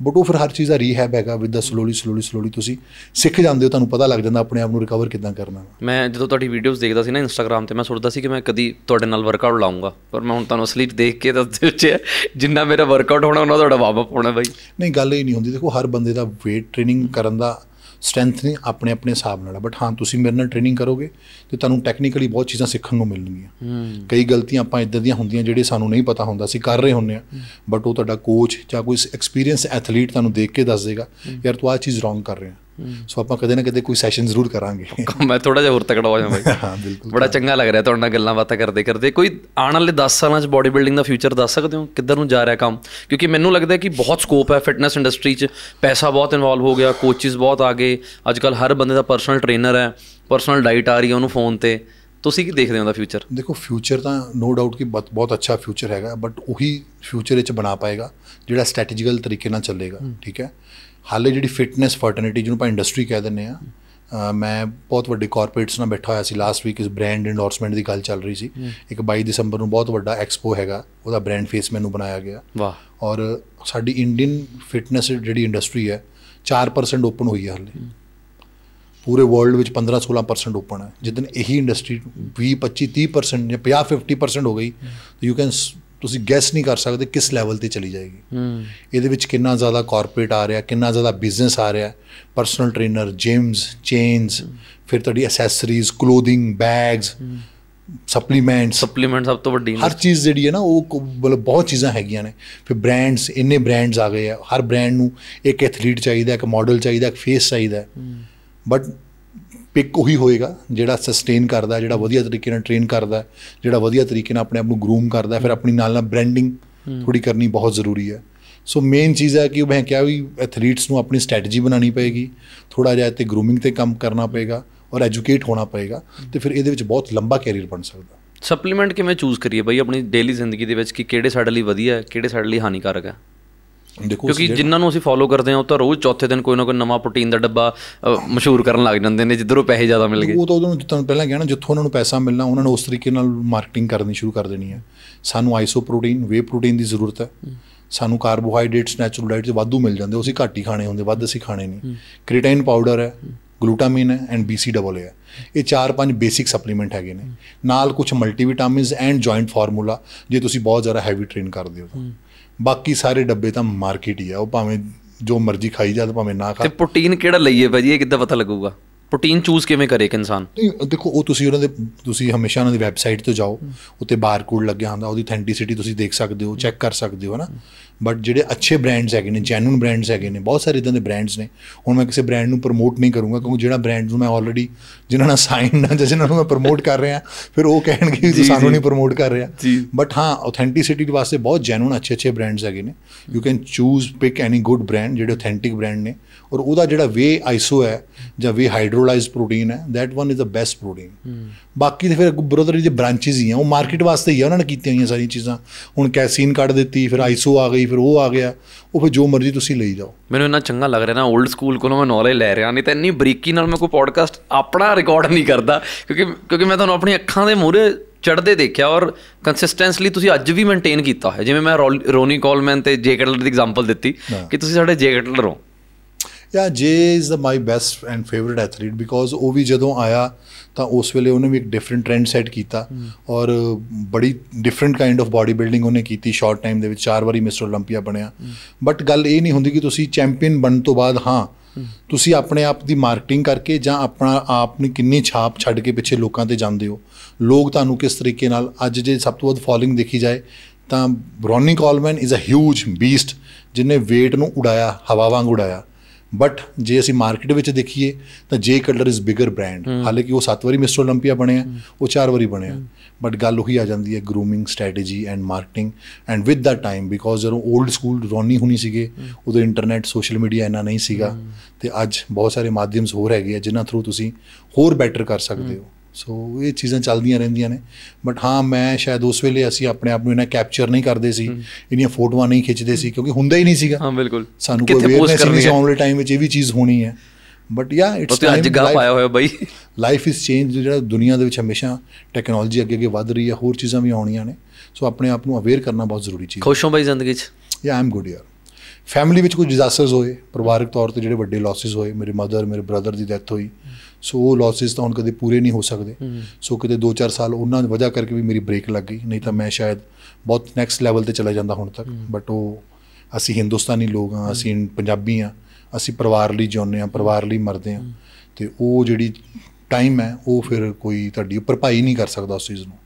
but ਉਹ ਫਿਰ ਹਰ ਚੀਜ਼ ਦਾ ਰੀਹੈਬ ਹੈਗਾ with the slowly slowly slowly ਤੁਸੀਂ ਸਿੱਖ ਜਾਂਦੇ ਹੋ ਤੁਹਾਨੂੰ ਪਤਾ ਲੱਗ ਜਾਂਦਾ ਆਪਣੇ ਆਪ ਨੂੰ ਰਿਕਵਰ ਕਿਦਾਂ ਕਰਨਾ ਮੈਂ ਜਦੋਂ ਤੁਹਾਡੀ ਵੀਡੀਓਜ਼ ਦੇਖਦਾ ਸੀ ਨਾ ਇੰਸਟਾਗ੍ਰam ਤੇ ਮੈਂ ਸੋਚਦਾ ਸੀ ਕਿ ਮੈਂ ਕਦੀ ਤੁਹਾਡੇ ਨਾਲ ਵਰਕਆਊਟ ਲਾਉਂਗਾ ਪਰ ਮੈਂ ਹੁਣ ਤੁਹਾਨੂੰ ਅਸਲੀ ਦੇਖ ਕੇ ਦੱਸ ਦਿੱਤੇ ਜਿੰਨਾ ਮੇਰਾ ਵਰਕਆਊਟ ਹੋਣਾ ਉਹਨਾਂ ਦਾ ਤੁਹਾਡਾ ਹੋਣਾ ਬਾਈ ਨਹੀਂ ਗੱਲ ਹੀ ਨਹੀਂ ਹੁੰਦੀ ਦੇਖੋ ਹਰ ਬੰਦੇ ਦਾ weight training ਕਰਨ ਦਾ ਨੇ ਆਪਣੇ ਆਪਣੇ ਹਿਸਾਬ ਨਾਲ ਬਟ ਹਾਂ ਤੁਸੀਂ ਮੇਰੇ ਨਾਲ ਟ੍ਰੇਨਿੰਗ ਕਰੋਗੇ ਤੇ ਤੁਹਾਨੂੰ ਟੈਕਨੀਕਲੀ ਬਹੁਤ ਚੀਜ਼ਾਂ ਸਿੱਖਣ ਨੂੰ ਮਿਲਣਗੀਆਂ ਕਈ ਗਲਤੀਆਂ ਆਪਾਂ ਇਦਾਂ ਦੀਆਂ ਹੁੰਦੀਆਂ ਜਿਹੜੇ ਸਾਨੂੰ ਨਹੀਂ ਪਤਾ ਹੁੰਦਾ ਸੀ ਕਰ ਰਹੇ ਹੁੰਨੇ ਆ ਬਟ ਉਹ ਤੁਹਾਡਾ ਕੋਚ ਜਾਂ ਕੋਈ ਐਕਸਪੀਰੀਅੰਸ ਐਥਲੀਟ ਤੁਹਾਨੂੰ ਦੇਖ ਕੇ ਦੱਸ ਦੇਗਾ ਯਾਰ ਤੂੰ ਆ ਚੀਜ਼ ਰੋਂਗ ਕਰ ਰਿਹਾ ਸੋ ਆਪਾਂ ਕਦੇ ਨਾ ਕਦੇ ਕੋਈ ਸੈਸ਼ਨ ਜ਼ਰੂਰ ਕਰਾਂਗੇ *laughs* ਮੈਂ ਥੋੜਾ ਜਿਹਾ ਹੋਰ ਤਕੜਾ ਹੋ ਜਾਵਾਂ ਬਾਈ ਹਾਂ ਬਿਲਕੁਲ ਬੜਾ ਚੰਗਾ ਲੱਗ ਰਿਹਾ ਤੁਹਾਡੇ ਨਾਲ ਗੱਲਾਂ ਬਾਤਾਂ ਕਰਦੇ ਕਰਦੇ ਕੋਈ ਆਉਣ ਵਾਲੇ 10 ਸਾਲਾਂ 'ਚ ਬਾਡੀ ਬਿਲਡਿੰਗ ਦਾ ਫਿਊਚਰ ਦੱਸ ਸਕਦੇ ਹੋ ਕਿੱਧਰ ਨੂੰ ਜਾ ਰਿਹਾ ਕੰਮ ਕਿਉਂਕਿ ਮੈਨੂੰ ਲੱਗਦਾ ਕਿ ਬਹੁਤ ਸਕੋਪ ਹੈ ਫਿਟਨੈਸ ਇੰਡਸਟਰੀ 'ਚ ਪੈਸਾ ਬਹੁਤ ਇਨਵੋਲਵ ਹੋ ਗਿਆ ਕੋਚਿਸ ਬਹੁਤ ਆ ਗਏ ਅੱਜ ਕੱਲ ਹਰ ਬੰਦੇ ਦਾ ਪਰਸਨਲ ਟ੍ਰੇਨਰ ਹੈ ਪਰਸਨਲ ਡਾਈਟ ਆ ਰਹੀ ਹੈ ਉਹਨੂੰ ਫੋਨ ਤੇ ਤੁਸੀਂ ਕੀ ਦੇਖਦੇ ਹੋ ਦਾ ਫਿਊਚਰ ਦੇਖੋ ਫਿਊਚਰ ਤਾਂ ਨੋ ਡਾਊਟ ਕਿ ਬਹੁਤ ਬਹੁਤ ਅੱਛਾ ਫਿਊਚਰ ਹੈਗਾ ਬਟ ਉਹੀ ਫਿਊਚਰ ਵਿੱਚ ਬਣਾ ਪਾਏਗਾ ਜਿਹੜਾ ਸਟ੍ਰੈਟੇਜੀਕਲ ਤਰੀਕੇ ਨਾਲ ਚੱਲੇਗਾ ਠੀਕ ਹੈ ਹਾਲੇ ਜਿਹੜੀ ਫਿਟਨੈਸ ਫਰਟਰਨਿਟੀ ਜਿਹਨੂੰ ਆਪਾਂ ਇੰਡਸਟਰੀ ਕਹਿ ਦਿੰਨੇ ਆ ਮੈਂ ਬਹੁਤ ਵੱਡੇ ਕਾਰਪੋਰੇਟਸ ਨਾਲ ਬੈਠਾ ਹੋਇਆ ਸੀ ਲਾਸਟ ਵੀਕ ਇਸ ਬ੍ਰਾਂਡ ਐਂਡੋਰਸਮੈਂਟ ਦੀ ਗੱਲ ਚੱਲ ਰਹੀ ਸੀ ਇੱਕ 22 ਦਸੰਬਰ ਨੂੰ ਬਹੁਤ ਵੱਡਾ ਐਕਸਪੋ ਹੈਗਾ ਉਹਦਾ ਬ੍ਰਾਂਡ ਫੇਸ ਮੈਨੂੰ ਬਣਾਇਆ ਗਿਆ ਵਾਹ ਔਰ ਸਾਡੀ ਇੰਡੀਅਨ ਫਿਟਨੈਸ ਜਿਹੜੀ ਇੰਡਸਟਰੀ ਹੈ 4% ਓਪਨ ਹੋਈ ਹੈ ਹਾਲੇ ਪੂਰੇ ਵਰਲਡ ਵਿੱਚ 15-16% ਓਪਨ ਹੈ ਜਿੱਦਨ ਇਹੀ ਇੰਡਸਟਰੀ 20 25 30% ਜਾਂ 50 50% ਹੋ ਗਈ ਤਾਂ ਯੂ ਕੈਨ ਤੁਸੀਂ ਗੈਸ ਨਹੀਂ ਕਰ ਸਕਦੇ ਕਿਸ ਲੈਵਲ ਤੇ ਚਲੀ ਜਾਏਗੀ ਇਹਦੇ ਵਿੱਚ ਕਿੰਨਾ ਜ਼ਿਆਦਾ ਕਾਰਪੋਰੇਟ ਆ ਰਿਹਾ ਕਿੰਨਾ ਜ਼ਿਆਦਾ ਬਿਜ਼ਨਸ ਆ ਰਿਹਾ ਪਰਸਨਲ ਟ੍ਰੇਨਰ ਜਿਮਸ ਚੇਨਸ ਫਿਰ ਤੁਹਾਡੀ accessories clothing bags supplement supplements ਸਭ ਤੋਂ ਵੱਡੀ ਹਰ ਚੀਜ਼ ਜਿਹੜੀ ਹੈ ਨਾ ਉਹ ਮਤਲਬ ਬਹੁਤ ਚੀਜ਼ਾਂ ਹੈਗੀਆਂ ਨੇ ਫਿਰ ਬ੍ਰਾਂਡਸ ਇੰਨੇ ਬ੍ਰਾਂਡਸ ਆ ਗਏ ਆ ਹਰ ਬ੍ਰਾਂਡ ਨੂੰ ਇੱਕ ਐਥਲੀਟ ਚਾਹੀਦਾ ਇੱਕ ਮਾਡਲ ਚਾਹੀਦਾ ਇੱਕ ਫੇਸ ਚਾਹੀਦਾ ਬਟ ਪਿਕ ਉਹੀ ਹੋਏਗਾ ਜਿਹੜਾ ਸਸਟੇਨ ਕਰਦਾ ਜਿਹੜਾ ਵਧੀਆ ਤਰੀਕੇ ਨਾਲ ਟ੍ਰੇਨ ਕਰਦਾ ਜਿਹੜਾ ਵਧੀਆ ਤਰੀਕੇ ਨਾਲ ਆਪਣੇ ਆਪ ਨੂੰ ਗਰੂਮ ਕਰਦਾ ਫਿਰ ਆਪਣੀ ਨਾਲ ਨਾਲ ਬ੍ਰਾਂਡਿੰਗ ਥੋੜੀ ਕਰਨੀ ਬਹੁਤ ਜ਼ਰੂਰੀ ਹੈ ਸੋ ਮੇਨ ਚੀਜ਼ ਹੈ ਕਿ ਮੈਂ ਕਿਹਾ ਵੀ ਐਥਲੀਟਸ ਨੂੰ ਆਪਣੀ ਸਟ੍ਰੈਟਜੀ ਬਣਾਉਣੀ ਪਏਗੀ ਥੋੜਾ ਜਿਹਾ ਤੇ ਗਰੂਮਿੰਗ ਤੇ ਕੰਮ ਕਰਨਾ ਪਏਗਾ ਔਰ ਐਜੂਕੇਟ ਹੋਣਾ ਪਏਗਾ ਤੇ ਫਿਰ ਇਹਦੇ ਵਿੱਚ ਬਹੁਤ ਲੰਬਾ ਕੈਰੀਅਰ ਬਣ ਸਕਦਾ ਸਪਲੀਮੈਂਟ ਕਿਵੇਂ ਚੂਜ਼ ਕਰੀਏ ਬਈ ਆਪਣੀ ਡੇਲੀ ਜ਼ਿੰਦਗੀ ਦੇ ਵਿੱਚ ਕਿ ਕਿਹੜੇ ਸਾਡੇ ਲਈ ਵਧੀਆ ਹੈ ਕਿਹੜੇ ਸਾਡੇ ਲਈ ਹਾਨੀਕਾਰਕ ਹੈ ਦੇਖੋ ਕਿਉਂਕਿ ਜਿਨ੍ਹਾਂ ਨੂੰ ਅਸੀਂ ਫੋਲੋ ਕਰਦੇ ਹਾਂ ਉਹ ਤਾਂ ਰੋਜ਼ ਚੌਥੇ ਦਿਨ ਕੋਈ ਨਾ ਕੋਈ ਨਵਾਂ ਪ੍ਰੋਟੀਨ ਦਾ ਡੱਬਾ ਮਸ਼ਹੂਰ ਕਰਨ ਲੱਗ ਜਾਂਦੇ ਨੇ ਜਿੱਧਰੋਂ ਪੈਸੇ ਜ਼ਿਆਦਾ ਮਿਲ ਗਏ ਉਹ ਤਾਂ ਉਹਨੂੰ ਤੁਹਾਨੂੰ ਪਹਿਲਾਂ ਕਿਹਾ ਨਾ ਜਿੱਥੋਂ ਉਹਨਾਂ ਨੂੰ ਪੈਸਾ ਮਿਲਣਾ ਉਹਨਾਂ ਨੇ ਉਸ ਤਰੀਕੇ ਨਾਲ ਮਾਰਕੀਟਿੰਗ ਕਰਨੀ ਸ਼ੁਰੂ ਕਰ ਦੇਣੀ ਹੈ ਸਾਨੂੰ ਆਈਸੋ ਪ੍ਰੋਟੀਨ ਵੇ ਪ੍ਰੋਟੀਨ ਦੀ ਜ਼ਰੂਰਤ ਹੈ ਸਾਨੂੰ ਕਾਰਬੋਹਾਈਡਰੇਟਸ ਨੇਚਰਲ ਡਾਈਟ 'ਚ ਵਾਧੂ ਮਿਲ ਜਾਂਦੇ ਉਹ ਅਸੀਂ ਘੱਟ ਹੀ ਖਾਣੇ ਹੁੰਦੇ ਵੱਧ ਅਸੀਂ ਖਾਣੇ ਨਹੀਂ ਕ੍ਰੀਟਾਈਨ ਪਾਊਡਰ ਹੈ ਗਲੂਟਾਮਿਨ ਹੈ ਐਂਡ ਬੀਸੀ ਡਬਲ ਹੈ ਇਹ ਚਾਰ ਪੰਜ ਬੇਸਿਕ ਸਪਲੀਮੈਂਟ ਹੈਗੇ ਨੇ ਨਾਲ ਕੁਝ ਮਲਟੀਵਿਟਾਮਿਨਸ ਐਂਡ ਜੁਆਇੰਟ ਫਾਰਮੂਲਾ ਜੇ ਤੁਸੀਂ ਬਹੁਤ ਜ਼ਿਆਦਾ ਹੈਵੀ ਟ੍ਰੇਨ ਕਰਦੇ ਹੋ ਬਾਕੀ ਸਾਰੇ ਡੱਬੇ ਤਾਂ ਮਾਰਕੀਟ ਹੀ ਆ ਉਹ ਭਾਵੇਂ ਜੋ ਮਰਜ਼ੀ ਖਾਈ ਜਾ ਭਾਵੇਂ ਨਾ ਖਾ ਤੇ ਪ੍ਰੋਟੀਨ ਕਿਹੜਾ ਲਈਏ ਭਾਜੀ ਇਹ ਕਿੱਦਾਂ ਪਤਾ ਲੱਗੂਗਾ ਪ੍ਰੋਟੀਨ ਚੂਜ਼ ਕਿਵੇਂ ਕਰੇ ਇੱਕ ਇਨਸਾਨ ਦੇਖੋ ਉਹ ਤੁਸੀਂ ਉਹਨਾਂ ਦੇ ਤੁਸੀਂ ਹਮੇਸ਼ਾ ਉਹਨਾਂ ਦੀ ਵੈਬਸਾਈਟ ਤੇ ਜਾਓ ਉੱਤੇ ਬਾਰਕੋਡ ਲੱਗਿਆ ਹੁੰਦਾ ਉਹਦੀ ਅਥੈਂਟਿਸਿਟੀ ਤੁਸੀਂ ਦੇਖ ਸਕਦੇ ਹੋ ਚੈੱਕ ਕਰ ਸਕਦੇ ਹੋ ਨਾ ਬਟ ਜਿਹੜੇ ਅੱਛੇ ਬ੍ਰਾਂਡਸ ਹੈਗੇ ਨੇ ਜੈਨੂਨ ਬ੍ਰਾਂਡਸ ਹੈਗੇ ਨੇ ਬਹੁਤ ਸਾਰੇ ਇਦਾਂ ਦੇ ਬ੍ਰਾਂਡਸ ਨੇ ਹੁਣ ਮੈਂ ਕਿਸੇ ਬ੍ਰਾਂਡ ਨੂੰ ਪ੍ਰਮੋਟ ਨਹੀਂ ਕਰੂੰਗਾ ਕਿਉਂਕਿ ਜਿਹੜਾ ਬ੍ਰਾਂਡ ਨੂੰ ਮੈਂ ਆਲਰੇਡੀ ਜਿਨ੍ਹਾਂ ਨਾਲ ਸਾਈਨ ਨਾ ਜਿਨ੍ਹਾਂ ਨੂੰ ਮੈਂ ਪ੍ਰਮੋਟ ਕਰ ਰਿਹਾ ਫਿਰ ਉਹ ਕਹਿਣਗੇ ਕਿ ਸਾਨੂੰ ਨਹੀਂ ਪ੍ਰਮੋਟ ਕਰ ਰਿਹਾ ਬਟ ਹਾਂ ਆਥੈਂਟਿਸਿਟੀ ਦੇ ਵਾਸਤੇ ਬਹੁਤ ਜੈਨੂਨ ਅੱਛੇ ਅੱਛੇ ਬ੍ਰਾਂਡਸ ਹੈਗੇ ਨੇ you can choose pick any good brand ਜਿਹੜੇ ਆਥੈਂਟਿਕ ਬ੍ਰਾਂਡ ਨੇ ਔਰ ਉਹਦਾ ਜਿਹੜਾ ਵੇ ਆਈਸੋ ਹੈ ਜਾਂ ਵੇ ਹਾਈਡਰੋਲਾਈਜ਼ਡ ਪ੍ਰੋਟੀਨ ਹੈ that one is a best protein ਬਾਕੀ ਤੇ ਫਿਰ ਬ੍ਰਦਰ ਦੇ ਬ੍ਰਾਂਚਸ ਹੀ ਆ ਉਹ ਮਾਰਕੀਟ ਵਾਸਤੇ ਹੀ ਆ ਉਹਨਾਂ ਨੇ ਕੀਤੀਆਂ ਹੋਈਆਂ ਸਾਰੀਆਂ ਚੀਜ਼ਾਂ ਹੁਣ ਕੈਸੀਨ ਕੱਢ ਦਿੱਤੀ ਫਿਰ ਆਈਸੋ ਆ ਗਈ ਫਿਰ ਉਹ ਆ ਗਿਆ ਉਹ ਫਿਰ ਜੋ ਮਰਜ਼ੀ ਤੁਸੀਂ ਲਈ ਜਾਓ ਮੈਨੂੰ ਇੰਨਾ ਚੰਗਾ ਲੱਗ ਰਿਹਾ ਨਾ 올ਡ ਸਕੂਲ ਕੋਲੋਂ ਮੈਂ ਨੌਲੇਜ ਲੈ ਰਿਹਾ ਨਹੀਂ ਤਾਂ ਇੰਨੀ ਬਰੀਕੀ ਨਾਲ ਮੈਂ ਕੋਈ ਪੋਡਕਾਸਟ ਆਪਣਾ ਰਿਕਾਰਡ ਨਹੀਂ ਕਰਦਾ ਕਿਉਂਕਿ ਕਿਉਂਕਿ ਮੈਂ ਤੁਹਾਨੂੰ ਆਪਣੀ ਅੱਖਾਂ ਦੇ ਮੂਹਰੇ ਚੜਦੇ ਦੇਖਿਆ ਔਰ ਕੰਸਿਸਟੈਂਸਲੀ ਤੁਸੀਂ ਅੱਜ ਵੀ ਮੇਨਟੇਨ ਕੀਤਾ ਹੈ ਜਿਵੇਂ ਮੈਂ ਰੋਨੀ ਕੋਲਮੈਨ ਤੇ ਜੇਕਟਲਰ ਦੀ ਐਗਜ਼ਾਮਪਲ ਦਿੱਤੀ ਕਿ ਤੁਸੀਂ ਸਾਡੇ ਜੇਕਟਲਰ ਹੋ ਯਾ Jay is the my best and favourite athlete because ਉਹ ਵੀ ਜਦੋਂ ਆਇਆ ਤਾਂ ਉਸ ਵੇਲੇ ਉਹਨੇ ਵੀ ਇੱਕ ਡਿਫਰੈਂਟ ਟ੍ਰੈਂਡ ਸੈੱਟ ਕੀਤਾ ਔਰ ਬੜੀ different kind of body building ਉਹਨੇ ਕੀਤੀ ਸ਼ਾਰਟ ਟਾਈਮ ਦੇ ਵਿੱਚ ਚਾਰ ਵਾਰੀ ਮਿਸਟਰ 올ੰਪੀਆ ਬਣਿਆ ਬਟ ਗੱਲ ਇਹ ਨਹੀਂ ਹੁੰਦੀ ਕਿ ਤੁਸੀਂ ਚੈਂਪੀਅਨ ਬਣਨ ਤੋਂ ਬਾਅਦ ਹਾਂ ਤੁਸੀਂ ਆਪਣੇ ਆਪ ਦੀ ਮਾਰਕੀਟਿੰਗ ਕਰਕੇ ਜਾਂ ਆਪਣਾ ਆਪ ਨੂੰ ਕਿੰਨੀ ਛਾਪ ਛੱਡ ਕੇ ਪਿੱਛੇ ਲੋਕਾਂ ਤੇ ਜਾਂਦੇ ਹੋ ਲੋਕ ਤੁਹਾਨੂੰ ਕਿਸ ਤਰੀਕੇ ਨਾਲ ਅੱਜ ਜੇ ਸਭ ਤੋਂ ਵੱਧ ਫਾਲੋਇੰਗ ਦੇਖੀ ਜਾਏ ਤਾਂ Ronnie Coleman is a huge beast ਜਿਨੇ weight ਨੂੰ ਉਡਾਇਆ ਹਵਾ ਵਾਂਗ ਉਡਾਇਆ ਬਟ ਜੇ ਅਸੀਂ ਮਾਰਕੀਟ ਵਿੱਚ ਦੇਖੀਏ ਤਾਂ ਜੇ ਕਲਰ ਇਜ਼ ਬਿਗਰ ਬ੍ਰਾਂਡ ਕਿ ਉਹ 7 ਵਾਰੀ ਮਿਸਟਰ 올림픽ਆ ਬਣੇ ਆ ਉਹ 4 ਵਾਰੀ ਬਣੇ ਆ ਬਟ ਗੱਲ ਉਹੀ ਆ ਜਾਂਦੀ ਹੈ grooming strategy and marketing and with the time because ਜਦੋਂ 올ਡ ਸਕੂਲ ਰੋਨੀ ਹੁਣੀ ਸੀਗੇ ਉਦੋਂ ਇੰਟਰਨੈਟ ਸੋਸ਼ਲ ਮੀਡੀਆ ਇੰਨਾ ਨਹੀਂ ਸੀਗਾ ਤੇ ਅੱਜ ਬਹੁਤ ਸਾਰੇ ਮਾਧਿਅਮਸ ਹੋਰ ਹੈਗੇ ਆ ਜਿਨ੍ਹਾਂ ਥਰੂ ਤੁਸੀਂ ਹੋਰ ਬੈਟਰ ਕਰ ਸਕਦੇ ਹੋ ਸੋ ਇਹ ਚੀਜ਼ਾਂ ਚੱਲਦੀਆਂ ਰਹਿੰਦੀਆਂ ਨੇ ਬਟ ਹਾਂ ਮੈਂ ਸ਼ਾਇਦ ਉਸ ਵੇਲੇ ਅਸੀਂ ਆਪਣੇ ਆਪ ਨੂੰ ਇਹਨਾਂ ਕੈਪਚਰ ਨਹੀਂ ਕਰਦੇ ਸੀ ਇਹਨੀਆਂ ਫੋਟੋਆਂ ਨਹੀਂ ਖਿੱਚਦੇ ਸੀ ਕਿਉਂਕਿ ਹੁੰਦਾ ਹੀ ਨਹੀਂ ਸੀਗਾ ਹਾਂ ਬਿਲਕੁਲ ਸਾਨੂੰ ਕੋਈ ਅਵੇਅਰਨੈਸ ਨਹੀਂ ਸੀ ਆਉਣ ਟਾਈਮ ਵਿੱਚ ਇਹ ਵੀ ਚੀਜ਼ ਹੋਣੀ ਹੈ ਬਟ ਯਾ ਇਟਸ ਟਾਈਮ ਅੱਜ ਗਾ ਪਾਇਆ ਹੋਇਆ ਬਾਈ ਲਾਈਫ ਇਜ਼ ਚੇਂਜ ਜਿਹੜਾ ਦੁਨੀਆ ਦੇ ਵਿੱਚ ਹਮੇਸ਼ਾ ਟੈਕਨੋਲੋਜੀ ਅੱਗੇ ਅੱਗੇ ਵੱਧ ਰਹੀ ਹੈ ਹੋਰ ਚੀਜ਼ਾਂ ਵੀ ਆਉਣੀਆਂ ਨੇ ਸੋ ਆਪਣੇ ਆਪ ਨੂੰ ਅਵੇਅਰ ਕਰਨਾ ਬਹੁਤ ਜ਼ਰੂਰੀ ਚੀਜ਼ ਖੁਸ਼ ਹੋ ਬਾਈ ਜ਼ਿੰਦਗੀ 'ਚ ਯਾ ਆਮ ਗੁੱਡ ਯਾਰ ਫੈਮਿਲੀ ਵਿੱਚ ਕੁਝ ਡਿਜ਼ਾਸਟਰਸ ਹੋਏ ਪਰਿਵਾਰਕ ਤੌਰ ਤੇ ਜਿਹੜੇ ਵੱਡੇ ਲਾਸਸ ਹੋਏ ਮੇਰੇ ਮਦਰ ਮੇਰੇ ਬ੍ਰਦਰ ਦੀ ਡੈਥ ਹੋਈ ਸੋ ਉਹ ਲਾਸਿਸ ਤਾਂ ਹੁਣ ਕਦੇ ਪੂਰੇ ਨਹੀਂ ਹੋ ਸਕਦੇ ਸੋ ਕਿਤੇ 2-4 ਸਾਲ ਉਹਨਾਂ ਦੀ ਵਜ੍ਹਾ ਕਰਕੇ ਵੀ ਮੇਰੀ ਬ੍ਰੇਕ ਲੱਗ ਗਈ ਨਹੀਂ ਤਾਂ ਮੈਂ ਸ਼ਾਇਦ ਬਹੁਤ ਨੈਕਸਟ ਲੈਵਲ ਤੇ ਚਲਾ ਜਾਂਦਾ ਹੁਣ ਤੱਕ ਬਟ ਉਹ ਅਸੀਂ ਹਿੰਦੁਸਤਾਨੀ ਲੋਕ ਆ ਅਸੀਂ ਪੰਜਾਬੀ ਆ ਅਸੀਂ ਪਰਿਵਾਰ ਲਈ ਜਿਉਂਦੇ ਆ ਪਰਿਵਾਰ ਲਈ ਮਰਦੇ ਆ ਤੇ ਉਹ ਜਿਹੜੀ ਟਾਈਮ ਹੈ ਉਹ ਫਿਰ ਕੋਈ ਤੁਹਾਡੀ ਉੱਪਰ ਭਾਈ ਨਹੀਂ ਕਰ ਸਕਦਾ ਉਸ ਚੀਜ਼ ਨੂੰ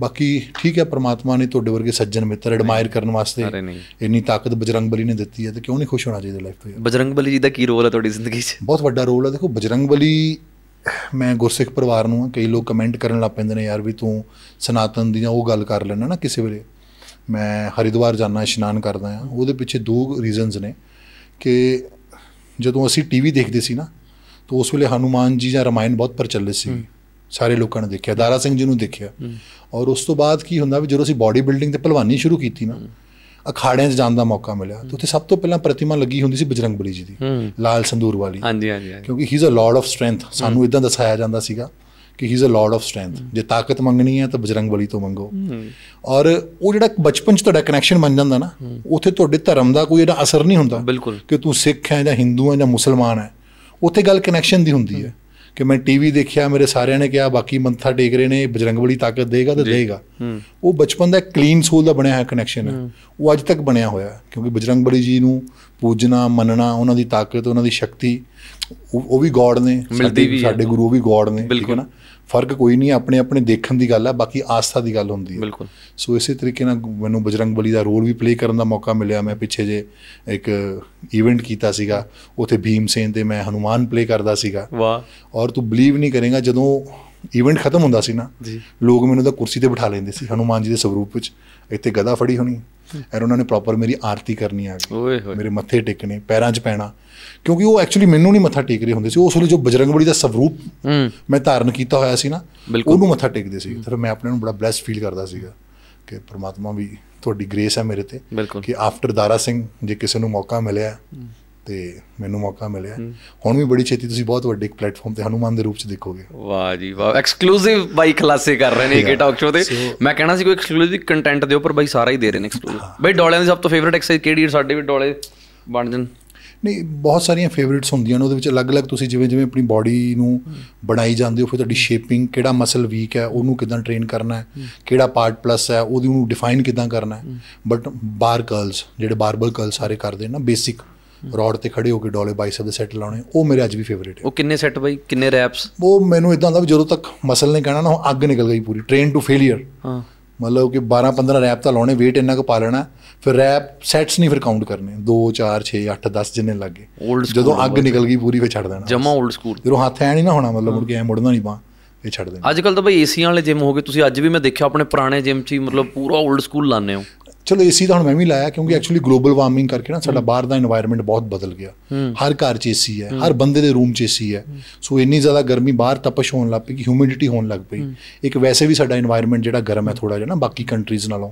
ਬਾਕੀ ਠੀਕ ਹੈ ਪ੍ਰਮਾਤਮਾ ਨੇ ਤੁਹਾਡੇ ਵਰਗੇ ਸੱਜਣ ਮਿੱਤਰ ਐਡਮਾਇਰ ਕਰਨ ਵਾਸਤੇ ਇੰਨੀ ਤਾਕਤ ਬਜਰੰਗ ਬਲੀ ਨੇ ਦਿੱਤੀ ਹੈ ਤੇ ਕਿਉਂ ਨਹੀਂ ਖੁਸ਼ ਹੋਣਾ ਚਾਹੀਦਾ ਲਾਈਫ ਤੋਂ ਯਾਰ ਬਜਰੰਗ ਬਲੀ ਜੀ ਦਾ ਕੀ ਰੋਲ ਹੈ ਤੁਹਾਡੀ ਜ਼ਿੰਦਗੀ 'ਚ ਬਹੁਤ ਵੱਡਾ ਰੋਲ ਹੈ ਦੇਖੋ ਬਜਰੰਗ ਬਲੀ ਮੈਂ ਗੁਰਸਿੱਖ ਪਰਿਵਾਰ ਨੂੰ ਆ ਕਈ ਲੋਕ ਕਮੈਂਟ ਕਰਨ ਲੱਗ ਪੈਂਦੇ ਨੇ ਯਾਰ ਵੀ ਤੂੰ ਸਨਾਤਨ ਦੀਆਂ ਉਹ ਗੱਲ ਕਰ ਲੈਣਾ ਨਾ ਕਿਸੇ ਵੇਲੇ ਮੈਂ ਹਰਿਦਵਾਰ ਜਾਣਾ ਇਸ਼ਨਾਨ ਕਰਦਾ ਆ ਉਹਦੇ ਪਿੱਛੇ ਦੋ ਰੀਜ਼ਨਸ ਨੇ ਕਿ ਜਦੋਂ ਅਸੀਂ ਟੀਵੀ ਦੇਖਦੇ ਸੀ ਨਾ ਤਾਂ ਉਸ ਵੇਲੇ ਹਨੂਮਾਨ ਜੀ ਜਾਂ ਰਮਾਇਣ ਬਹੁਤ ਪ੍ਰਚਲਿਤ ਸੀ ਸਾਰੇ ਲੋਕਾਂ ਨੇ ਦੇਖਿਆ ਦਾਰਾ ਸਿੰਘ ਜੀ ਨੂੰ ਦੇਖਿਆ ਔਰ ਉਸ ਤੋਂ ਬਾਅਦ ਕੀ ਹੁੰਦਾ ਵੀ ਜਦੋਂ ਅਸੀਂ ਬਾਡੀ ਬਿਲਡਿੰਗ ਤੇ ਪਹਿਲਵਾਨੀ ਸ਼ੁਰੂ ਕੀਤੀ ਨਾ ਅਖਾੜਿਆਂ 'ਚ ਜਾਣ ਦਾ ਮੌਕਾ ਮਿਲਿਆ ਤੇ ਉੱਥੇ ਸਭ ਤੋਂ ਪਹਿਲਾਂ ਪ੍ਰਤਿਮਾ ਲੱਗੀ ਹੁੰਦੀ ਸੀ ਬਜਰੰਗਬਲੀ ਜੀ ਦੀ ਲਾਲ ਸੰਦੂਰ ਵਾਲੀ ਹਾਂਜੀ ਹਾਂਜੀ ਕਿਉਂਕਿ he is a lord of strength ਸਾਨੂੰ ਇਦਾਂ ਦਸਾਇਆ ਜਾਂਦਾ ਸੀਗਾ ਕਿ he is a lord of strength ਜੇ ਤਾਕਤ ਮੰਗਣੀ ਹੈ ਤਾਂ ਬਜਰੰਗਬਲੀ ਤੋਂ ਮੰਗੋ ਔਰ ਉਹ ਜਿਹੜਾ ਬਚਪਨ 'ਚ ਤੁਹਾਡਾ ਕਨੈਕਸ਼ਨ ਬਣ ਜਾਂਦਾ ਨਾ ਉੱਥੇ ਤੁਹਾਡੇ ਧਰਮ ਦਾ ਕੋਈ ਇਹਦਾ ਅਸਰ ਨਹੀਂ ਹੁੰਦਾ ਕਿ ਤੂੰ ਸਿੱਖ ਹੈ ਜਾਂ ਹਿੰਦੂ ਹੈ ਜਾਂ ਮੁਸਲਮਾਨ ਹੈ ਉੱਥੇ ਗੱਲ ਕਨੈਕਸ਼ਨ ਦੀ ਹੁੰਦੀ ਹੈ ਕਿ ਮੈਂ ਟੀਵੀ ਦੇਖਿਆ ਮੇਰੇ ਸਾਰਿਆਂ ਨੇ ਕਿਹਾ ਬਾਕੀ ਮੰਥਾ ਟੇਕ ਰਹੇ ਨੇ ਬਜਰੰਗ ਬਲੀ ਤਾਕਤ ਦੇਗਾ ਤੇ ਦੇਗਾ ਉਹ ਬਚਪਨ ਦਾ ਕਲੀਨ ਸੋਲ ਦਾ ਬਣਿਆ ਹੋਇਆ ਕਨੈਕਸ਼ਨ ਹੈ ਉਹ ਅੱਜ ਤੱਕ ਬਣਿਆ ਹੋਇਆ ਕਿਉਂਕਿ ਬਜਰੰਗ ਬਲੀ ਜੀ ਨੂੰ ਪੂਜਣਾ ਮੰਨਣਾ ਉਹਨਾਂ ਦੀ ਤਾਕਤ ਉਹਨਾਂ ਦੀ ਸ਼ਕਤੀ ਉਹ ਵੀ ਗੋਡ ਨੇ ਸਾਡੇ ਗੁਰੂ ਉਹ ਵੀ ਗੋਡ ਨੇ ਠੀਕ ਹੈ ਨਾ ਫਰਕ ਕੋਈ ਨਹੀਂ ਆਪਣੇ ਆਪਣੇ ਦੇਖਣ ਦੀ ਗੱਲ ਹੈ ਬਾਕੀ ਆਸਥਾ ਦੀ ਗੱਲ ਹੁੰਦੀ ਹੈ ਬਿਲਕੁਲ ਸੋ ਇਸੇ ਤਰੀਕੇ ਨਾਲ ਮੈਨੂੰ ਬਜਰੰਗ ਬਲੀ ਦਾ ਰੋਲ ਵੀ ਪਲੇ ਕਰਨ ਦਾ ਮੌਕਾ ਮਿਲਿਆ ਮੈਂ ਪਿੱਛੇ ਜੇ ਇੱਕ ਇਵੈਂਟ ਕੀਤਾ ਸੀਗਾ ਉਥੇ ਭੀਮ ਸੇਨ ਤੇ ਮੈਂ ਹਨੂਮਾਨ ਪਲੇ ਕਰਦਾ ਸੀਗਾ ਵਾਹ ਔਰ ਤੂੰ ਬਲੀਵ ਨਹੀਂ ਕਰੇਗਾ ਜਦੋਂ ਇਵੈਂਟ ਖਤਮ ਹੁੰਦਾ ਸੀ ਨਾ ਲੋਕ ਮੈਨੂੰ ਤਾਂ ਕੁਰਸੀ ਤੇ ਬਿਠਾ ਲੈਂਦੇ ਸੀ ਹਨੂਮਾਨ ਜੀ ਦੇ ਸਵਰੂਪ ਵਿੱਚ ਇੱਥੇ ਗਦਾ ਫੜੀ ਹੋਣੀ ਐਰ ਉਹਨਾਂ ਨੇ ਪ੍ਰੋਪਰ ਮੇਰੀ ਆਰਤੀ ਕਰਨੀ ਆ ਗਈ ਮੇਰੇ ਮੱਥੇ ਟਿਕਨੇ ਪੈਰਾਂ 'ਚ ਪੈਣਾ ਕਿਉਂਕਿ ਉਹ ਐਕਚੁਅਲੀ ਮੈਨੂੰ ਨਹੀਂ ਮੱਥਾ ਟੇਕ ਰਹੇ ਹੁੰਦੇ ਸੀ ਉਸ ਵੇਲੇ ਜੋ ਬਜਰੰਗਬਲੀ ਦਾ ਸਵਰੂਪ ਮੈਂ ਧਾਰਨ ਕੀਤਾ ਹੋਇਆ ਸੀ ਨਾ ਉਹਨੂੰ ਮੱਥਾ ਟੇਕਦੇ ਸੀ ਫਿਰ ਮੈਂ ਆਪਣੇ ਨੂੰ ਬੜਾ ਬlesed ਫੀਲ ਕਰਦਾ ਸੀਗਾ ਕਿ ਪ੍ਰਮਾਤਮਾ ਵੀ ਤੁਹਾਡੀ ਗ੍ਰੇਸ ਹੈ ਮੇਰੇ ਤੇ ਕਿ ਆਫਟਰ ਦਾਰਾ ਸਿੰਘ ਜੇ ਕਿਸੇ ਨੂੰ ਮੌਕਾ ਮਿਲਿਆ ਤੇ ਮੈਨੂੰ ਮੌਕਾ ਮਿਲਿਆ ਹੁਣ ਵੀ ਬੜੀ ਛੇਤੀ ਤੁਸੀਂ ਬਹੁਤ ਵੱਡੇ ਇੱਕ ਪਲੇਟਫਾਰਮ ਤੇ ਹਨੂਮਾਨ ਦੇ ਰੂਪ ਚ ਦੇਖੋਗੇ ਵਾਹ ਜੀ ਵਾਹ ਐਕਸਕਲੂਸਿਵ ਬਾਈ ਕਲਾਸੇ ਕਰ ਰਹੇ ਨੇ ਇਹ ਟਾਕ ਸ਼ੋ ਤੇ ਮੈਂ ਕਹਿਣਾ ਸੀ ਕੋਈ ਐਕਸਕਲੂਸਿਵ ਕੰਟੈਂਟ ਦਿਓ ਪਰ ਬਾਈ ਸਾਰਾ ਹੀ ਦੇ ਰਹੇ ਨੇ ਐਕਸਕਲੂਸਿਵ ਬਾਈ ਡੋਲਿਆਂ ਦੀ ਸਭ ਤੋਂ ਫੇਵਰਿਟ ਐਕਸਰਸਾਈਜ਼ ਕਿਹੜੀ ਹੈ ਸਾਡੇ ਵੀ ਡੋਲੇ ਬਣ ਜਨ ਨਹੀਂ ਬਹੁਤ ਸਾਰੀਆਂ ਫੇਵਰਿਟਸ ਹੁੰਦੀਆਂ ਨੇ ਉਹਦੇ ਵਿੱਚ ਅਲੱਗ-ਅਲੱਗ ਤੁਸੀਂ ਜਿਵੇਂ ਜਿਵੇਂ ਆਪਣੀ ਬਾਡੀ ਨੂੰ ਬਣਾਈ ਜਾਂਦੇ ਹੋ ਫਿਰ ਤੁਹਾਡੀ ਸ਼ੇਪਿੰਗ ਕਿਹੜਾ ਮਸਲ ਵੀਕ ਹੈ ਉਹਨੂੰ ਕਿਦਾਂ ਟ੍ਰੇਨ ਕਰਨਾ ਹੈ ਕਿਹੜਾ ਪਾਰਟ ਪਲੱਸ ਹੈ ਉਹਦੀ ਨੂੰ ਡਿਫਾਈਨ ਕਿਦਾਂ ਕਰਨਾ ਹੈ ਬਟ ਬਾਰ ਕਰਲਸ ਜਿਹੜੇ ਬਾਰਬਲ ਕਰਲ ਸਾਰੇ ਕਰਦੇ ਨਾ ਬੇਸਿਕ ਰੋਡ ਤੇ ਖੜੇ ਹੋ ਕੇ ਡੋਲੇ ਬਾਈਸੈਪ ਦੇ ਸੈੱਟ ਲਾਉਣੇ ਉਹ ਮੇਰੇ ਅੱਜ ਵੀ ਫੇਵਰਿਟ ਹੈ ਉਹ ਕਿੰਨੇ ਸੈੱਟ ਬਾਈ ਕਿੰਨੇ ਰੈਪਸ ਉਹ ਮੈਨੂੰ ਇਦਾਂ ਦਾ ਵੀ ਜਦੋਂ ਤੱਕ ਮਸਲ ਨੇ ਕਹਿਣਾ ਨਾ ਉਹ ਅੱਗ ਨਿਕਲ ਗਈ ਪੂਰੀ ਟ੍ਰੇਨ ਟੂ ਫੇਲਿਅਰ ਹਾਂ ਮਤਲਬ ਕਿ 12 15 ਰੈਪ ਤਾਂ ਲਾਉਣੇ weight ਇੰਨਾ ਕੁ ਪਾ ਲੈਣਾ ਫਿਰ ਰੈਪ ਸੈਟਸ ਨਹੀਂ ਫਿਰ ਕਾਊਂਟ ਕਰਨੇ 2 4 6 8 10 ਜਿੰਨੇ ਲੱਗੇ ਜਦੋਂ ਅੱਗ ਨਿਕਲ ਗਈ ਪੂਰੀ ਫੇ ਛੱਡ ਦੇਣਾ ਜਮਾ 올ਡ ਸਕੂਲ ਜਦੋਂ ਹੱਥ ਐ ਨਹੀਂ ਨਾ ਹੋਣਾ ਮਤਲਬ ਮੁੜ ਕੇ ਐ ਮੁੜਨਾ ਨਹੀਂ ਪਾ ਇਹ ਛੱਡ ਦੇਣਾ ਅੱਜ ਕੱਲ ਤਾਂ ਬਈ ਏਸੀਆਂ ਵਾਲੇ ਜਿਮ ਹੋ ਗਏ ਤੁਸੀਂ ਅੱਜ ਵੀ ਮੈਂ ਦੇਖਿਆ ਆਪਣੇ ਪੁਰਾਣੇ ਜਿਮ 'ਚ ਮਤਲਬ ਪੂਰਾ 올ਡ ਸਕੂਲ ਲਾਣੇ ਹੋ ਚਲੋ ਏਸੀ ਦਾ ਹੁਣ ਮੈਂ ਵੀ ਲਾਇਆ ਕਿਉਂਕਿ ਐਕਚੁਅਲੀ ਗਲੋਬਲ ਵਾਰਮਿੰਗ ਕਰਕੇ ਨਾ ਸਾਡਾ ਬਾਹਰ ਦਾ এনवायरमेंट ਬਹੁਤ ਬਦਲ ਗਿਆ ਹਰ ਘਰ 'ਚ ਏਸੀ ਹੈ ਹਰ ਬੰਦੇ ਦੇ ਰੂਮ 'ਚ ਏਸੀ ਹੈ ਸੋ ਇੰਨੀ ਜ਼ਿਆਦਾ ਗਰਮੀ ਬਾਹਰ ਤਪਸ਼ ਹੋਣ ਲੱਗ ਪਈ ਕਿ ਹਿਊਮਿਡਿਟੀ ਹੋਣ ਲੱਗ ਪਈ ਇੱਕ ਵੈਸੇ ਵੀ ਸਾਡਾ এনवायरमेंट ਜਿਹੜਾ ਗਰਮ ਹੈ ਥੋੜਾ ਜਿਹਾ ਨਾ ਬਾਕੀ ਕੰਟਰੀਜ਼ ਨਾਲੋਂ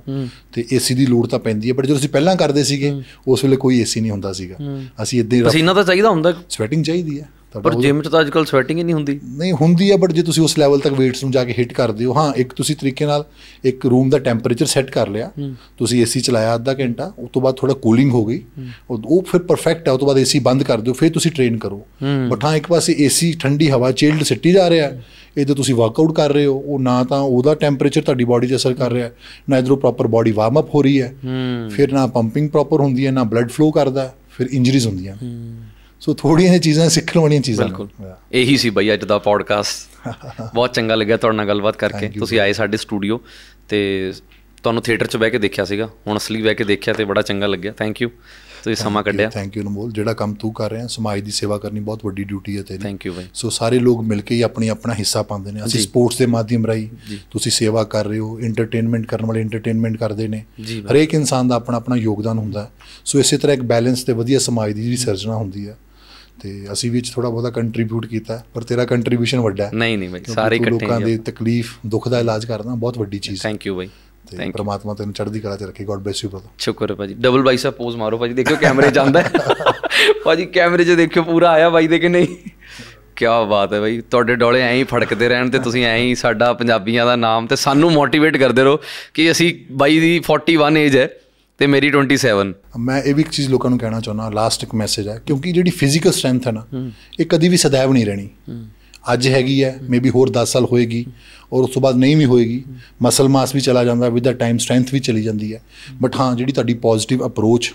ਤੇ ਏਸੀ ਦੀ ਲੋੜ ਤਾਂ ਪੈਂਦੀ ਹੈ ਬਟ ਜਦੋਂ ਅਸੀਂ ਪਹਿਲਾਂ ਕਰਦੇ ਸੀਗੇ ਉਸ ਵੇਲੇ ਕੋਈ ਏਸੀ ਨਹੀਂ ਹੁੰਦਾ ਸੀਗਾ ਅਸੀਂ ਇਦਾਂ ਹੀ ਪਸੀਨਾ ਤਾਂ ਚਾਹੀਦਾ ਹੁੰਦਾ ਸਵੈਟਿੰਗ ਚਾਹੀਦੀ ਹੈ ਪਰ ਜਿਮ 'ਚ ਤਾਂ ਅੱਜਕੱਲ ਸਵੈਟਿੰਗ ਹੀ ਨਹੀਂ ਹੁੰਦੀ ਨਹੀਂ ਹੁੰਦੀ ਆ ਬਟ ਜੇ ਤੁਸੀਂ ਉਸ ਲੈਵਲ ਤੱਕ weights ਨੂੰ ਜਾ ਕੇ ਹਿੱਟ ਕਰਦੇ ਹੋ ਹਾਂ ਇੱਕ ਤੁਸੀਂ ਤਰੀਕੇ ਨਾਲ ਇੱਕ ਰੂਮ ਦਾ ਟੈਂਪਰੇਚਰ ਸੈੱਟ ਕਰ ਲਿਆ ਤੁਸੀਂ ਏਸੀ ਚਲਾਇਆ ਅੱਧਾ ਘੰਟਾ ਉਸ ਤੋਂ ਬਾਅਦ ਥੋੜਾ ਕੂਲਿੰਗ ਹੋ ਗਈ ਉਹ ਫਿਰ ਪਰਫੈਕਟ ਹੈ ਉਸ ਤੋਂ ਬਾਅਦ ਏਸੀ ਬੰਦ ਕਰ ਦਿਓ ਫਿਰ ਤੁਸੀਂ ਟ੍ਰੇਨ ਕਰੋ ਬਟ ਹਾਂ ਇੱਕ ਪਾਸੇ ਏਸੀ ਠੰਡੀ ਹਵਾ ਚਿਲਡ ਸਿੱਟੀ ਜਾ ਰਿਹਾ ਇਹਦੇ ਤੁਸੀਂ ਵਰਕਆਊਟ ਕਰ ਰਹੇ ਹੋ ਉਹ ਨਾ ਤਾਂ ਉਹਦਾ ਟੈਂਪਰੇਚਰ ਤੁਹਾਡੀ ਬਾਡੀ 'ਤੇ ਅਸਰ ਕਰ ਰਿਹਾ ਨਾ ਇਧਰੋਂ ਪ੍ਰੋਪਰ ਬਾਡੀ ਵਾਰਮ ਅਪ ਹੋ ਰਹੀ ਹੈ ਫਿਰ ਨਾ ਪੰਪਿੰਗ ਪ੍ਰੋਪਰ ਹੁੰਦੀ ਹੈ ਨਾ ਬਲੱਡ ਫਲੋ ਕਰਦਾ ਫਿਰ ਇੰਜਰੀਜ਼ ਹੁੰਦੀਆਂ ਸੋ ਥੋੜੀਆਂ ਜਿਹੀਆਂ ਚੀਜ਼ਾਂ ਸਿੱਖਣ ਵਾਲੀਆਂ ਚੀਜ਼ਾਂ ਬਿਲਕੁਲ ਇਹੀ ਸੀ ਬਈ ਅੱਜ ਦਾ ਪੋਡਕਾਸਟ ਬਹੁਤ ਚੰਗਾ ਲੱਗਿਆ ਤੁਹਾਡੇ ਨਾਲ ਗੱਲਬਾਤ ਕਰਕੇ ਤੁਸੀਂ ਆਏ ਸਾਡੇ ਸਟੂਡੀਓ ਤੇ ਤੁਹਾਨੂੰ ਥੀਏਟਰ 'ਚ ਬਹਿ ਕੇ ਦੇਖਿਆ ਸੀਗਾ ਹੁਣ ਅਸਲੀ ਬਹਿ ਕੇ ਦੇਖਿਆ ਤੇ ਬੜਾ ਚੰਗਾ ਲੱਗਿਆ ਥੈਂਕ ਯੂ ਤੁਸੀਂ ਸਮਾਂ ਕੱਢਿਆ ਥੈਂਕ ਯੂ ਨਮੋਲ ਜਿਹੜਾ ਕੰਮ ਤੂੰ ਕਰ ਰਿਹਾ ਸਮਾਜ ਦੀ ਸੇਵਾ ਕਰਨੀ ਬਹੁਤ ਵੱਡੀ ਡਿਊਟੀ ਹੈ ਤੇਰੀ ਥੈਂਕ ਯੂ ਬਈ ਸੋ ਸਾਰੇ ਲੋਕ ਮਿਲ ਕੇ ਹੀ ਆਪਣੀ ਆਪਣਾ ਹਿੱਸਾ ਪਾਉਂਦੇ ਨੇ ਅਸੀਂ ਸਪੋਰਟਸ ਦੇ ਮਾਧਿਅਮ ਰਾਈ ਤੁਸੀਂ ਸੇਵਾ ਕਰ ਰਹੇ ਹੋ ਐਂਟਰਟੇਨਮੈਂਟ ਕਰਨ ਵਾਲੇ ਐਂਟਰਟੇਨਮੈਂਟ ਕਰਦੇ ਨੇ ਹਰੇਕ ਇਨਸਾਨ ਦਾ ਆਪਣਾ ਆਪਣਾ ਯੋਗਦਾਨ ਹੁੰਦਾ ਸੋ ਇਸੇ ਤਰ੍ਹਾਂ ਇੱਕ ਬੈਲੈਂਸ ਤੇ ਵਧੀਆ ਸਮਾਜ ਦੀ ਜਿਹੜੀ ਸਿਰਜਣਾ ਹੁੰਦੀ ਹੈ ਤੇ ਅਸੀਂ ਵਿੱਚ ਥੋੜਾ ਬਹੁਤਾ ਕੰਟਰੀਬਿਊਟ ਕੀਤਾ ਪਰ ਤੇਰਾ ਕੰਟਰੀਬਿਊਸ਼ਨ ਵੱਡਾ ਹੈ ਨਹੀਂ ਨਹੀਂ ਬਾਈ ਸਾਰੇ ਇਕੱਠੇ ਲੋਕਾਂ ਦੀ ਤਕਲੀਫ ਦੁੱਖ ਦਾ ਇਲਾਜ ਕਰਨਾ ਬਹੁਤ ਵੱਡੀ ਚੀਜ਼ ਹੈ ਥੈਂਕ ਯੂ ਬਾਈ ਤੇ ਪ੍ਰਮਾਤਮਾ ਤੈਨੂੰ ਚੜ੍ਹਦੀ ਕਲਾ 'ਚ ਰੱਖੇ ਗੋਡ ਬlesਸ ਯੂ ਬ੍ਰਦਰ ਸ਼ੁਕਰ ਹੈ ਭਾਜੀ ਡਬਲ ਬਾਈ ਪੋਜ਼ ਮਾਰੋ ਭਾਜੀ ਦੇਖੋ ਕੈਮਰੇ ਜਾਂਦਾ ਹੈ *laughs* ਭਾਜੀ ਕੈਮਰੇ 'ਚ ਦੇਖਿਓ ਪੂਰਾ ਆਇਆ ਬਾਈ ਦੇ ਕਿ ਨਹੀਂ ਕੀ ਬਾਤ ਹੈ ਬਾਈ ਤੁਹਾਡੇ ਡੋਲੇ ਐਂ ਹੀ ਫੜਕਦੇ ਰਹਿਣ ਤੇ ਤੁਸੀਂ ਐਂ ਹੀ ਸਾਡਾ ਪੰਜਾਬੀਆਂ ਦਾ ਨਾਮ ਤੇ ਸਾਨੂੰ ਮੋਟੀਵੇਟ ਕਰਦੇ ਰਹੋ ਕਿ ਅਸੀਂ ਬਾਈ ਦੀ 41 ਏਜ ਹੈ ਤੇ ਮੇਰੀ 27 ਮੈਂ ਇਹ ਵੀ ਇੱਕ ਚੀਜ਼ ਲੋਕਾਂ ਨੂੰ ਕਹਿਣਾ ਚਾਹੁੰਦਾ ਲਾਸਟ ਇੱਕ ਮੈਸੇਜ ਹੈ ਕਿਉਂਕਿ ਜਿਹੜੀ ਫਿਜ਼ੀਕਲ ਸਟਰੈਂਥ ਹੈ ਨਾ ਇਹ ਕਦੀ ਵੀ ਸਦਾਇਵ ਨਹੀਂ ਰਹਿਣੀ ਅੱਜ ਹੈਗੀ ਹੈ ਮੇਬੀ ਹੋਰ 10 ਸਾਲ ਹੋਏਗੀ ਔਰ ਉਸ ਤੋਂ ਬਾਅਦ ਨਹੀਂ ਵੀ ਹੋਏਗੀ ਮਸਲ ਮਾਸ ਵੀ ਚਲਾ ਜਾਂਦਾ ਵਿਦ ਦਾ ਟਾਈਮ ਸਟਰੈਂਥ ਵੀ ਚਲੀ ਜਾਂਦੀ ਹੈ ਬਟ ਹਾਂ ਜਿਹੜੀ ਤੁਹਾਡੀ ਪੋਜ਼ਿਟਿਵ ਅਪਰੋਚ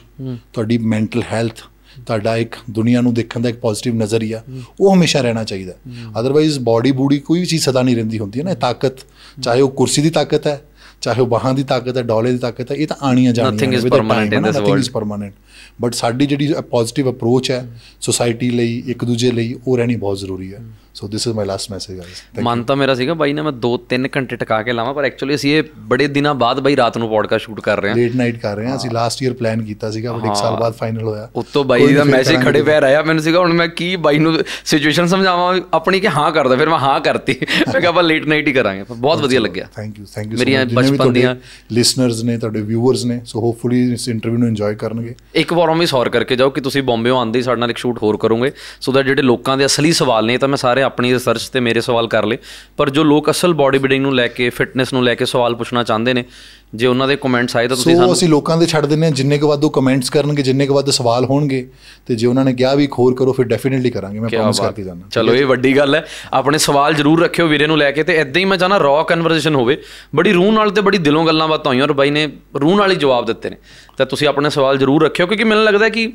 ਤੁਹਾਡੀ ਮੈਂਟਲ ਹੈਲਥ ਤੁਹਾਡਾ ਇੱਕ ਦੁਨੀਆ ਨੂੰ ਦੇਖਣ ਦਾ ਇੱਕ ਪੋਜ਼ਿਟਿਵ ਨਜ਼ਰੀਆ ਉਹ ਹਮੇਸ਼ਾ ਰਹਿਣਾ ਚਾਹੀਦਾ ਅਦਰਵਾਈਜ਼ ਬਾਡੀ ਬੂਡੀ ਕੋਈ ਵੀ ਚੀਜ਼ ਸਦਾ ਨਹੀਂ ਰਹਿੰਦੀ ਹੁੰਦੀ ਹੈ ਨਾ ਤਾਕਤ ਚਾਹੇ ਉਹ ਕੁਰਸੀ ਦੀ ਤਾਕਤ ਹੈ ਚਾਹੇ ਉਹ ਬਾਹਾਂ ਦੀ ਤਾਕਤ ਹੈ ਡੋਲੇ ਦੀ ਤਾਕਤ ਹੈ ਇਹ ਤਾਂ ਆਣੀਆਂ ਜਾਣੀਆਂ nothing is permanent in this world nothing is permanent but ਸਾਡੀ ਜਿਹੜੀ ਪੋਜ਼ਿਟਿਵ ਅਪਰੋਚ ਹੈ ਸੋਸਾਇਟੀ ਲਈ ਇੱਕ ਦੂਜੇ ਲਈ ਉਹ ਰਹਿਣੀ ਬਹੁਤ ਜ਼ਰੂਰੀ ਹੈ so this is my last message guys ਮਨ ਤਾਂ ਮੇਰਾ ਸੀਗਾ ਬਾਈ ਨਾ ਮੈਂ 2-3 ਘੰਟੇ ਟਿਕਾ ਕੇ ਲਾਵਾਂ ਪਰ ਐਕਚੁਅਲੀ ਅਸੀਂ ਇਹ ਬੜੇ ਦਿਨਾਂ ਬਾਅਦ ਬਾਈ ਰਾਤ ਨੂੰ ਪੋਡਕਾਸਟ ਸ਼ੂਟ ਕਰ ਰਹੇ ਹਾਂ ਲੇਟ ਨਾਈਟ ਕਰ ਰਹੇ ਹਾਂ ਅਸੀਂ ਲਾਸਟ ਈਅਰ ਪਲਾਨ ਕੀਤਾ ਸੀਗਾ ਬਟ 1 ਸਾਲ ਬਾਅਦ ਫਾਈਨਲ ਹੋਇਆ ਉਤੋਂ ਬਾਈ ਦਾ ਮੈਸੇਜ ਖੜੇ ਪੈ ਆਇਆ ਮੈਨੂੰ ਸੀਗਾ ਹੁਣ ਮੈਂ ਕੀ ਬਾਈ ਨੂੰ ਸਿਚੁਏਸ਼ਨ ਸਮਝਾਵਾਂ ਆਪਣੀ ਕਿ ਹਾਂ ਕਰਦਾ ਫਿਰ ਮੈਂ ਹਾਂ ਕਰਤੀ ਮੈਂ ਕਿਹਾ ਆਪਾਂ ਲੇਟ ਨਾਈਟ ਹੀ ਕਰਾਂਗੇ ਬਹੁਤ ਵਧੀਆ ਲੱਗਿਆ ਥੈਂਕ ਯੂ ਥੈਂਕ ਯੂ ਮੇਰੀਆਂ ਬਚਪਨ ਦੀਆਂ ਲਿਸਨਰਸ ਨੇ ਤੁਹਾਡੇ ਵਿਊਅਰਸ ਨੇ ਸੋ ਹੋਪਫੁਲੀ ਇਸ ਇੰਟਰਵਿਊ ਨੂੰ ਇੰਜੋਏ ਕਰਨਗੇ ਇੱਕ ਇੱਕ ਵਾਰ ਵੀ ਸੌਰ ਕਰਕੇ ਜਾਓ ਕਿ ਤੁਸੀਂ ਬੰਬੇੋਂ ਆਂਦੇ ਹੀ ਸਾਡੇ ਨਾਲ ਇੱਕ ਸ਼ੂਟ ਹੋਰ ਕਰੋਗੇ ਸੋ ਦੈਟ ਜਿਹੜੇ ਲੋਕਾਂ ਦੇ ਅਸਲੀ ਸਵਾਲ ਨੇ ਤਾਂ ਮੈਂ ਸਾਰੇ ਆਪਣੀ ਰਿਸਰਚ ਤੇ ਮੇਰੇ ਸਵਾਲ ਕਰ ਲਏ ਪਰ ਜੋ ਲੋਕ ਅਸਲ ਬਾਡੀ ਬਿਲਡਿੰਗ ਨੂੰ ਲੈ ਕੇ ਫਿਟਨੈਸ ਨੂੰ ਲੈ ਕੇ ਸਵਾਲ ਪੁੱਛਣਾ ਚਾਹੁੰਦੇ ਨੇ ਜੇ ਉਹਨਾਂ ਦੇ ਕਮੈਂਟਸ ਆਏ ਤਾਂ ਤੁਸੀਂ ਸਾਨੂੰ ਅਸੀਂ ਲੋਕਾਂ ਦੇ ਛੱਡ ਦਿੰਨੇ ਆ ਜਿੰਨੇ ਕੁ ਵੱਧ ਉਹ ਕਮੈਂਟਸ ਕਰਨਗੇ ਜਿੰਨੇ ਕੁ ਵੱਧ ਸਵਾਲ ਹੋਣਗੇ ਤੇ ਜੇ ਉਹਨਾਂ ਨੇ ਕਿਹਾ ਵੀ ਖੋਲ ਕਰੋ ਫਿਰ ਡੈਫੀਨਿਟਲੀ ਕਰਾਂਗੇ ਮੈਂ ਪ੍ਰੋਮਿਸ ਕਰਕੇ ਜਾਣਾ ਚਲੋ ਇਹ ਵੱਡੀ ਗੱਲ ਹੈ ਆਪਣੇ ਸਵਾਲ ਜ਼ਰੂਰ ਰੱਖਿਓ ਵੀਰੇ ਨੂੰ ਲੈ ਕੇ ਤੇ ਐਦਾਂ ਹੀ ਮੈਂ ਚਾਹਨਾ ਰੌਕ ਕਨਵਰਸੇਸ਼ਨ ਹੋਵੇ ਬੜੀ ਰੂਹ ਨਾਲ ਤੇ ਬੜੀ ਦਿਲੋਂ ਗੱਲਾਂ ਬਾਤਾਂ ਹੋਈਆਂ ਔਰ ਬਾਈ ਨੇ ਰੂਹ ਨਾਲ ਹੀ ਜਵਾਬ ਦਿੱਤੇ ਨੇ ਤਾਂ ਤੁਸੀਂ ਆਪਣੇ ਸਵਾਲ ਜ਼ਰੂਰ ਰੱਖਿਓ ਕਿਉਂਕਿ ਮੈਨੂੰ ਲੱਗਦਾ ਕਿ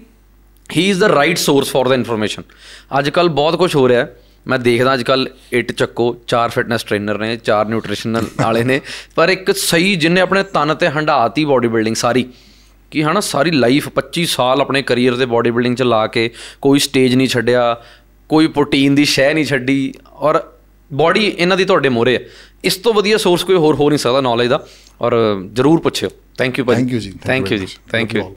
he is the right source for the information ਅੱਜ ਕੱਲ ਬਹੁਤ ਕੁਝ ਹੋ ਰਿਹਾ ਹੈ ਮੈਂ ਦੇਖਦਾ ਅੱਜ ਕੱਲ ਇਟ ਚੱਕੋ ਚਾਰ ਫਿਟਨੈਸ ਟ੍ਰੇਨਰ ਨੇ ਚਾਰ ਨਿਊਟ੍ਰੀਸ਼ਨਲ ਵਾਲੇ ਨੇ ਪਰ ਇੱਕ ਸਹੀ ਜਿਨੇ ਆਪਣੇ ਤਨ ਤੇ ਹੰਡਾਤੀ ਬਾਡੀ ਬਿਲਡਿੰਗ ਸਾਰੀ ਕਿ ਹਨਾ ਸਾਰੀ ਲਾਈਫ 25 ਸਾਲ ਆਪਣੇ ਕੈਰੀਅਰ ਦੇ ਬਾਡੀ ਬਿਲਡਿੰਗ ਚ ਲਾ ਕੇ ਕੋਈ ਸਟੇਜ ਨਹੀਂ ਛੱਡਿਆ ਕੋਈ ਪ੍ਰੋਟੀਨ ਦੀ ਸ਼ੈ ਨਹੀਂ ਛੱਡੀ ਔਰ ਬਾਡੀ ਇਹਨਾਂ ਦੀ ਤੁਹਾਡੇ ਮੋਰੇ ਹੈ ਇਸ ਤੋਂ ਵਧੀਆ ਸੋਰਸ ਕੋਈ ਹੋਰ ਹੋ ਨਹੀਂ ਸਕਦਾ ਨੌਲੇਜ ਦਾ ਔਰ ਜਰੂਰ ਪੁੱਛਿਓ ਥੈਂਕ ਯੂ ਭਾਈ ਥੈਂਕ ਯੂ ਜੀ ਥੈਂਕ ਯੂ ਜੀ ਥੈਂਕ ਯੂ